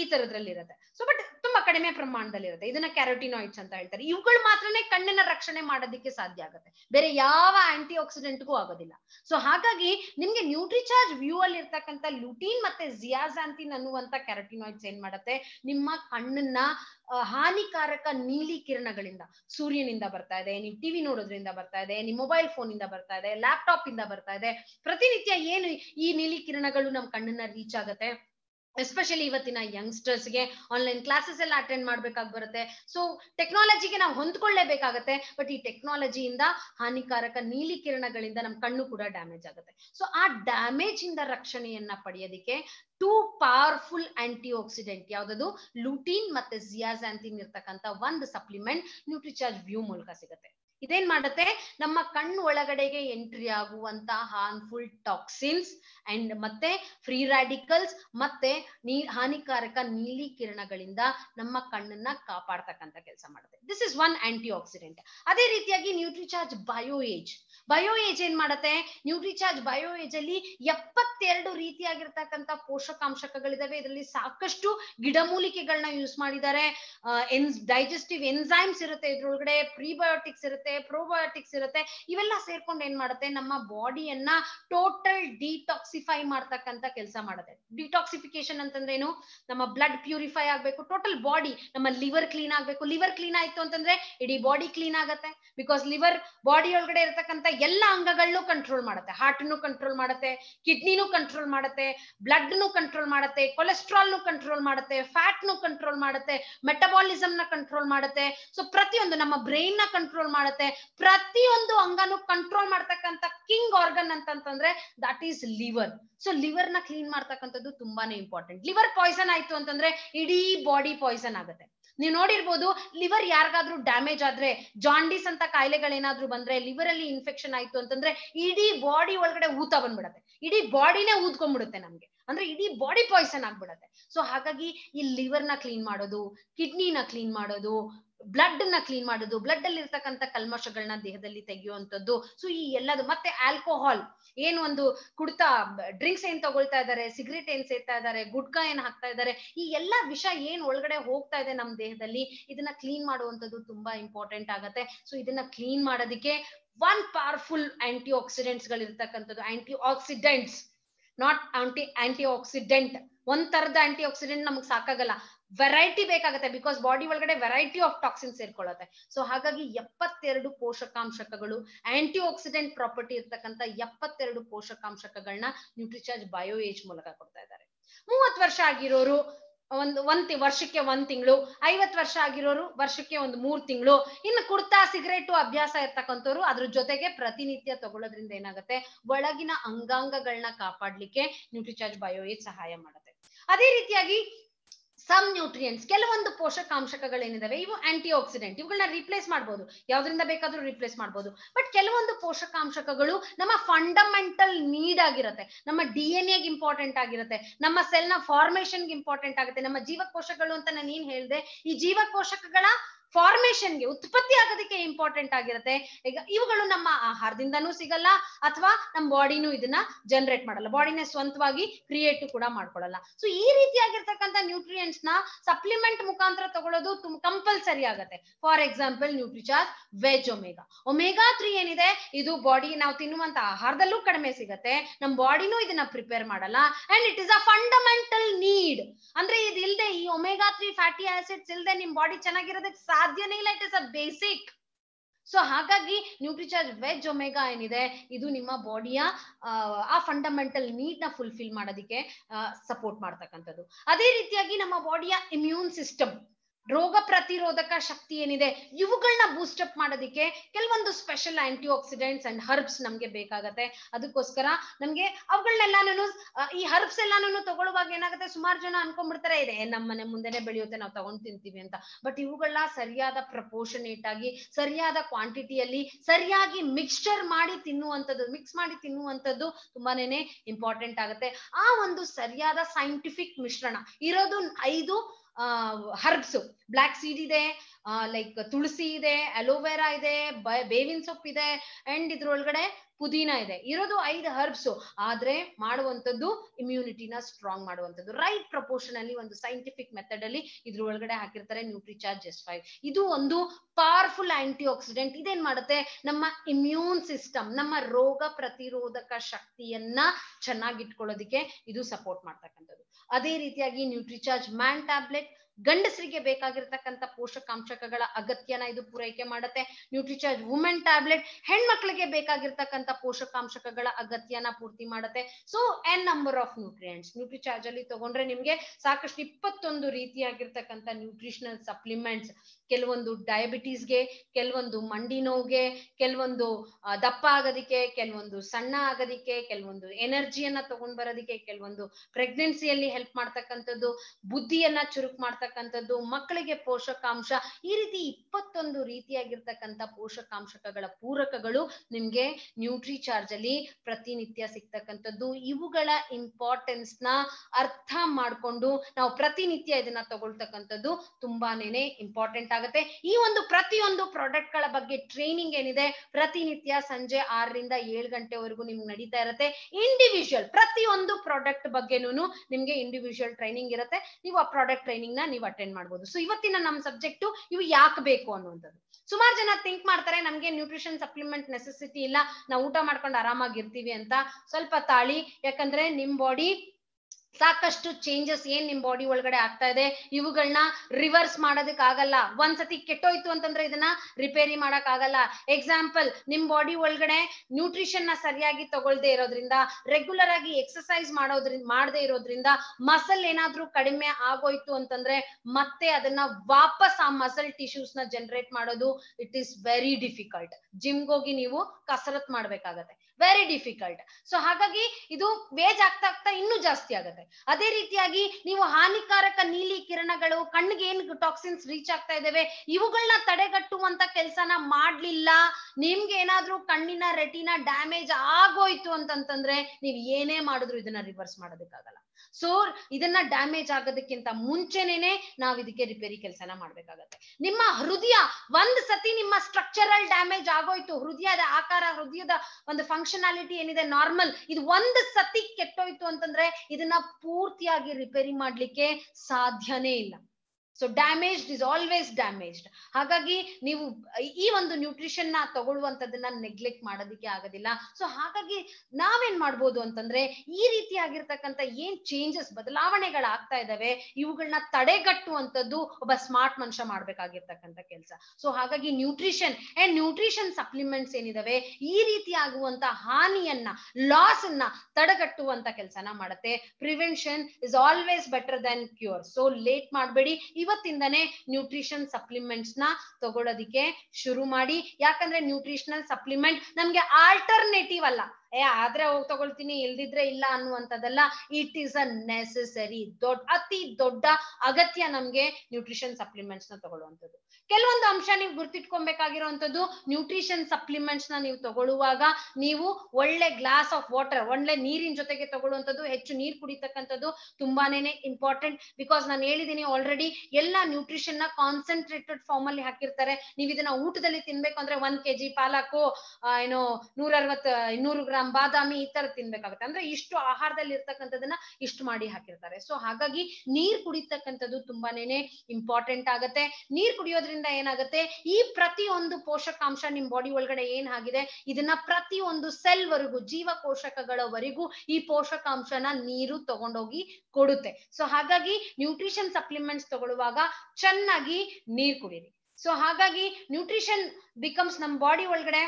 ಈ ತರದ್ರಲ್ಲಿ ಇರುತ್ತೆ ಸೊ ಬಟ್ ತುಂಬಾ ಕಡಿಮೆ ಪ್ರಮಾಣದಲ್ಲಿ ಇರುತ್ತೆ ಇದನ್ನ ಕ್ಯಾರೋಟಿನಾಯ್ಡ್ಸ್ ಅಂತ ಹೇಳ್ತಾರೆ ಇವುಗಳು ಮಾತ್ರನೇ ಕಣ್ಣಿನ ರಕ್ಷಣೆ ಮಾಡೋದಕ್ಕೆ ಸಾಧ್ಯ ಆಗುತ್ತೆ ಬೇರೆ ಯಾವ ಆಂಟಿ ಆಕ್ಸಿಡೆಂಟ್ಗೂ ಆಗೋದಿಲ್ಲ ಸೊ ಹಾಗಾಗಿ ನಿಮ್ಗೆ ನ್ಯೂಟ್ರಿಚಾರ್ಜ್ ವ್ಯೂ ಅಲ್ಲಿ ಇರ್ತಕ್ಕಂಥ ಲುಟೀನ್ ಮತ್ತೆ ಜಿಯಾಜಾಂತಿನ್ ಅನ್ನುವಂತ ಕ್ಯಾರೋಟಿನಾಯ್ಡ್ಸ್ ಏನ್ ಮಾಡುತ್ತೆ ನಿಮ್ಮ ಕಣ್ಣನ್ನ ಹಾನಿಕಾರಕ ನೀಲಿ ಕಿರಣಗಳಿಂದ ಸೂರ್ಯನಿಂದ ಬರ್ತಾ ಇದೆ ನೀವು ಟಿವಿ ನೋಡೋದ್ರಿಂದ ಬರ್ತಾ ಇದೆ ನಿಮ್ ಮೊಬೈಲ್ ಫೋನ್ ಇಂದ ಬರ್ತಾ ಇದೆ ಲ್ಯಾಪ್ಟಾಪ್ ಇಂದ ಬರ್ತಾ ಇದೆ ಪ್ರತಿನಿತ್ಯ ಏನು ಈ ನೀಲಿ ಕಿರಣಗಳು ನಮ್ಮ ಕಣ್ಣನ್ನ ರೀಚ್ ಆಗುತ್ತೆ ಎಸ್ಪೆಷಲಿ ಇವತ್ತಿನ ಯಂಗ್ಸ್ಟರ್ಸ್ಗೆ ಆನ್ಲೈನ್ ಕ್ಲಾಸಸ್ ಎಲ್ಲ ಅಟೆಂಡ್ ಮಾಡ್ಬೇಕಾಗಿ ಬರುತ್ತೆ ಸೊ ಟೆಕ್ನಾಲಜಿಗೆ ನಾವು ಹೊಂದ್ಕೊಳ್ಳೇಬೇಕಾಗತ್ತೆ ಬಟ್ ಈ ಟೆಕ್ನಾಲಜಿಯಿಂದ ಹಾನಿಕಾರಕ ನೀಲಿ ಕಿರಣಗಳಿಂದ ನಮ್ಮ ಕಣ್ಣು ಕೂಡ ಡ್ಯಾಮೇಜ್ ಆಗುತ್ತೆ ಸೊ ಆ ಡ್ಯಾಮೇಜ್ ಇಂದ ರಕ್ಷಣೆಯನ್ನ ಪಡೆಯೋದಿಕ್ಕೆ ಟೂ ಪವರ್ಫುಲ್ ಆಂಟಿ ಆಕ್ಸಿಡೆಂಟ್ ಯಾವ್ದದು ಲೂಟೀನ್ ಮತ್ತೆ ಜಿಯಾಜಾಂತಿನ್ ಇರ್ತಕ್ಕಂಥ ಒಂದು ಸಪ್ಲಿಮೆಂಟ್ ನ್ಯೂಟ್ರಿಚಾರ್ಜ್ ವ್ಯೂ ಮೂಲಕ ಸಿಗುತ್ತೆ ಇದೇನ್ ಮಾಡುತ್ತೆ ನಮ್ಮ ಕಣ್ಣು ಒಳಗಡೆಗೆ ಎಂಟ್ರಿ ಆಗುವಂತ ಹಾರ್ಮ್ಫುಲ್ ಟಾಕ್ಸಿನ್ಸ್ ಅಂಡ್ ಮತ್ತೆ ಫ್ರೀ ರಾಡಿಕಲ್ಸ್ ಮತ್ತೆ ನೀ ಹಾನಿಕಾರಕ ನೀಲಿ ಕಿರಣಗಳಿಂದ ನಮ್ಮ ಕಣ್ಣನ್ನ ಕಾಪಾಡ್ತಕ್ಕಂತ ಕೆಲಸ ಮಾಡುತ್ತೆ this is one antioxidant ಅದೇ ರೀತಿಯಾಗಿ Nutricharge bio age bio age ಏನ್ ಮಾಡುತ್ತೆ ನ್ಯೂಟ್ರಿಚಾರ್ಜ್ ಬಯೋ ಏಜ್ ಅಲ್ಲಿ ಎಪ್ಪತ್ತೆರಡು ರೀತಿಯಾಗಿರ್ತಕ್ಕಂಥ ಪೋಷಕಾಂಶಗಳಿದಾವೆ ಇದರಲ್ಲಿ ಸಾಕಷ್ಟು ಗಿಡಮೂಲಿಕೆಗಳನ್ನ ಯೂಸ್ ಮಾಡಿದ್ದಾರೆ ಎನ್ ಡೈಜೆಸ್ಟಿವ್ ಎನ್ಸೈಮ್ಸ್ ಇರುತ್ತೆ ಇದ್ರೊಳಗಡೆ ಪ್ರೀಬಯೋಟಿಕ್ಸ್ ಇರುತ್ತೆ ಇರುತ್ತೆ ಪ್ರೋಬಯೋಟಿಕ್ಸ್ ಇರುತ್ತೆ ಇವೆಲ್ಲ ಸೇರ್ಕೊಂಡು ಏನ್ ಮಾಡುತ್ತೆ ನಮ್ಮ ಬಾಡಿಯನ್ನ ಟೋಟಲ್ ಡಿಟಾಕ್ಸಿಫೈ ಮಾಡ್ತಕ್ಕಂತ ಕೆಲಸ ಮಾಡುತ್ತೆ ಡಿಟಾಕ್ಸಿಫಿಕೇಶನ್ ಅಂತಂದ್ರೆ ಏನು ನಮ್ಮ ಬ್ಲಡ್ ಪ್ಯೂರಿಫೈ ಆಗ್ಬೇಕು ಟೋಟಲ್ ಬಾಡಿ ನಮ್ಮ ಲಿವರ್ ಕ್ಲೀನ್ ಆಗ್ಬೇಕು ಲಿವರ್ ಕ್ಲೀನ್ ಆಯ್ತು ಅಂತಂದ್ರೆ ಇಡೀ ಬಾಡಿ ಕ್ಲೀನ್ ಆಗುತ್ತೆ ಬಿಕಾಸ್ ಲಿವರ್ ಬಾಡಿ ಒಳಗಡೆ ಇರತಕ್ಕಂತ ಎಲ್ಲ ಅಂಗಗಳನ್ನೂ ಕಂಟ್ರೋಲ್ ಮಾಡುತ್ತೆ ಹಾರ್ಟ್ನು ಕಂಟ್ರೋಲ್ ಮಾಡುತ್ತೆ ಕಿಡ್ನಿನೂ ಕಂಟ್ರೋಲ್ ಮಾಡುತ್ತೆ ಬ್ಲಡ್ ನು ಕಂಟ್ರೋಲ್ ಮಾಡುತ್ತೆ ಕೊಲೆಸ್ಟ್ರಾಲ್ ನು ಕಂಟ್ರೋಲ್ ಮಾಡುತ್ತೆ ಫ್ಯಾಟ್ ನು ಕಂಟ್ರೋಲ್ ಮಾಡುತ್ತೆ ಮೆಟಬಾಲಿಸಮ್ ನ ಕಂಟ್ರೋಲ್ ಮಾಡುತ್ತೆ ಸೊ ಪ್ರತಿಯೊಂದು ನಮ್ಮ ಬ್ರೈನ್ ನ ಕಂಟ್ರೋಲ್ ಮಾಡುತ್ತೆ ಪ್ರತಿಯೊಂದು ಅಂಗನು ಕಂಟ್ರೋಲ್ ಮಾಡ್ತಕ್ಕಂಥ ಕಿಂಗ್ ಆರ್ಗನ್ ಅಂತಂತಂದ್ರೆ that is liver so liver ನ ಕ್ಲೀನ್ ಮಾಡ್ತಕ್ಕಂಥದ್ದು ತುಂಬಾನೇ ಇಂಪಾರ್ಟೆಂಟ್ ಲಿವರ್ ಪಾಯ್ಸನ್ ಆಯ್ತು ಅಂತಂದ್ರೆ ಇಡೀ ಬಾಡಿ ಪಾಯ್ಸನ್ ಆಗುತ್ತೆ ನೀವು ನೋಡಿರ್ಬೋದು ಲಿವರ್ ಯಾರಿಗಾದ್ರೂ ಡ್ಯಾಮೇಜ್ ಆದ್ರೆ ಜಾಂಡಿಸ್ ಅಂತ ಕಾಯಿಲೆಗಳೇನಾದ್ರೂ ಬಂದ್ರೆ ಲಿವರ್ ಅಲ್ಲಿ ಇನ್ಫೆಕ್ಷನ್ ಆಯ್ತು ಅಂತಂದ್ರೆ ಇಡೀ ಬಾಡಿ ಒಳಗಡೆ ಊತ ಬಂದ್ಬಿಡತ್ತೆ ಇಡೀ ಬಾಡಿನೇ ಊದ್ಕೊಂಡ್ಬಿಡುತ್ತೆ ನಮ್ಗೆ ಅಂದ್ರೆ ಇಡೀ ಬಾಡಿ ಪಾಯ್ಸನ್ ಆಗ್ಬಿಡತ್ತೆ ಸೊ ಹಾಗಾಗಿ ಈ ಲಿವರ್ ನ ಕ್ಲೀನ್ ಮಾಡೋದು ಕಿಡ್ನಿನ ಕ್ಲೀನ್ ಮಾಡೋದು ಬ್ಲಡ್ ನ ಕ್ಲೀನ್ ಮಾಡೋದು ಬ್ಲಡ್ ಅಲ್ಲಿ ಇರ್ತಕ್ಕಂಥ ಕಲ್ಮಶಗಳನ್ನ ದೇಹದಲ್ಲಿ ತೆಗೆಯುವಂಥದ್ದು ಸೊ ಈ ಎಲ್ಲದು ಮತ್ತೆ ಆಲ್ಕೋಹಾಲ್ ಏನ್ ಒಂದು ಕುಡ್ತಾ ಡ್ರಿಂಕ್ಸ್ ಏನ್ ತಗೊಳ್ತಾ ಇದ್ದಾರೆ ಸಿಗರೇಟ್ ಏನ್ ಸೇರ್ತಾ ಇದ್ದಾರೆ ಗುಡ್ಕಾ ಏನ್ ಹಾಕ್ತಾ ಇದ್ದಾರೆ ಈ ಎಲ್ಲಾ ವಿಷ ಏನ್ ಒಳಗಡೆ ಹೋಗ್ತಾ ಇದೆ ನಮ್ ದೇಹದಲ್ಲಿ ಇದನ್ನ ಕ್ಲೀನ್ ಮಾಡುವಂಥದ್ದು ತುಂಬಾ ಇಂಪಾರ್ಟೆಂಟ್ ಆಗತ್ತೆ ಸೊ ಇದನ್ನ ಕ್ಲೀನ್ ಮಾಡೋದಕ್ಕೆ ಒನ್ ಪವರ್ಫುಲ್ ಆಂಟಿ ಆಕ್ಸಿಡೆಂಟ್ಸ್ ಗಳಿರ್ತಕ್ಕಂಥದ್ದು antioxidants not anti antioxidant ಒಂದ್ ತರದ ಆಂಟಿ ಆಕ್ಸಿಡೆಂಟ್ ನಮ್ಗೆ ಸಾಕಾಗಲ್ಲ ವೆರೈಟಿ ಬೇಕಾಗುತ್ತೆ ಬಿಕಾಸ್ ಬಾಡಿ ಒಳಗಡೆ ವೆರೈಟಿ ಆಫ್ ಟಾಕ್ಸಿನ್ ಸೇರ್ಕೊಳ್ಳುತ್ತೆ ಸೊ ಹಾಗಾಗಿ ಎಪ್ಪತ್ತೆರಡು ಪೋಷಕಾಂಶಕಗಳು ಆಂಟಿ ಆಕ್ಸಿಡೆಂಟ್ ಪ್ರಾಪರ್ಟಿ ಇರ್ತಕ್ಕಂಥ ಎಪ್ಪತ್ತೆರಡು ಪೋಷಕಾಂಶಕಗಳನ್ನ ನ್ಯೂಟ್ರಿಚಾರ್ಜ್ ಬಯೋ ಏಜ್ ಮೂಲಕ ಕೊಡ್ತಾ ಇದ್ದಾರೆ ಮೂವತ್ತು ವರ್ಷ ಆಗಿರೋರು ಒಂದು ಒಂದ್ ವರ್ಷಕ್ಕೆ ಒಂದ್ ತಿಂಗಳು ಐವತ್ ವರ್ಷ ಆಗಿರೋರು ವರ್ಷಕ್ಕೆ ಒಂದು ಮೂರ್ ತಿಂಗಳು ಇನ್ನು ಕುರ್ತಾ ಸಿಗರೇಟು ಅಭ್ಯಾಸ ಇರ್ತಕ್ಕಂಥವ್ರು ಅದ್ರ ಜೊತೆಗೆ ಪ್ರತಿನಿತ್ಯ ತಗೊಳ್ಳೋದ್ರಿಂದ ಏನಾಗುತ್ತೆ ಒಳಗಿನ ಅಂಗಾಂಗಗಳನ್ನ ಕಾಪಾಡ್ಲಿಕ್ಕೆ ನ್ಯೂಟ್ರಿಚಾರ್ಜ್ ಏಜ್ ಸಹಾಯ ಮಾಡುತ್ತೆ ಅದೇ ರೀತಿಯಾಗಿ ಸಮ್ ನ್ಯೂಟ್ರಿಯೆಂಟ್ಸ್ ಕೆಲವೊಂದು ಪೋಷಕಾಂಶಗಳೇನಿದಾವೆ ಇವು ಆಂಟಿ ಆಕ್ಸಿಡೆಂಟ್ ಇವುಗಳನ್ನ ರಿಪ್ಲೇಸ್ ಮಾಡಬಹುದು ಯಾವ್ದ್ರಿಂದ ಬೇಕಾದ್ರೂ ರಿಪ್ಲೇಸ್ ಮಾಡ್ಬೋದು ಬಟ್ ಕೆಲವೊಂದು ಪೋಷಕಾಂಶಕಗಳು ನಮ್ಮ ಫಂಡಮೆಂಟಲ್ ನೀಡ್ ಆಗಿರುತ್ತೆ ನಮ್ಮ ಡಿ ಎನ್ ಎಗ್ ಇಂಪಾರ್ಟೆಂಟ್ ಆಗಿರುತ್ತೆ ನಮ್ಮ ಸೆಲ್ ನ ಫಾರ್ಮೇಶನ್ಗೆ ಇಂಪಾರ್ಟೆಂಟ್ ಆಗುತ್ತೆ ನಮ್ಮ ಜೀವಕೋಶಗಳು ಅಂತ ನಾನು ಏನ್ ಹೇಳಿದೆ ಈ ಜೀವಕೋಶಗಳ ಗೆ ಉತ್ಪತ್ತಿ ಆಗೋದಕ್ಕೆ ಇಂಪಾರ್ಟೆಂಟ್ ಆಗಿರುತ್ತೆ ಈಗ ಇವುಗಳು ನಮ್ಮ ಆಹಾರದಿಂದನೂ ಸಿಗಲ್ಲ ಅಥವಾ ನಮ್ಮ ಬಾಡಿನೂ ಇದನ್ನ ಜನರೇಟ್ ಮಾಡಲ್ಲ ಬಾಡಿನ ಸ್ವಂತವಾಗಿ ಕ್ರಿಯೇಟ್ ಕೂಡ ಮಾಡ್ಕೊಳ್ಳಲ್ಲ ಸೊ ಈ ರೀತಿಯಾಗಿರ್ತಕ್ಕಂಥ ನ್ಯೂಟ್ರಿಯೆಂಟ್ಸ್ ನ ಸಪ್ಲಿಮೆಂಟ್ ಮುಖಾಂತರ ತಗೊಳ್ಳೋದು ಕಂಪಲ್ಸರಿ ಆಗುತ್ತೆ for example Nutricharge veg omega omega three ಏನಿದೆ ಇದು ಬಾಡಿ ನಾವು ತಿನ್ನುವಂತ ಆಹಾರದಲ್ಲೂ ಕಡಿಮೆ ಸಿಗತ್ತೆ ನಮ್ಮ ಬಾಡಿನೂ ಇದನ್ನ ಪ್ರಿಪೇರ್ ಮಾಡಲ್ಲ and it is a fundamental need ಅಂದ್ರೆ ಇದಿಲ್ದೆ ಈ ಒಮೆಗಾ ತ್ರೀ ಫ್ಯಾಟಿ ಆಸಿಡ್ಸ್ ಇಲ್ದೆ ನಿಮ್ ಬಾಡಿ ಚೆನ್ನಾಗಿರೋದಕ್ಕೆ ಸಾಧ್ಯನೇ ಇಲ್ಲ it is a basic so ಹಾಗಾಗಿ ನ್ಯೂಟ್ರಿಚಾರ್ಜ್ ವೆಜ್ ಒಮೆಗಾ ಏನಿದೆ ಇದು ನಿಮ್ಮ ಬಾಡಿಯ ಆ ಫಂಡಮೆಂಟಲ್ ನೀಡ್ ನ ಫುಲ್ಫಿಲ್ ಮಾಡೋದಕ್ಕೆ ಸಪೋರ್ಟ್ ಮಾಡ್ತಕ್ಕಂಥದ್ದು ಅದೇ ರೀತಿಯಾಗಿ ನಮ್ಮ ಬಾಡಿಯ ಇಮ್ಯೂನ್ ಸಿಸ್ಟಮ್ ರೋಗ ಪ್ರತಿರೋಧಕ ಶಕ್ತಿ ಏನಿದೆ ಇವುಗಳನ್ನ ಬೂಸ್ಟ್ ಅಪ್ ಮಾಡೋದಕ್ಕೆ ಕೆಲವೊಂದು special antioxidants and herbs ನಮ್ಗೆ ಬೇಕಾಗತ್ತೆ ಅದಕ್ಕೋಸ್ಕರ ನಮ್ಗೆ ಅವುಗಳನ್ನೆಲ್ಲಾನು ಈ ಹರ್ಬ್ಸ್ ಎಲ್ಲಾನು ತಗೊಳ್ಳುವಾಗ ಏನಾಗುತ್ತೆ ಸುಮಾರು ಜನ ಅನ್ಕೊಂಡ್ಬಿಡ್ತಾರೆ ಇದೆ ನಮ್ಮ ಮನೆ ಮುಂದೆನೆ ಬೆಳೆಯುತ್ತೆ ನಾವು ತಗೊಂಡ್ ತಿಂತೀವಿ ಅಂತ ಬಟ್ ಇವುಗಳನ್ನ ಸರಿಯಾದ ಪ್ರಪೋರ್ಷನೇಟ್ ಆಗಿ ಸರಿಯಾದ ಕ್ವಾಂಟಿಟಿಯಲ್ಲಿ ಸರಿಯಾಗಿ ಮಿಕ್ಸ್ಚರ್ ಮಾಡಿ ತಿನ್ನುವಂಥದ್ದು ಮಿಕ್ಸ್ ಮಾಡಿ ತಿನ್ನುವಂಥದ್ದು ತುಂಬಾನೇ ಇಂಪಾರ್ಟೆಂಟ್ ಆಗುತ್ತೆ ಆ ಒಂದು ಸರಿಯಾದ ಸೈಂಟಿಫಿಕ್ ಮಿಶ್ರಣ ಇರೋದು ಐದು ಹರ್ಬ್ಸ್ ಬ್ಲ್ಯಾಕ್ ಸೀಡ್ ಇದೆ ಲೈಕ್ ತುಳಸಿ ಇದೆ ಅಲೋವೆರಾ ಇದೆ ಬೇವಿನ ಸೊಪ್ಪು ಇದೆ ಅಂಡ್ ಇದ್ರೊಳಗಡೆ ಪುದೀನ ಇದೆ ಇರೋದು ಐದು ಹರ್ಬ್ಸ್ ಆದ್ರೆ ಮಾಡುವಂಥದ್ದು ಇಮ್ಯುನಿಟಿನ ಸ್ಟ್ರಾಂಗ್ ಮಾಡುವಂಥದ್ದು ರೈಟ್ ಪ್ರಪೋರ್ಷನ್ ಅಲ್ಲಿ ಒಂದು ಸೈಂಟಿಫಿಕ್ ಮೆಥಡ್ ಅಲ್ಲಿ ಇದ್ರ ಒಳಗಡೆ ಹಾಕಿರ್ತಾರೆ ನ್ಯೂಟ್ರಿಚಾರ್ಜ್ ಎಸ್ ಫೈವ್ ಇದು ಒಂದು ಪವರ್ಫುಲ್ ಆಂಟಿ ಆಕ್ಸಿಡೆಂಟ್ ಇದೇನ್ ಮಾಡುತ್ತೆ ನಮ್ಮ ಇಮ್ಯೂನ್ ಸಿಸ್ಟಮ್ ನಮ್ಮ ರೋಗ ಪ್ರತಿರೋಧಕ ಶಕ್ತಿಯನ್ನ ಚೆನ್ನಾಗಿಟ್ಕೊಳ್ಳೋದಕ್ಕೆ ಇದು ಸಪೋರ್ಟ್ ಮಾಡ್ತಕ್ಕಂಥದ್ದು ಅದೇ ರೀತಿಯಾಗಿ ನ್ಯೂಟ್ರಿಚಾರ್ಜ್ ಮ್ಯಾನ್ ಟ್ಯಾಬ್ಲೆಟ್ ಗಂಡಸರಿಗೆ ಬೇಕಾಗಿರ್ತಕ್ಕಂಥ ಪೋಷಕಾಂಶಗಳ ಅಗತ್ಯನ ಇದು ಪೂರೈಕೆ ಮಾಡುತ್ತೆ ನ್ಯೂಟ್ರಿಚಾರ್ಜ್ ವುಮೆನ್ ಟ್ಯಾಬ್ಲೆಟ್ ಹೆಣ್ಮಕ್ಳಿಗೆ ಬೇಕಾಗಿರ್ತಕ್ಕಂಥ ಪೋಷಕಾಂಶಗಳ ಅಗತ್ಯನ ಪೂರ್ತಿ ಮಾಡುತ್ತೆ so N number of nutrients Nutricharge ಅಲ್ಲಿ ತಗೊಂಡ್ರೆ ನಿಮ್ಗೆ ಸಾಕಷ್ಟು ಇಪ್ಪತ್ತೊಂದು ರೀತಿಯಾಗಿರ್ತಕ್ಕಂಥ ನ್ಯೂಟ್ರಿಷನಲ್ ಸಪ್ಲಿಮೆಂಟ್ಸ್ ಕೆಲವೊಂದು ಡಯಾಬಿಟೀಸ್ಗೆ ಕೆಲವೊಂದು ಮಂಡಿ ನೋವಿಗೆ ಕೆಲವೊಂದು ದಪ್ಪ ಆಗೋದಿಕ್ಕೆ ಕೆಲವೊಂದು ಸಣ್ಣ ಆಗೋದಿಕ್ಕೆ ಕೆಲವೊಂದು ಎನರ್ಜಿಯನ್ನ ತಗೊಂಡ್ ಬರೋದಿಕ್ಕೆ ಕೆಲವೊಂದು ಪ್ರೆಗ್ನೆನ್ಸಿಯಲ್ಲಿ ಹೆಲ್ಪ್ ಮಾಡ್ತಕ್ಕಂಥದ್ದು ಬುದ್ಧಿಯನ್ನ ಚುರುಕು ಮಾಡ್ತಕ್ಕಂಥದ್ದು ಮಕ್ಕಳಿಗೆ ಪೋಷಕಾಂಶ ಈ ರೀತಿ ಇಪ್ಪತ್ತೊಂದು ರೀತಿಯಾಗಿರ್ತಕ್ಕಂಥ ಪೋಷಕಾಂಶಕಗಳ ಪೂರಕಗಳು ನಿಮ್ಗೆ ನ್ಯೂಟ್ರಿ ಚಾರ್ಜ್ ಅಲ್ಲಿ ಪ್ರತಿನಿತ್ಯ ಸಿಗ್ತಕ್ಕಂಥದ್ದು ಇವುಗಳ ಇಂಪಾರ್ಟೆನ್ಸ್ ನ ಅರ್ಥ ಮಾಡ್ಕೊಂಡು ನಾವು ಪ್ರತಿನಿತ್ಯ ಇದನ್ನ ತಗೊಳ್ತಕ್ಕಂಥದ್ದು ತುಂಬಾನೇನೆ ಇಂಪಾರ್ಟೆಂಟ್ ಈ ಒಂದು ಪ್ರತಿಯೊಂದು ಪ್ರಾಡಕ್ಟ್ ಗಳ ಬಗ್ಗೆ ಟ್ರೈನಿಂಗ್ ಏನಿದೆ ಪ್ರತಿನಿತ್ಯ ಸಂಜೆ ಆರರಿಂದ ಏಳು ಗಂಟೆವರೆಗೂ ನಿಮ್ಗೆ ನಡೀತಾ ಇರುತ್ತೆ ಇಂಡಿವಿಜುವಲ್ ಪ್ರತಿಯೊಂದು ಪ್ರಾಡಕ್ಟ್ ಬಗ್ಗೆನೂ ನಿಮ್ಗೆ ಇಂಡಿವಿಜುವಲ್ ಟ್ರೈನಿಂಗ್ ಇರುತ್ತೆ ನೀವು ಆ ಪ್ರಾಡಕ್ಟ್ ಟ್ರೈನಿಂಗ್ ನ ನೀವು ಅಟೆಂಡ್ ಮಾಡ್ಬೋದು ಸೊ ಇವತ್ತಿನ ನಮ್ಮ ಸಬ್ಜೆಕ್ಟ್ ಇವು ಯಾಕೆ ಬೇಕು ಅನ್ನುವಂಥದ್ದು ಸುಮಾರು ಜನ ಥಿಂಕ್ ಮಾಡ್ತಾರೆ ನಮ್ಗೆ ನ್ಯೂಟ್ರಿಷನ್ ಸಪ್ಲಿಮೆಂಟ್ ನೆಸೆಸಿಟಿ ಇಲ್ಲ ನಾವು ಊಟ ಮಾಡ್ಕೊಂಡು ಆರಾಮಾಗಿರ್ತೀವಿ ಅಂತ ಸ್ವಲ್ಪ ತಾಳಿ ಯಾಕಂದ್ರೆ ನಿಮ್ ಬಾಡಿ ಸಾಕಷ್ಟು ಚೇಂಜಸ್ ಏನ್ ನಿಮ್ ಬಾಡಿ ಒಳಗಡೆ ಆಗ್ತಾ ಇದೆ ಇವುಗಳನ್ನ ರಿವರ್ಸ್ ಮಾಡೋದಕ್ಕೆ ಆಗಲ್ಲ ಒಂದ್ಸತಿ ಕೆಟ್ಟೋಯ್ತು ಅಂತಂದ್ರೆ ಇದನ್ನ ರಿಪೇರಿ ಮಾಡಕ್ ಆಗಲ್ಲ ಎಕ್ಸಾಂಪಲ್ ನಿಮ್ ಬಾಡಿ ಒಳಗಡೆ ನ್ಯೂಟ್ರಿಷನ್ ನ ಸರಿಯಾಗಿ ತಗೊಳ್ದೆ ಇರೋದ್ರಿಂದ ರೆಗ್ಯುಲರ್ ಆಗಿ ಎಕ್ಸಸೈಸ್ ಮಾಡೋದ್ರಿಂದ ಮಾಡದೇ ಇರೋದ್ರಿಂದ ಮಸಲ್ ಏನಾದ್ರೂ ಕಡಿಮೆ ಆಗೋಯ್ತು ಅಂತಂದ್ರೆ ಮತ್ತೆ ಅದನ್ನ ವಾಪಸ್ ಆ ಮಸಲ್ ಟಿಶ್ಯೂಸ್ ನ ಜನರೇಟ್ ಮಾಡೋದು ಇಟ್ ಈಸ್ ವೆರಿ ಡಿಫಿಕಲ್ಟ್ ಜಿಮ್ಗೋಗಿ ನೀವು ಕಸರತ್ ಮಾಡ್ಬೇಕಾಗತ್ತೆ ವೆರಿ ಡಿಫಿಕಲ್ಟ್ ಸೊ ಹಾಗಾಗಿ ಇದು ವೇಜ್ ಆಗ್ತಾ ಆಗ್ತಾ ಇನ್ನೂ ಜಾಸ್ತಿ ಆಗುತ್ತೆ ಅದೇ ರೀತಿಯಾಗಿ ನೀವು ಹಾನಿಕಾರಕ ನೀಲಿ ಕಿರಣಗಳು ಕಣ್ಣಿಗೆ ಏನ್ ಟಾಕ್ಸಿನ್ಸ್ ರೀಚ್ ಆಗ್ತಾ ಇದ್ದಾವೆ ಇವುಗಳನ್ನ ತಡೆಗಟ್ಟುವಂತ ಕೆಲಸನ ಮಾಡ್ಲಿಲ್ಲ ನಿಮ್ಗೆ ಏನಾದ್ರೂ ಕಣ್ಣಿನ ರೆಟಿನ ಡ್ಯಾಮೇಜ್ ಆಗೋಯ್ತು ಅಂತಂತಂದ್ರೆ ನೀವು ಏನೇ ಮಾಡಿದ್ರು ಇದನ್ನ ರಿವರ್ಸ್ ಮಾಡೋದಕ್ಕಾಗಲ್ಲ ಸೊ ಇದನ್ನ ಡ್ಯಾಮೇಜ್ ಆಗೋದಕ್ಕಿಂತ ಮುಂಚೆನೆ ನಾವ್ ಇದಕ್ಕೆ ರಿಪೇರಿ ಕೆಲಸನ ಮಾಡ್ಬೇಕಾಗತ್ತೆ ನಿಮ್ಮ ಹೃದಯ ಒಂದ್ ಸತಿ ನಿಮ್ಮ ಸ್ಟ್ರಕ್ಚರಲ್ ಡ್ಯಾಮೇಜ್ ಆಗೋಯ್ತು ಹೃದಯದ ಆಕಾರ ಹೃದಯದ ಒಂದು ಫಂಕ್ಷನಾಲಿಟಿ ಏನಿದೆ ನಾರ್ಮಲ್ ಇದು ಒಂದ್ ಸತಿ ಕೆಟ್ಟೋಯ್ತು ಅಂತಂದ್ರೆ ಇದನ್ನ ಪೂರ್ತಿಯಾಗಿ ರಿಪೇರಿ ಮಾಡ್ಲಿಕ್ಕೆ ಸಾಧ್ಯನೇ ಇಲ್ಲ so damage is always damage ಹಾಗಾಗಿ ನೀವು ಈ ಒಂದು ನ್ಯೂಟ್ರಿಷನ್ ನ ತಗೊಳ್ಳುವಂತದನ್ನ ನೆಗ್ಲೆಕ್ಟ್ ಮಾಡೋದಕ್ಕೆ ಆಗೋದಿಲ್ಲ ಸೊ ಹಾಗಾಗಿ ನಾವೇನ್ ಮಾಡ್ಬೋದು ಅಂತಂದ್ರೆ ಈ ರೀತಿಯಾಗಿರ್ತಕ್ಕಂಥ ಏನ್ ಚೇಂಜಸ್ ಬದಲಾವಣೆಗಳಾಗ್ತಾ ಇದಾವೆ ಇವುಗಳನ್ನ ತಡೆಗಟ್ಟುವಂಥದ್ದು ಒಬ್ಬ ಸ್ಮಾರ್ಟ್ ಮನುಷ್ಯ ಮಾಡ್ಬೇಕಾಗಿರ್ತಕ್ಕಂಥ ಕೆಲಸ ಸೊ ಹಾಗಾಗಿ ನ್ಯೂಟ್ರಿಷನ್ ಅಂಡ್ ನ್ಯೂಟ್ರಿಷನ್ ಸಪ್ಲಿಮೆಂಟ್ಸ್ ಏನಿದಾವೆ ಈ ರೀತಿಯಾಗುವಂತ ಹಾನಿಯನ್ನ ಲಾಸ್ ಅನ್ನ ತಡೆಗಟ್ಟುವಂತ ಕೆಲಸನ ಮಾಡುತ್ತೆ prevention is always better than cure so late ಮಾಡಬೇಡಿ ಇವತ್ತಿಂದನೇ ನ್ಯೂಟ್ರಿಷನ್ ಸಪ್ಲಿಮೆಂಟ್ಸ್ ನ ತಗೊಳ್ಳೋದಿಕ್ಕೆ ಶುರು ಮಾಡಿ ಯಾಕಂದ್ರೆ ನ್ಯೂಟ್ರಿಷನಲ್ ಸಪ್ಲಿಮೆಂಟ್ ನಮ್ಗೆ ಆಲ್ಟರ್ನೇಟಿವ್ ಅಲ್ಲ ಏ ಆದ್ರೆ ಹೋಗಿ ತಗೊಳ್ತೀನಿ ಇಲ್ದಿದ್ರೆ ಇಲ್ಲ ಅನ್ನುವಂಥದ್ದೆಲ್ಲ ಇಟ್ ಈಸ್ ಅ ನೆಸೆಸರಿ ದೊಡ್ಡ ಅತಿ ದೊಡ್ಡ ಅಗತ್ಯ ನಮ್ಗೆ ನ್ಯೂಟ್ರಿಷನ್ ಸಪ್ಲಿಮೆಂಟ್ಸ್ ನ ತಗೊಳ್ಳುವಂಥದ್ದು ಕೆಲವೊಂದು ಅಂಶ ನೀವು ಗುರ್ತಿಟ್ಕೊಬೇಕಾಗಿರುವಂಥದ್ದು ನ್ಯೂಟ್ರಿಷನ್ ಸಪ್ಲಿಮೆಂಟ್ಸ್ ನ ನೀವು ತಗೊಳ್ಳುವಾಗ ನೀವು ಒಳ್ಳೆ ಗ್ಲಾಸ್ ಆಫ್ ವಾಟರ್ ಒಳ್ಳೆ ನೀರಿನ ಜೊತೆಗೆ ತಗೊಳ್ಳುವಂಥದ್ದು ಹೆಚ್ಚು ನೀರು ಕುಡಿತಕ್ಕಂಥದ್ದು ತುಂಬಾನೇ ಇಂಪಾರ್ಟೆಂಟ್ ಬಿಕಾಸ್ ನಾನು ಹೇಳಿದೀನಿ ಆಲ್ರೆಡಿ ಎಲ್ಲ ನ್ಯೂಟ್ರಿಷನ್ ನ ಕಾನ್ಸಂಟ್ರೇಟೆಡ್ ಫಾರ್ಮ್ ಅಲ್ಲಿ ಹಾಕಿರ್ತಾರೆ ನೀವು ಇದನ್ನ ಊಟದಲ್ಲಿ ತಿನ್ಬೇಕು ಅಂದ್ರೆ ಒಂದ್ ಕೆಜಿ ಪಾಲಾಕು ಏನು ನೂರ ಅರವತ್ ಇನ್ನೂರು ಗ್ರಾಮ್ ಬಾದಾಮ್ ಬಾದಾಮಿ ಈ ತರ ತಿನ್ಬೇಕಾಗುತ್ತೆ ಅಂದ್ರೆ ಇಷ್ಟು ಆಹಾರದಲ್ಲಿ ಇರ್ತಕ್ಕಂಥದನ್ನ ಇಷ್ಟು ಮಾಡಿ ಹಾಕಿರ್ತಾರೆ ಸೊ ಹಾಗಾಗಿ ನೀರ್ ಕುಡಿತಕ್ಕಂಥದ್ದು ತುಂಬಾನೇನೆ ಇಂಪಾರ್ಟೆಂಟ್ ಆಗುತ್ತೆ ನೀರ್ ಕುಡಿಯೋದ್ರಿಂದ ಏನಾಗುತ್ತೆ ಈ ಪ್ರತಿಯೊಂದು ಪೋಷಕಾಂಶ ನಿಮ್ ಬಾಡಿ ಒಳಗಡೆ ಏನ್ ಆಗಿದೆ ಇದನ್ನ ಪ್ರತಿಯೊಂದು ಸೆಲ್ ವರೆಗೂ ಜೀವಕೋಶಕಗಳವರೆಗೂ ಈ ಪೋಷಕಾಂಶನ ನೀರು ತಗೊಂಡೋಗಿ ಕೊಡುತ್ತೆ ಸೊ ಹಾಗಾಗಿ ನ್ಯೂಟ್ರಿಷನ್ ಸಪ್ಲಿಮೆಂಟ್ಸ್ ತಗೊಳ್ಳುವಾಗ ಚೆನ್ನಾಗಿ ನೀರ್ ಕುಡಿಯಿರಿ ಸೊ ಹಾಗಾಗಿ ನ್ಯೂಟ್ರಿಷನ್ ಬಿಕಮ್ಸ್ ನಮ್ ಬಾಡಿ ಒಳಗಡೆ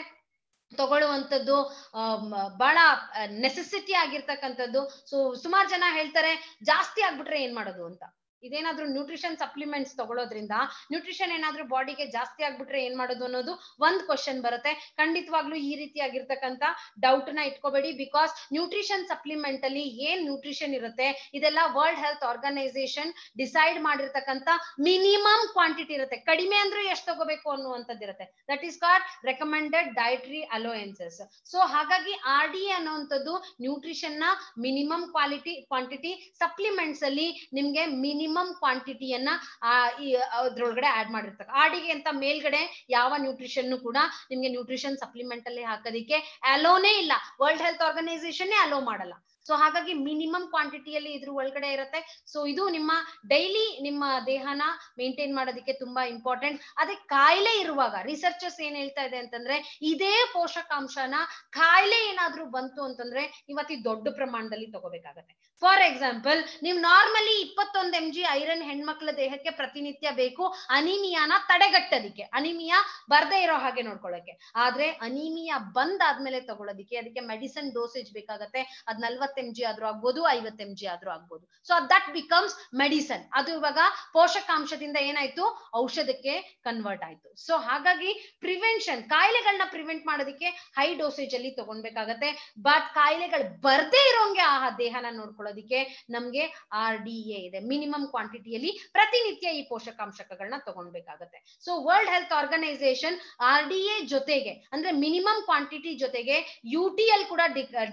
ತಗೊಳ್ಳುವಂಥದ್ದು ಬಹಳ ನೆಸೆಸಿಟಿ ಆಗಿರ್ತಕ್ಕಂಥದ್ದು ಸೊ ಸುಮಾರು ಜನ ಹೇಳ್ತಾರೆ ಜಾಸ್ತಿ ಆಗ್ಬಿಟ್ರೆ ಏನ್ ಮಾಡೋದು ಅಂತ ಇದೇನಾದ್ರೂ ನ್ಯೂಟ್ರಿಷನ್ ಸಪ್ಲಿಮೆಂಟ್ಸ್ ತಗೊಳ್ಳೋದ್ರಿಂದ ನ್ಯೂಟ್ರಿಷನ್ ಏನಾದ್ರೂ ಬಾಡಿಗೆ ಜಾಸ್ತಿ ಆಗ್ಬಿಟ್ರೆ ಏನ್ ಮಾಡೋದು ಅನ್ನೋದು ಒಂದ್ ಕ್ವಶನ್ ಬರುತ್ತೆ ಖಂಡಿತವಾಗ್ಲೂ ಈ ರೀತಿಯಾಗಿರ್ತಕ್ಕಂತ ಡೌಟ್ ನ ಇಟ್ಕೋಬೇಡಿ ಬಿಕಾಸ್ ನ್ಯೂಟ್ರಿಷನ್ ಸಪ್ಲಿಮೆಂಟ್ ಅಲ್ಲಿ ಏನ್ ನ್ಯೂಟ್ರಿಷನ್ ಇರುತ್ತೆ ಇದೆಲ್ಲ ವರ್ಲ್ಡ್ ಹೆಲ್ತ್ ಆರ್ಗನೈಸೇಷನ್ ಡಿಸೈಡ್ ಮಾಡಿರ್ತಕ್ಕಂತ ಮಿನಿಮಮ್ ಕ್ವಾಂಟಿಟಿ ಇರುತ್ತೆ ಕಡಿಮೆ ಅಂದ್ರೆ ಎಷ್ಟು ತಗೋಬೇಕು ಅನ್ನುವಂಥದ್ದು ಇರುತ್ತೆ that is called recommended dietary allowances so ಹಾಗಾಗಿ ಆರ್ ಡಿ ಅನ್ನುವಂಥದ್ದು ನ್ಯೂಟ್ರಿಷನ್ ನ ಮಿನಿಮಮ್ ಕ್ವಾಲಿಟಿ ಕ್ವಾಂಟಿಟಿ ಸಪ್ಲಿಮೆಂಟ್ಸ್ ಅಲ್ಲಿ ನಿಮ್ಗೆ ಮಿನಿಮಮ್ ಮಿನಿಮಮ್ ಕ್ವಾಂಟಿಟಿಯನ್ನ ಆ ಅದ್ರೊಳಗಡೆ ಆಡ್ ಮಾಡಿರ್ತಾರೆ ಆಡಿಗೆ ಅಂತ ಮೇಲ್ಗಡೆ ಯಾವ ನ್ಯೂಟ್ರಿಷನ್ ಕೂಡ ನಿಮ್ಗೆ ನ್ಯೂಟ್ರಿಷನ್ ಸಪ್ಲಿಮೆಂಟ್ ಅಲ್ಲಿ ಹಾಕೋದಿಕ್ಕೆ ಅಲೋನೇ ಇಲ್ಲ ವರ್ಲ್ಡ್ ಹೆಲ್ತ್ ಆರ್ಗನೈಸೇಷನ್ ಅಲೋ ಮಾಡಲ್ಲ ಸೊ ಹಾಗಾಗಿ ಮಿನಿಮಮ್ ಕ್ವಾಂಟಿಟಿಯಲ್ಲಿ ಇದ್ರ ಒಳಗಡೆ ಇರುತ್ತೆ ಸೊ ಇದು ನಿಮ್ಮ ಡೈಲಿ ನಿಮ್ಮ ದೇಹನ ಮೇಂಟೈನ್ ಮಾಡೋದಕ್ಕೆ ತುಂಬಾ ಇಂಪಾರ್ಟೆಂಟ್ ಅದೇ ಕಾಯಿಲೆ ಇರುವಾಗ ರಿಸರ್ಚರ್ಸ್ ಏನ್ ಹೇಳ್ತಾ ಇದೆ ಅಂತಂದ್ರೆ ಇದೇ ಪೋಷಕಾಂಶನ ಕಾಯಿಲೆ ಏನಾದ್ರೂ ಬಂತು ಅಂತಂದ್ರೆ ಇವತ್ತಿ ದೊಡ್ಡ ಪ್ರಮಾಣದಲ್ಲಿ ತಗೋಬೇಕಾಗತ್ತೆ ಫಾರ್ ಎಕ್ಸಾಂಪಲ್ ನೀವು ನಾರ್ಮಲಿ ಇಪ್ಪತ್ತೊಂದು ಎಂ ಜಿ ಐರನ್ ಹೆಣ್ಮಕ್ಳ ದೇಹಕ್ಕೆ ಪ್ರತಿನಿತ್ಯ ಬೇಕು ಅನಿಮಿಯಾನ ತಡೆಗಟ್ಟೋದಿಕ್ಕೆ ಅನಿಮಿಯಾ ಬರ್ದೇ ಇರೋ ಹಾಗೆ ನೋಡ್ಕೊಳ್ಳೋಕೆ ಆದ್ರೆ ಅನಿಮಿಯಾ ಬಂದಾದ್ಮೇಲೆ ತಗೊಳೋದಿಕ್ಕೆ ಅದಕ್ಕೆ ಮೆಡಿಸಿನ್ ಡೋಸೇಜ್ ಬೇಕಾಗತ್ತೆ ಅದ್ ನಲ್ವತ್ ಅರವತ್ ಎಂ ಜಿ ಆದ್ರೂ ಆಗ್ಬೋದು ಐವತ್ ಎಂ ಜಿ ಆದ್ರೂ ಆಗ್ಬೋದು ಸೊ ದಟ್ ಬಿಕಮ್ಸ್ ಮೆಡಿಸನ್ ಅದು ಇವಾಗ ಪೋಷಕಾಂಶದಿಂದ ಏನಾಯ್ತು ಔಷಧಕ್ಕೆ ಕನ್ವರ್ಟ್ ಆಯ್ತು ಸೊ ಹಾಗಾಗಿ ಪ್ರಿವೆನ್ಷನ್ ಕಾಯಿಲೆಗಳನ್ನ ಪ್ರಿವೆಂಟ್ ಮಾಡೋದಕ್ಕೆ ಹೈ ಡೋಸೇಜ್ ಅಲ್ಲಿ ತಗೊಳ್ಬೇಕಾಗತ್ತೆ ಬಟ್ ಕಾಯಿಲೆಗಳು ಬರ್ದೇ ಇರೋಂಗೆ ಆ ದೇಹನ ನೋಡ್ಕೊಳ್ಳೋದಿಕ್ಕೆ ನಮ್ಗೆ ಆರ್ ಡಿ ಎ ಇದೆ ಮಿನಿಮಮ್ ಕ್ವಾಂಟಿಟಿಯಲ್ಲಿ ಪ್ರತಿನಿತ್ಯ ಈ ಪೋಷಕಾಂಶಗಳನ್ನ ತಗೊಳ್ಬೇಕಾಗತ್ತೆ so world health organisation R D A ಜೊತೆಗೆ ಅಂದ್ರೆ ಮಿನಿಮಮ್ ಕ್ವಾಂಟಿಟಿ ಜೊತೆಗೆ ಯು ಟಿ ಎಲ್ ಕೂಡ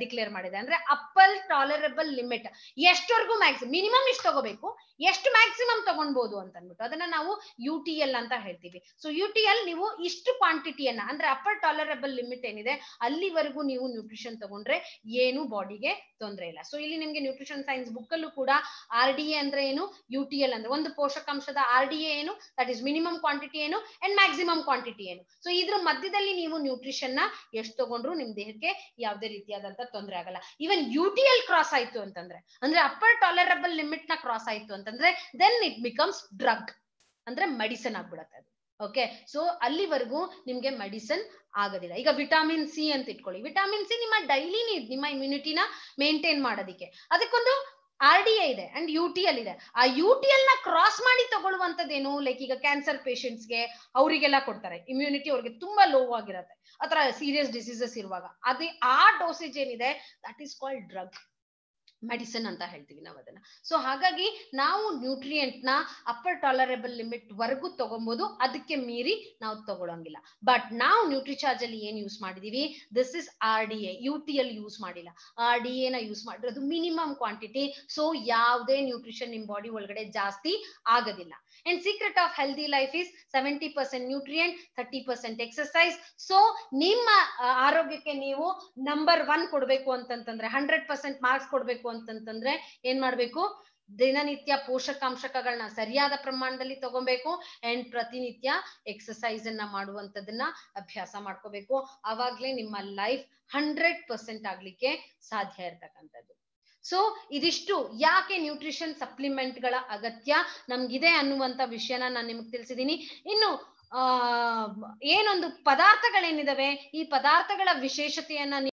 ಡಿಕ್ಲೇರ್ ಮಾಡಿದೆ ಅಂದ್ರೆ ಅಪ್ಪರ್ ಮ್ಯಾಕ್ಸಿಮಲ್ ಟಾಲರಬಲ್ ಲಿಮಿಟ್ ಎಷ್ಟವರೆಗೂ ಮ್ಯಾಕ್ಸಿಮ್ ಮಿನಿಮಮ್ ಇಷ್ಟು ತಗೋಬೇಕು ಎಷ್ಟು ಮ್ಯಾಕ್ಸಿಮಮ್ ತಗೊಳ್ಬಹುದು ಅಂತ ಅಂದ್ಬಿಟ್ಟು ಅದನ್ನ ನಾವು ಯು ಟಿ ಎಲ್ ಅಂತ ಹೇಳ್ತೀವಿ ಸೊ ಯು ಟಿ ಎಲ್ ನೀವು ಇಷ್ಟು ಕ್ವಾಂಟಿಟಿಯನ್ನ ಅಂದ್ರೆ ಅಪ್ಪರ್ ಟಾಲರಬಲ್ ಲಿಮಿಟ್ ಏನಿದೆ ಅಲ್ಲಿವರೆಗೂ ನೀವು ನ್ಯೂಟ್ರಿಷನ್ ತಗೊಂಡ್ರೆ ಏನು ಬಾಡಿಗೆ ತೊಂದರೆ ಇಲ್ಲ ಸೊ ಇಲ್ಲಿ ನಿಮ್ಗೆ ನ್ಯೂಟ್ರಿಷನ್ ಸೈನ್ಸ್ ಬುಕ್ ಅಲ್ಲೂ ಕೂಡ ಆರ್ ಡಿ ಎ ಅಂದ್ರೆ ಏನು ಯು ಟಿ ಎಲ್ ಅಂದ್ರೆ ಒಂದು ಪೋಷಕಾಂಶದ ಆರ್ ಡಿ ಎ ಏನು ದಟ್ ಇಸ್ ಮಿನಿಮಮ್ ಕ್ವಾಂಟಿಟಿ ಏನು ಅಂಡ್ ಮ್ಯಾಕ್ಸಿಮಮ್ ಕ್ವಾಂಟಿಟಿ ಏನು ಸೊ ಇದ್ರ ಮಧ್ಯದಲ್ಲಿ ನೀವು ನ್ಯೂಟ್ರಿಷನ್ ನ ಎಷ್ಟು ತಗೊಂಡ್ರು ನಿಮ್ ದೇಹಕ್ಕೆ ಯಾವುದೇ ರೀತಿಯಾದಂತ ತೊಂದರೆ ಆಗಲ್ಲ ಇವನ್ ಯು ಎಲ್ ಕ್ರಾಸ್ ಆಯ್ತು ಅಂತಂದ್ರೆ ಅಂದ್ರೆ ಅಪ್ಪರ್ ಟಾಲರಬಲ್ ಲಿಮಿಟ್ ನ ಕ್ರಾಸ್ ಆಯ್ತು ಅಂತಂದ್ರೆ ದೆನ್ ಇಟ್ ಬಿಕಮ್ಸ್ ಡ್ರಗ್ ಅಂದ್ರೆ ಮೆಡಿಸನ್ ಆಗ್ಬಿಡತ್ತೆ ಅದು ಓಕೆ ಸೊ ಅಲ್ಲಿವರೆಗೂ ನಿಮ್ಗೆ ಮೆಡಿಸನ್ ಆಗೋದಿಲ್ಲ ಈಗ ವಿಟಾಮಿನ್ ಸಿ ಅಂತ ಇಟ್ಕೊಳ್ಳಿ ವಿಟಾಮಿನ್ ಸಿ ನಿಮ್ಮ ಡೈಲಿ ನೀಡ್ ನಿಮ್ಮ ಇಮ್ಯುನಿಟಿನ ಮೇಂಟೈನ್ ಮಾಡೋದಿಕ್ಕೆ ಅದಕ್ಕೊಂದು ಆರ್ ಡಿ ಎ ಇದೆ ಅಂಡ್ ಯು ಟಿ ಎಲ್ ಇದೆ ಆ ಯು ಟಿ ಎಲ್ ನ ಕ್ರಾಸ್ ಮಾಡಿ ತಗೊಳ್ಳುವಂತದ್ದೇನು ಲೈಕ್ ಈಗ ಕ್ಯಾನ್ಸರ್ ಪೇಷಂಟ್ಸ್ಗೆ ಅವರಿಗೆಲ್ಲ ಕೊಡ್ತಾರೆ ಇಮ್ಯುನಿಟಿ ಅವ್ರಿಗೆ ತುಂಬಾ ಲೋ ಆಗಿರುತ್ತೆ ಆ ಸೀರಿಯಸ್ ಡಿಸೀಸಸ್ ಇರುವಾಗ ಅದೇ ಆ ಡೋಸೇಜ್ ಏನಿದೆ that is called drug medicine ಅಂತ ಹೇಳ್ತೀವಿ ನಾವು ಅದನ್ನ ಸೊ ಹಾಗಾಗಿ ನಾವು ನ್ಯೂಟ್ರಿಯೆಂಟ್ ನ ಅಪ್ಪರ್ ಟಾಲರೇಬಲ್ ಲಿಮಿಟ್ ವರೆಗೂ ತಗೊಂಬೋದು ಅದಕ್ಕೆ ಮೀರಿ ನಾವು ತಗೊಳಂಗಿಲ್ಲ ಬಟ್ ನಾವು ಚಾರ್ಜ್ ಅಲ್ಲಿ ಏನ್ ಯೂಸ್ ಮಾಡಿದೀವಿ this is R D A U T L use ಮಾಡಿಲ್ಲ ಆರ್ ಡಿ ಎನ ಯೂಸ್ ಮಾಡಿರೋದು ಮಿನಿಮಮ್ ಕ್ವಾಂಟಿಟಿ ಸೊ ಯಾವುದೇ ನ್ಯೂಟ್ರಿಷನ್ ನಿಮ್ ಬಾಡಿ ಒಳಗಡೆ ಜಾಸ್ತಿ ಆಗೋದಿಲ್ಲ and secret of healthy life is seventy percent nutrient thirty percent exercise so ನಿಮ್ಮ ಆರೋಗ್ಯಕ್ಕೆ ನೀವು ನಂಬರ್ ಒನ್ ಕೊಡ್ಬೇಕು ಅಂತಂತಂದ್ರೆ ಹಂಡ್ರೆಡ್ ಪರ್ಸೆಂಟ್ ಮಾರ್ಕ್ಸ್ ಕೊಡ್ಬೇಕು ಅಂತಂತಂದ್ರೆ ಏನ್ ಮಾಡ್ಬೇಕು ದಿನನಿತ್ಯ ಪೋಷಕಾಂಶಕಗಳನ್ನ ಸರಿಯಾದ ಪ್ರಮಾಣದಲ್ಲಿ ತಗೊಬೇಕು ಅಂಡ್ ಪ್ರತಿನಿತ್ಯ ಎಕ್ಸಸೈಸ್ ಅನ್ನ ಮಾಡುವಂತದನ್ನ ಅಭ್ಯಾಸ ಮಾಡ್ಕೋಬೇಕು ಅವಾಗ್ಲೇ ನಿಮ್ಮ ಲೈಫ್ ಹಂಡ್ರೆಡ್ ಪರ್ಸೆಂಟ್ ಆಗ್ಲಿಕ್ಕೆ ಸಾಧ್ಯ ಇರ್ತಕ್ಕಂಥದ್ದು ಸೊ ಇದಿಷ್ಟು ಯಾಕೆ ನ್ಯೂಟ್ರಿಷನ್ ಸಪ್ಲಿಮೆಂಟ್ ಗಳ ಅಗತ್ಯ ನಮ್ಗಿದೆ ಅನ್ನುವಂತ ವಿಷಯನ ನಾನು ನಿಮ್ಗೆ ತಿಳಿಸಿದೀನಿ ಇನ್ನು ಆ ಏನೊಂದು ಪದಾರ್ಥಗಳೇನಿದಾವೆ ಈ ಪದಾರ್ಥಗಳ ವಿಶೇಷತೆಯನ್ನ